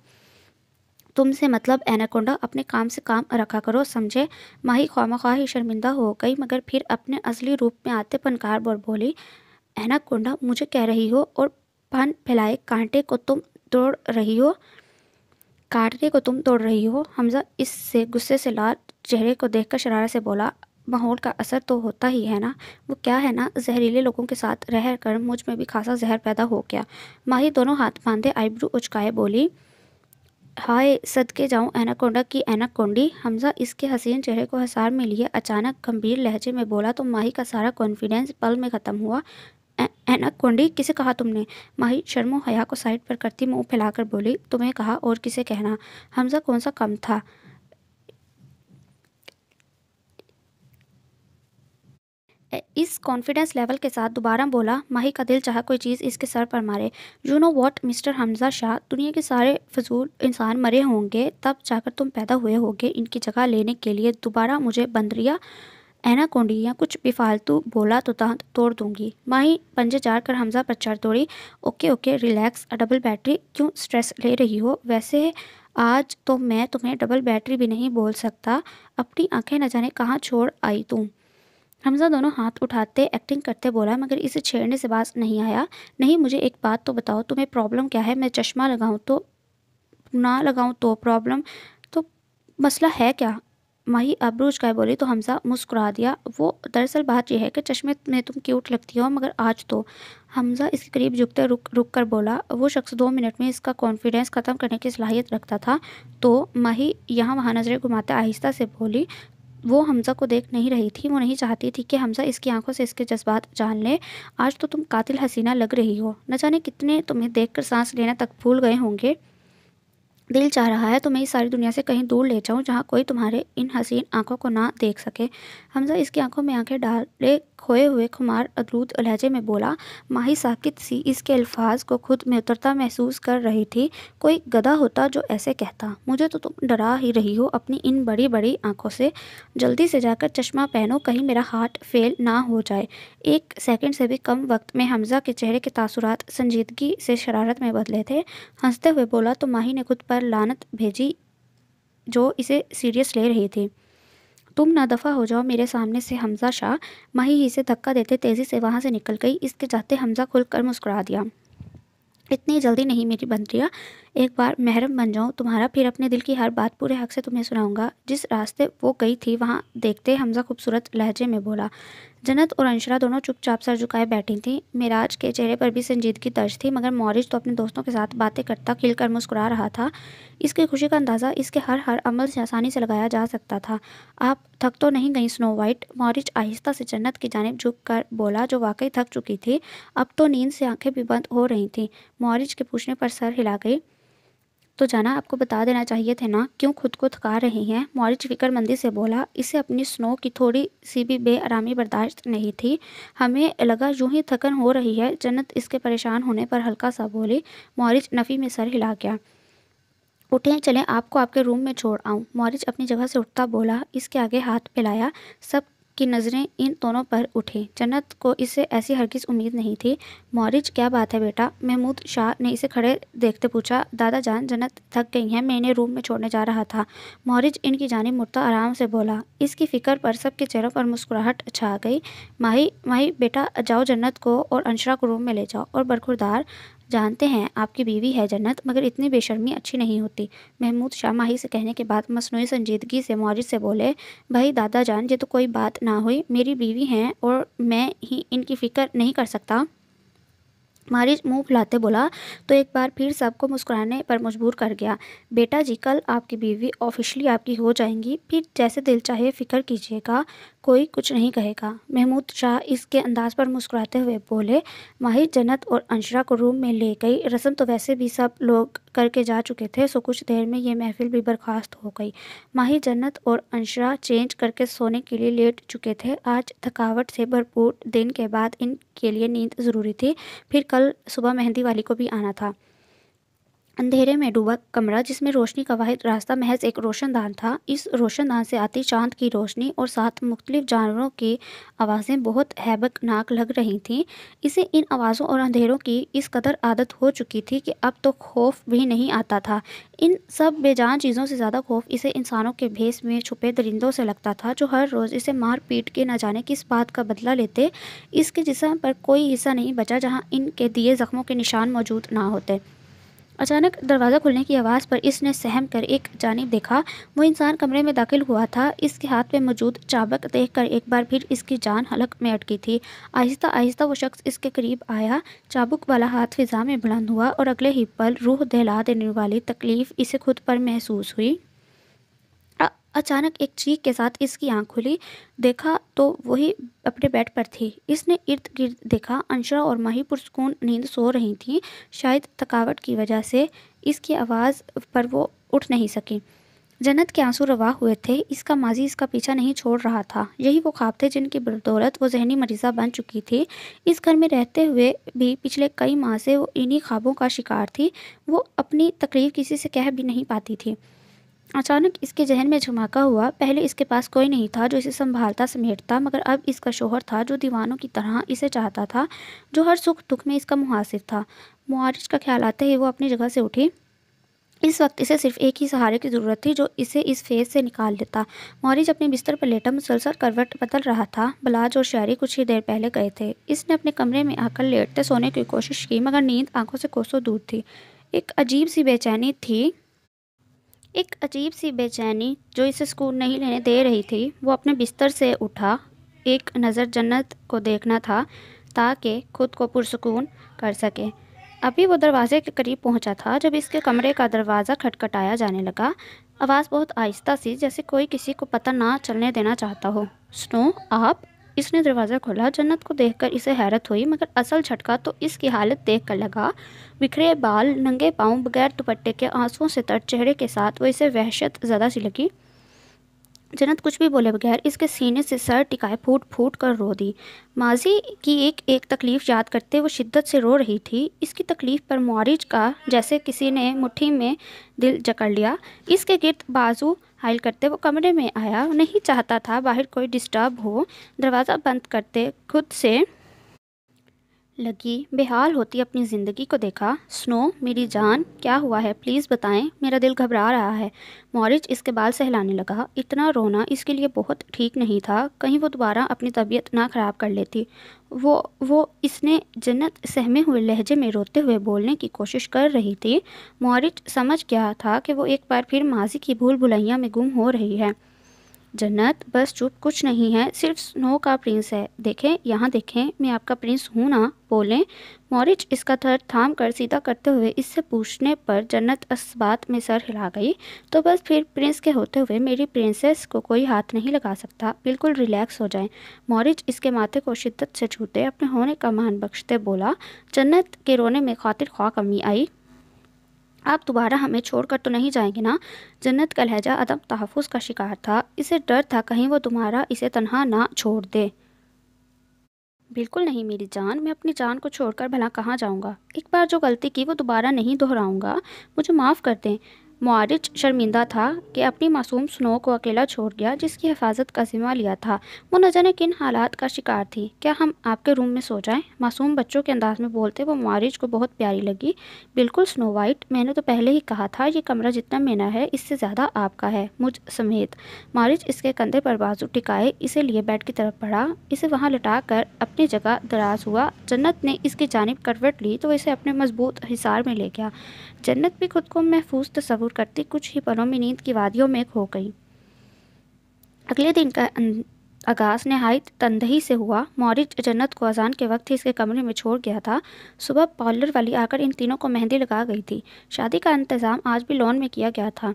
तुमसे मतलब एनाकोंडा अपने काम से काम रखा करो समझे माही खामा ही शर्मिंदा हो गई मगर फिर अपने असली रूप में आते पनकार बोल बोली एनाकोंडा मुझे कह रही हो और पन फैलाए कांटे को तुम तोड़ रही हो काटने को तुम तोड़ रही हो हमजा इससे गुस्से से लाल चेहरे को देखकर शरारत से बोला माहौल का असर तो होता ही है ना वो क्या है ना जहरीले लोगों के साथ रह कर मुझ में भी खासा जहर पैदा हो गया माही दोनों हाथ बांधे आईब्रू उचकाए बोली हाय सद के जाऊँ एनाकोंडा की एनाकोंडी हमजा इसके हसीन चेहरे को हसार में लिए अचानक गंभीर लहजे में बोला तो माही का सारा कॉन्फिडेंस पल में ख़त्म हुआ एनाकोंडी किसे कहा तुमने माही शर्मो हया को साइड पर करती मुंह फैलाकर बोली तुम्हें कहा और किसे कहना हमजा कौन सा कम था इस कॉन्फिडेंस लेवल के साथ दोबारा बोला माही का दिल चाह कोई चीज़ इसके सर पर मारे you know what mister Hamza Shah दुनिया के सारे फजूल इंसान मरे होंगे तब जाकर तुम पैदा हुए होगे इनकी जगह लेने के लिए दोबारा मुझे बंदरिया एना या कुछ भी फालतू बोला तो तोड़ दूंगी माही पंजे चार कर हमजा पर चढ़ तोड़ी okay okay relax double battery क्यों स्ट्रेस ले रही हो वैसे आज तो मैं तुम्हें डबल बैटरी भी नहीं बोल सकता अपनी आंखें न जाने कहाँ छोड़ आई तुम हमजा दोनों हाथ उठाते एक्टिंग करते बोला मगर इसे छेड़ने से बास नहीं आया नहीं मुझे एक बात तो बताओ तुम्हें प्रॉब्लम क्या है मैं चश्मा लगाऊँ तो ना लगाऊँ तो प्रॉब्लम तो मसला है क्या माही अबरूज का बोली तो हमजा मुस्कुरा दिया वो दरअसल बात यह है कि चश्मे में तुम क्यूट लगती हो मगर आज तो हमजा इसके करीब झुकते रुक रुक कर बोला वो शख्स दो मिनट में इसका कॉन्फिडेंस ख़त्म करने की सलाहियत रखता था तो माही यहाँ वहाँ नज़रें घुमाते आहिस्ता से बोली वो हमज़ा को देख नहीं रही थी वो नहीं चाहती थी कि हमज़ा इसकी आंखों से इसके जज्बात जान ले आज तो तुम कातिल हसीना लग रही हो न जाने कितने तुम्हें देखकर सांस लेना तक भूल गए होंगे दिल चाह रहा है तो मैं इस सारी दुनिया से कहीं दूर ले जाऊं जहां कोई तुम्हारे इन हसीन आंखों को ना देख सके हमजा इसकी आंखों में आंखें डाले खोए हुए खुमार अद्भुत लहजे में बोला माही साकित सी इसके अल्फाज को खुद में उतरता महसूस कर रही थी कोई गधा होता जो ऐसे कहता मुझे तो तुम डरा ही रही हो अपनी इन बड़ी बड़ी आंखों से जल्दी से जाकर चश्मा पहनो कहीं मेरा हार्ट फेल ना हो जाए एक सेकंड से भी कम वक्त में हमजा के चेहरे के तासुरात संजीदगी से शरारत में बदले थे हंसते हुए बोला तो माही ने खुद पर लानत भेजी जो इसे सीरियस ले रही थी तुम ना दफ़ा हो जाओ मेरे सामने से हमज़ा शाह माही ही से धक्का देते तेज़ी से वहां से निकल गई इसके जाते हमज़ा खुल कर मुस्कुरा दिया इतनी जल्दी नहीं मेरी बंदरिया एक बार महरम बन जाऊँ तुम्हारा फिर अपने दिल की हर बात पूरे हक से तुम्हें सुनाऊंगा जिस रास्ते वो गई थी वहाँ देखते हमजा खूबसूरत लहजे में बोला जन्नत और अंशरा दोनों चुपचाप सर झुकाए बैठी थी मिराज के चेहरे पर भी संजीदगी दर्ज थी मगर मौरिज तो अपने दोस्तों के साथ बातें करता खिलकर मुस्कुरा रहा था इसकी खुशी का अंदाज़ा इसके हर हर अमल से आसानी से लगाया जा सकता था आप थक तो नहीं गई स्नो वाइट मॉरिज आहिस्ता से जन्नत की जानब झुक कर बोला जो वाकई थक चुकी थी अब तो नींद से आंखें भी बंद हो रही थी मॉरिज के पूछने पर सर हिला गई तो जाना आपको बता देना चाहिए थे ना क्यों खुद को थका रही हैं मॉरिच फिक्रमंदी से बोला इसे अपनी स्नो की थोड़ी सी भी बेआरामी बर्दाश्त नहीं थी हमें लगा यूं ही थकन हो रही है जन्नत इसके परेशान होने पर हल्का सा बोली मॉरिच नफ़ी में सर हिला गया उठें चलें आपको आपके रूम में छोड़ आऊं मॉरिच अपनी जगह से उठता बोला इसके आगे हाथ फैलाया सब की नज़रें इन दोनों पर उठी जन्नत को इससे ऐसी हरगिज़ उम्मीद नहीं थी मौरिज क्या बात है बेटा महमूद शाह ने इसे खड़े देखते पूछा दादा जान जन्नत थक गई हैं मैं इन्हें रूम में छोड़ने जा रहा था मौरिज इनकी जानी मुड़ता आराम से बोला इसकी फ़िक्र पर सबके चेहरों पर मुस्कुराहट छा गई माही माही बेटा जाओ जन्नत को और अंशरा को रूम में ले जाओ और बरखुरदार जानते हैं आपकी बीवी है जन्नत मगर इतनी बेशर्मी अच्छी नहीं होती महमूद शाह माही से कहने के बाद मसनू संजीदगी से मौजिद से बोले भाई दादा जान ये तो कोई बात ना हुई मेरी बीवी हैं और मैं ही इनकी फ़िक्र नहीं कर सकता मारिज मुंह फुलाते बोला तो एक बार फिर सबको मुस्कुराने पर मजबूर कर गया बेटा जी कल आपकी बीवी ऑफिशियली आपकी हो जाएंगी फिर जैसे दिल चाहे फ़िक्र कीजिएगा कोई कुछ नहीं कहेगा महमूद शाह इसके अंदाज पर मुस्कुराते हुए बोले माहिर जन्नत और अंशरा को रूम में ले गई रस्म तो वैसे भी सब लोग करके जा चुके थे सो कुछ देर में ये महफिल भी बर्खास्त हो गई माही जन्नत और अंशरा चेंज करके सोने के लिए लेट चुके थे आज थकावट से भरपूर दिन के बाद इनके लिए नींद ज़रूरी थी फिर कल सुबह मेहंदी वाली को भी आना था अंधेरे में डूबा कमरा जिसमें रोशनी का वाहिद रास्ता महज एक रोशनदान था इस रोशनदान से आती चांद की रोशनी और साथ मुख्तलिफ जानवरों की आवाज़ें बहुत हैबकनाक लग रही थीं इसे इन आवाज़ों और अंधेरों की इस कदर आदत हो चुकी थी कि अब तो खौफ भी नहीं आता था इन सब बेजान चीज़ों से ज़्यादा खौफ इसे इंसानों के भेस में छुपे दरिंदों से लगता था जो हर रोज़ इसे मार पीट के न जाने किस बात का बदला लेते इसके जिसम पर कोई हिस्सा नहीं बचा जहाँ इनके दिए ज़ख्मों के निशान मौजूद ना होते अचानक दरवाज़ा खुलने की आवाज़ पर इसने सहम कर एक जानब देखा वो इंसान कमरे में दाखिल हुआ था इसके हाथ में मौजूद चाबक देखकर एक बार फिर इसकी जान हलक में अटकी थी आहिस्ता आहिस्ता वो शख्स इसके करीब आया चाबुक वाला हाथ फिजा में बुलंद हुआ और अगले ही पल रूह दहला देने वाली तकलीफ़ इसे खुद पर महसूस हुई अचानक एक चीख के साथ इसकी आंख खुली देखा तो वही अपने बेड पर थी इसने इर्द गिर्द देखा अंशरा और माही पुरस्कून नींद सो रही थी शायद थकावट की वजह से इसकी आवाज़ पर वो उठ नहीं सकी जन्नत के आंसू रवा हुए थे इसका माजी इसका पीछा नहीं छोड़ रहा था यही वो ख्वाब थे जिनकी बदौलत वो जहनी मरीज़ा बन चुकी थी इस घर में रहते हुए भी पिछले कई माह से वो इन्हीं ख्वाबों का शिकार थी वो अपनी तकलीफ़ किसी से कह भी नहीं पाती थी अचानक इसके जहन में झुमाका हुआ पहले इसके पास कोई नहीं था जो इसे संभालता समेटता मगर अब इसका शोहर था जो दीवानों की तरह इसे चाहता था जो हर सुख दुख में इसका मुहासिर था मुआरज का ख्याल आते ही वो अपनी जगह से उठी इस वक्त इसे सिर्फ एक ही सहारे की ज़रूरत थी जो इसे इस फेज से निकाल लेता मौरिज अपने बिस्तर पर लेटा मुसलसल करवट बदल रहा था बलाज और शायरी कुछ ही देर पहले गए थे इसने अपने कमरे में आकर लेटते सोने की कोशिश की मगर नींद आंखों से कोसों दूर थी एक अजीब सी बेचैनी थी एक अजीब सी बेचैनी जो इसे सुकून नहीं लेने दे रही थी वो अपने बिस्तर से उठा एक नज़र जन्नत को देखना था ताकि खुद को पुरसकून कर सके अभी वो दरवाजे के करीब पहुंचा था जब इसके कमरे का दरवाज़ा खटखटाया जाने लगा आवाज़ बहुत आहिस्ता सी जैसे कोई किसी को पता ना चलने देना चाहता हो स्नो आप इसने दरवाज़ा खोला जन्नत को देखकर इसे हैरत हुई मगर असल झटका तो इसकी हालत देख कर लगा बिखरे बाल नंगे पाँव बगैर दुपट्टे के आंसुओं से तट चेहरे के साथ वो इसे वहशत ज़्यादा सी लगी जन्नत कुछ भी बोले बगैर इसके सीने से सर टिकाए फूट फूट कर रो दी माजी की एक एक तकलीफ़ याद करते वो शिद्दत से रो रही थी इसकी तकलीफ़ पर मारिज का जैसे किसी ने मुट्ठी में दिल जकड़ लिया इसके गिरद बाजू हाइल करते वो कमरे में आया नहीं चाहता था बाहर कोई डिस्टर्ब हो दरवाज़ा बंद करते खुद से लगी बेहाल होती अपनी ज़िंदगी को देखा स्नो मेरी जान क्या हुआ है प्लीज़ बताएं मेरा दिल घबरा रहा है मॉरिज इसके बाल सहलाने लगा इतना रोना इसके लिए बहुत ठीक नहीं था कहीं वो दोबारा अपनी तबीयत ना ख़राब कर लेती वो वो इसने जन्नत सहमे हुए लहजे में रोते हुए बोलने की कोशिश कर रही थी मॉरिज समझ गया था कि वो एक बार फिर माजी की भूल भुलैया में गुम हो रही है जन्नत बस चुप कुछ नहीं है सिर्फ स्नो का प्रिंस है देखें यहाँ देखें मैं आपका प्रिंस हूँ ना बोलें मॉरिच इसका थर थाम कर सीधा करते हुए इससे पूछने पर जन्नत इस बात में सर हिला गई तो बस फिर प्रिंस के होते हुए मेरी प्रिंसेस को कोई हाथ नहीं लगा सकता बिल्कुल रिलैक्स हो जाए मॉरिच इसके माथे को शिद्दत से छूते अपने होने का मान बख्शते बोला जन्नत के रोने में खातिर खा कमी आई आप दोबारा हमें छोड़कर तो नहीं जाएंगे ना जन्नत का लहजा अदम तहफ़ का शिकार था इसे डर था कहीं वो तुम्हारा इसे तनहा ना छोड़ दे बिल्कुल नहीं मेरी जान मैं अपनी जान को छोड़कर भला कहाँ जाऊँगा एक बार जो गलती की वो दोबारा नहीं दोहराऊँगा मुझे माफ़ कर दें मुआरज शर्मिंदा था कि अपनी मासूम स्नो को अकेला छोड़ गया जिसकी हिफाजत का जिम्मा लिया था वो न जाने किन हालात का शिकार थी क्या हम आपके रूम में सो जाएं मासूम बच्चों के अंदाज में बोलते वो मुआरज को बहुत प्यारी लगी बिल्कुल स्नो वाइट मैंने तो पहले ही कहा था ये कमरा जितना मेरा है इससे ज़्यादा आपका है मुझ समेत मारिज इसके कंधे पर बाजू टिकाए इसे लिए बेड की तरफ पड़ा इसे वहाँ लटा कर अपनी जगह दराज हुआ जन्नत ने इसकी जानब करवट ली तो इसे अपने मजबूत हिसार में ले गया जन्नत भी खुद को महफूज तस्वूर करती कुछ ही पलों में नींद की वादियों में खो गई अगले दिन का अं-, आगाज़ नहायत तंदही से हुआ मॉरिज जन्नत को अजान के वक्त ही इसके कमरे में छोड़ गया था सुबह पार्लर वाली आकर इन तीनों को मेहंदी लगा गई थी शादी का इंतज़ाम आज भी लॉन में किया गया था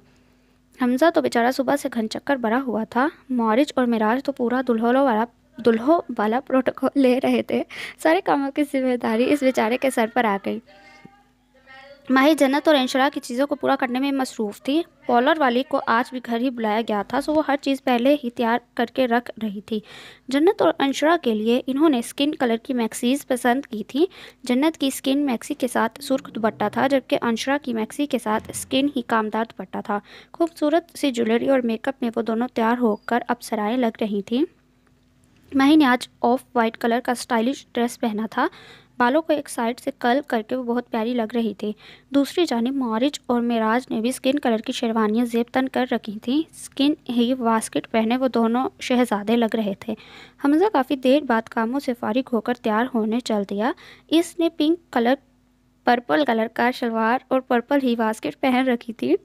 हमजा तो बेचारा सुबह से घन चक्कर भरा हुआ था मॉरिज और मिराज तो पूरा दुल्हलों वाला दुल्हों वाला प्रोटोकॉल ले रहे थे सारे कामों की जिम्मेदारी इस बेचारे के सर पर आ गई माही जन्नत और इंशरा की चीज़ों को पूरा करने में मसरूफ़ थी पॉलर वाली को आज भी घर ही बुलाया गया था सो वो हर चीज़ पहले ही तैयार करके रख रही थी जन्नत और अंशरा के लिए इन्होंने स्किन कलर की मैक्सीज़ पसंद की थी जन्नत की स्किन मैक्सी के साथ सुर्ख दुपट्टा था जबकि अंशरा की मैक्सी के साथ स्किन ही कामदार दुपट्टा था खूबसूरत सी ज्वेलरी और मेकअप में वो दोनों तैयार होकर अपसराएँ लग रही थी माही ने आज ऑफ वाइट कलर का स्टाइलिश ड्रेस पहना था बालों को एक साइड से कल करके वो बहुत प्यारी लग रही थी दूसरी जानब मारिज और मिराज ने भी स्किन कलर की शेरवानियाँ जेब तन कर रखी थी स्किन ही वास्केट पहने वो दोनों शहजादे लग रहे थे हमजा काफ़ी देर बाद कामों से फारिग होकर तैयार होने चल दिया इसने पिंक कलर पर्पल कलर का शलवार और पर्पल ही वास्केट पहन रखी थी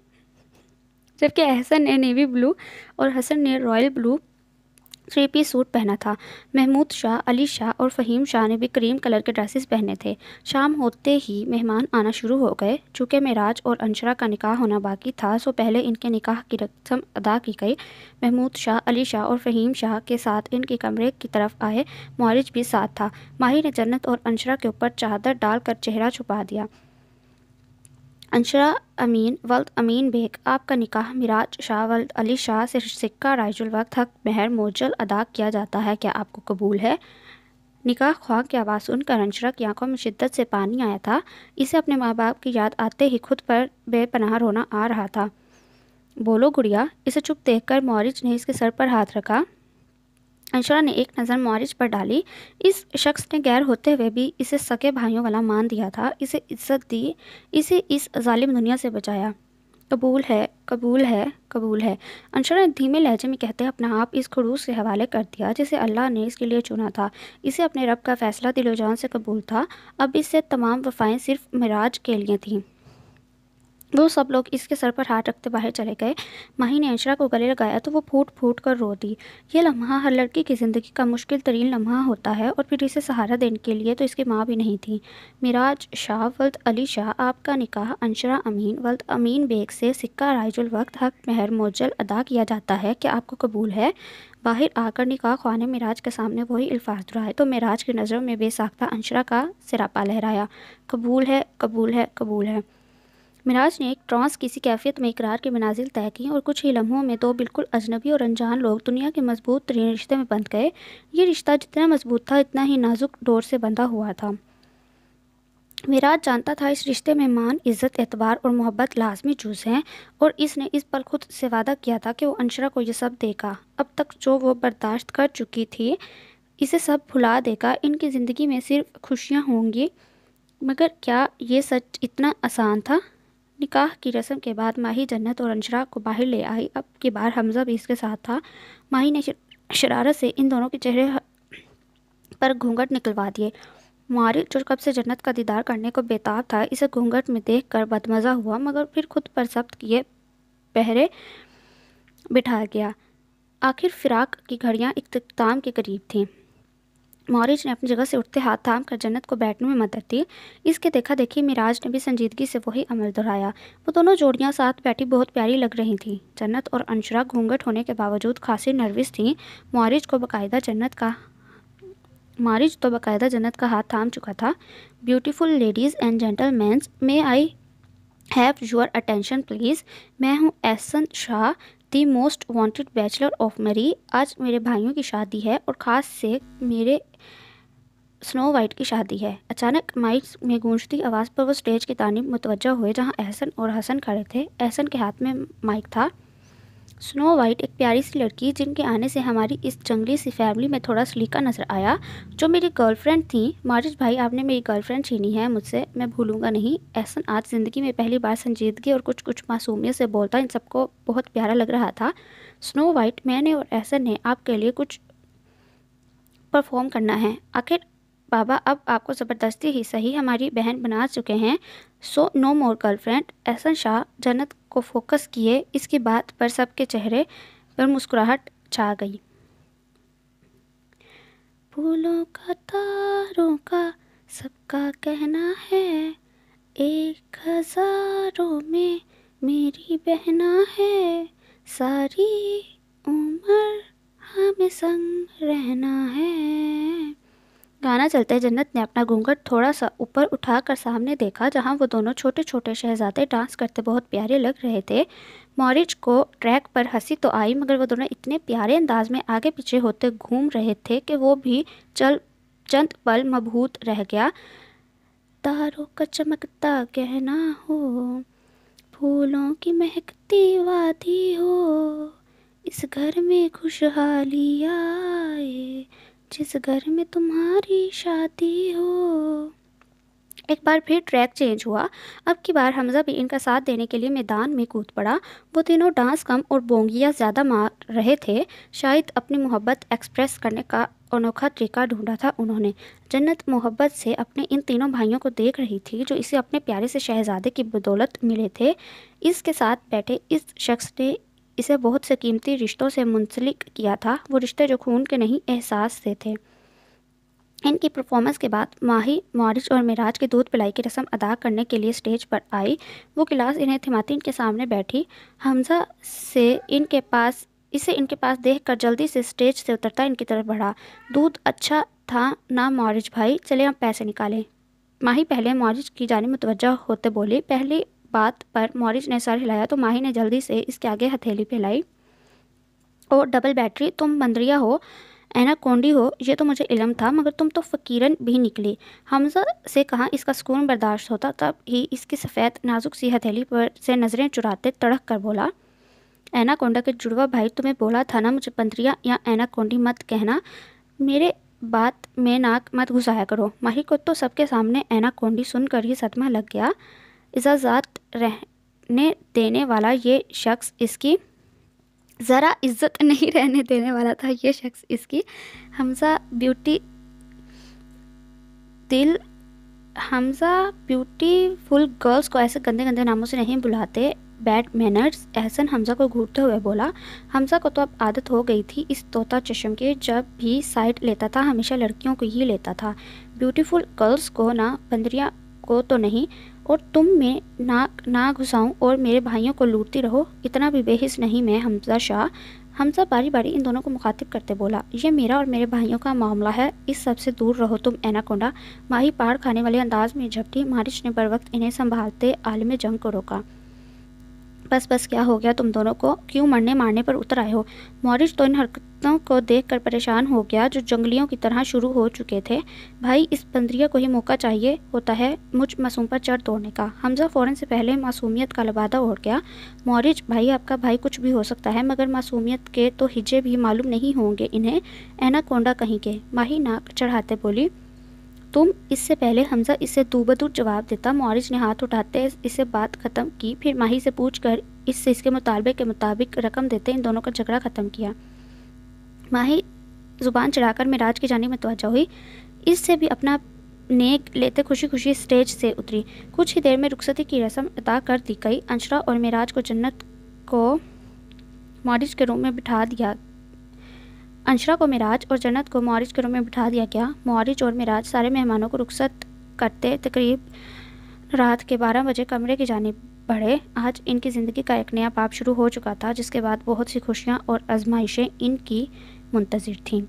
जबकि अहसन ने नेवी ब्लू और हसन ने royal blue three piece suit पहना था महमूद शाह अली शाह और फ़हीम शाह ने भी क्रीम कलर के ड्रेसेस पहने थे शाम होते ही मेहमान आना शुरू हो गए चूँकि मेराज और अंशरा का निकाह होना बाकी था सो पहले इनके निकाह की रस्म अदा की गई महमूद शाह अली शाह और फ़हीम शाह के साथ इनके कमरे की तरफ आए मारिज भी साथ था माही ने जन्नत और अंशरा के ऊपर चादर डालकर चेहरा छुपा दिया अंशरा अमीन वल्द अमीन बेग आपका निकाह मिराज शाह वल्द अली शाह से सिक्का राइजुल वक्त हक महर मोजल अदा किया जाता है क्या आपको कबूल है निकाह ख्वाह की आवाज़ सुनकर अंशरा की आंखों में शिद्दत से पानी आया था इसे अपने माँ बाप की याद आते ही खुद पर बेपनाह रोना आ रहा था बोलो गुड़िया इसे चुप देखकर मौरिज ने इसके सर पर हाथ रखा अंशुरा ने एक नज़र मॉरिज पर डाली इस शख्स ने गैर होते हुए भी इसे सके भाइयों वाला मान दिया था इसे इज्जत दी इसे इस जालिम दुनिया से बचाया कबूल है कबूल है कबूल है अंशुरा ने धीमे लहजे में कहते अपना आप इस खड़ूस के हवाले कर दिया जिसे अल्लाह ने इसके लिए चुना था इसे अपने रब का फ़ैसला दिलोजान से कबूल था अब इससे तमाम वफाएँ सिर्फ मराज के लिए थीं वो सब लोग इसके सर पर हाथ रखते बाहर चले गए माही ने अंशरा को गले लगाया तो वो फूट फूट कर रो दी ये लम्हा हर लड़की की ज़िंदगी का मुश्किल तरीन लम्हा होता है और फिर इसे सहारा देने के लिए तो इसकी माँ भी नहीं थी मिराज शाह वल्द अली शाह आपका निकाह अंशरा अमीन वल्द अमीन बेग से सिक्का रायजुल वक्त हक महर मोजल अदा किया जाता है क्या आपको कबूल है बाहर आकर निकाह ख्वान मिराज के सामने वही अल्फाज दोहराए तो मिराज की नज़रों में बेसाख्ता अंशरा का सिरापा लहराया कबूल है कबूल है कबूल है मिराज ने एक ट्रांस किसी कैफियत में इकरार के मनाजिल तय किए और कुछ ही लम्हों में दो तो बिल्कुल अजनबी और अनजान लोग दुनिया के मजबूत तरीन रिश्ते में बंध गए ये रिश्ता जितना मजबूत था इतना ही नाजुक डोर से बंधा हुआ था मिराज जानता था इस रिश्ते में मान इज़्ज़त एतबार और मोहब्बत लाजमी जूस हैं और इसने इस पर खुद से वादा किया था कि वो अनशरा को यह सब देगा अब तक जो वो बर्दाश्त कर चुकी थी इसे सब भुला देगा इनकी ज़िंदगी में सिर्फ खुशियाँ होंगी मगर क्या ये सच इतना आसान था निकाह की रस्म के बाद माही जन्नत और अंशरा को बाहर ले आई अब की बार हमजा भी इसके साथ था माही ने शरारत से इन दोनों के चेहरे पर घूंघट निकलवा दिए मारिक जो कब से जन्नत का दीदार करने को बेताब था इसे घूंघट में देख कर बदमज़ा हुआ मगर फिर खुद पर जब्त किए पहरे बिठाया गया आखिर फिराक की घड़ियाँ इख्ताम के करीब थीं मौरिज ने अपनी जगह से उठते हाथ थाम कर जन्नत को बैठने में मदद दी इसके देखा देखी मिराज ने भी संजीदगी से वही अमल दोहराया वो दोनों जोड़ियाँ साथ बैठी बहुत प्यारी लग रही थीं जन्नत और अंशरा घूंघट होने के बावजूद खासी नर्वस थीं मौरिज को बाकायदा जन्नत का मारिज तो बाकायदा जन्नत का हाथ थाम चुका था beautiful ladies and gentlemans may I have your attention please मैं हूँ Ehsan Shah the most wanted bachelor of Murree आज मेरे भाइयों की शादी है और ख़ास से मेरे स्नो वाइट की शादी है अचानक माइक में गूंजती आवाज़ पर वो स्टेज की तानी मुतवजा हुए जहाँ एहसन और हसन खड़े थे एहसन के हाथ में माइक था स्नो वाइट एक प्यारी सी लड़की जिनके आने से हमारी इस जंगली सी फैमिली में थोड़ा सलीका नज़र आया जो मेरी गर्लफ्रेंड थी मारिश भाई आपने मेरी गर्लफ्रेंड छीनी है मुझसे मैं भूलूंगा नहीं एहसन आज ज़िंदगी में पहली बार संजीदगी और कुछ कुछ मासूमियत से बोलता इन सबको बहुत प्यारा लग रहा था स्नो वाइट मैंने और एहसन ने आपके लिए कुछ परफॉर्म करना है आखिर बाबा अब आपको ज़बरदस्ती ही सही हमारी बहन बना चुके हैं so no more girlfriend Ehsan Shah Jannat को फोकस किए इसकी बात पर सबके चेहरे पर मुस्कुराहट छा गई फूलों का तारों का सबका कहना है एक हजारों में मेरी बहना है सारी उम्र हमें संग रहना है गाना चलते जन्नत ने अपना घूंघट थोड़ा सा ऊपर उठाकर सामने देखा जहां वो दोनों छोटे छोटे शहजादे डांस करते बहुत प्यारे लग रहे थे मॉरिज को ट्रैक पर हंसी तो आई मगर वो दोनों इतने प्यारे अंदाज में आगे पीछे होते घूम रहे थे कि वो भी चल चंद पल मबहूत रह गया तारों का चमकता गहना हो फूलों की महकती वादी हो इस घर में खुशहाली आए जिस घर में तुम्हारी शादी हो एक बार फिर ट्रैक चेंज हुआ अब की बार हमजा भी इनका साथ देने के लिए मैदान में कूद पड़ा वो तीनों डांस कम और बोंगियाँ ज़्यादा मार रहे थे शायद अपनी मोहब्बत एक्सप्रेस करने का अनोखा तरीका ढूंढा था उन्होंने जन्नत मोहब्बत से अपने इन तीनों भाइयों को देख रही थी जो इसे अपने प्यारे से शहजादे की बदौलत मिले थे इसके साथ बैठे इस शख्स ने इसे बहुत से कीमती रिश्तों से मुंसलिक किया था वो रिश्ते जो खून के नहीं एहसास से थे इनकी परफॉर्मेंस के बाद माही मारिच और मिराज के दूध पिलाई की रस्म अदा करने के लिए स्टेज पर आई वो क्लास इन्हें थिमातिन के सामने बैठी हमजा से इनके पास इसे इनके पास देख कर जल्दी से स्टेज से उतरता इनकी तरफ बढ़ा दूध अच्छा था ना मॉरिज भाई चले हम पैसे निकालें माही पहले मॉरिज की जानी मुतवजा होते बोली पहली बात पर मॉरिच ने सर हिलाया तो माही ने जल्दी से इसके आगे हथेली फैलाई और डबल बैटरी तुम बंदरिया हो एना कोंडी हो ये तो मुझे इलम था मगर तुम तो फ़कीरन भी निकली हमजा से कहा इसका सुकून बर्दाश्त होता तब ही इसकी सफ़ेद नाजुक सी हथेली पर से नज़रें चुराते तड़क कर बोला एना कोंडा के जुड़वा भाई तुम्हें बोला था ना मुझे बंदरिया या एना कोंडी मत कहना मेरे बात में नाक मत घुसाया करो माही को तो सबके सामने एना कोंडी सुनकर ही सदमा लग गया इजाज़त रहने देने वाला ये शख्स इसकी ज़रा इज्जत नहीं रहने देने वाला था ये शख्स इसकी हमजा ब्यूटी दिल हमजा ब्यूटीफुल गर्ल्स को ऐसे गंदे गंदे नामों से नहीं बुलाते बैड मैनर्स एहसन हमजा को घूरते हुए बोला हमजा को तो अब आदत हो गई थी इस तोता चश्म के जब भी साइड लेता था हमेशा लड़कियों को ही लेता था ब्यूटीफुल गर्ल्स को ना बंदरिया को तो नहीं और तुम में ना ना घुसाऊँ और मेरे भाइयों को लूटती रहो इतना भी बेहिस नहीं मैं हमजा शाह हमजा बारी बारी इन दोनों को मुखातिब करते बोला यह मेरा और मेरे भाइयों का मामला है इस सब से दूर रहो तुम एनाकोंडा माही पहाड़ खाने वाले अंदाज में झपटी मारिश ने बर वक्त इन्हें संभालते आलम जंग को रोका बस बस क्या हो गया तुम दोनों को क्यों मरने मारने पर उतर आए हो मॉरिस तो इन हरकतों को देखकर परेशान हो गया जो जंगलियों की तरह शुरू हो चुके थे भाई इस बंदरिया को ही मौका चाहिए होता है मुझ मासूम पर चढ़ तोड़ने का हमजा फ़ौरन से पहले मासूमियत का लबादा ओढ़ गया मॉरिज भाई आपका भाई कुछ भी हो सकता है मगर मासूमियत के तो हिजे भी मालूम नहीं होंगे इन्हें कोंडा कहीं के माही नाक चढ़ाते बोली तुम इससे पहले हमजा इसे दू बदूर जवाब देता मॉरिज ने हाथ उठाते इसे बात ख़त्म की फिर माही से पूछ कर इससे इसके मुतालबे के मुताबिक रकम देते इन दोनों का झगड़ा ख़त्म किया माही ज़ुबान चढ़ाकर मिराज की जानी मतवाजा हुई इससे भी अपना नेक लेते खुशी खुशी स्टेज से उतरी कुछ ही देर में रुखसती की रस्म अदा कर दी गई अंशरा और मिराज को जन्नत को मॉरिज के रूम में बिठा दिया अंशरा को मिराज और जन्नत को मौरिज के रूम में बिठा दिया गया मौरिज और मिराज सारे मेहमानों को रुखसत करते तकरीब रात के बारह बजे कमरे की जानी बढ़े आज इनकी ज़िंदगी का एक नया पाप शुरू हो चुका था जिसके बाद बहुत सी खुशियाँ और आजमाइशें इनकी मुंतज़र थीं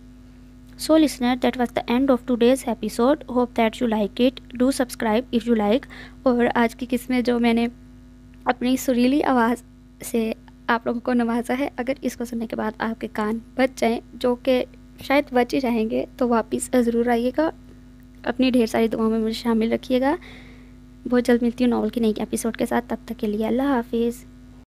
so listener that was the end of two days episode hope that you like it do subscribe if you like और आज की किस्में जो मैंने अपनी सुरीली आवाज़ से आप लोगों को नवाजा है अगर इसको सुनने के बाद आपके कान बच जाएँ जो कि शायद बच ही रहेंगे तो वापस ज़रूर आइएगा अपनी ढेर सारी दुआओं में मुझे शामिल रखिएगा बहुत जल्द मिलती हूँ नॉवल की नई एपिसोड के साथ तब तक के लिए अल्लाह हाफिज़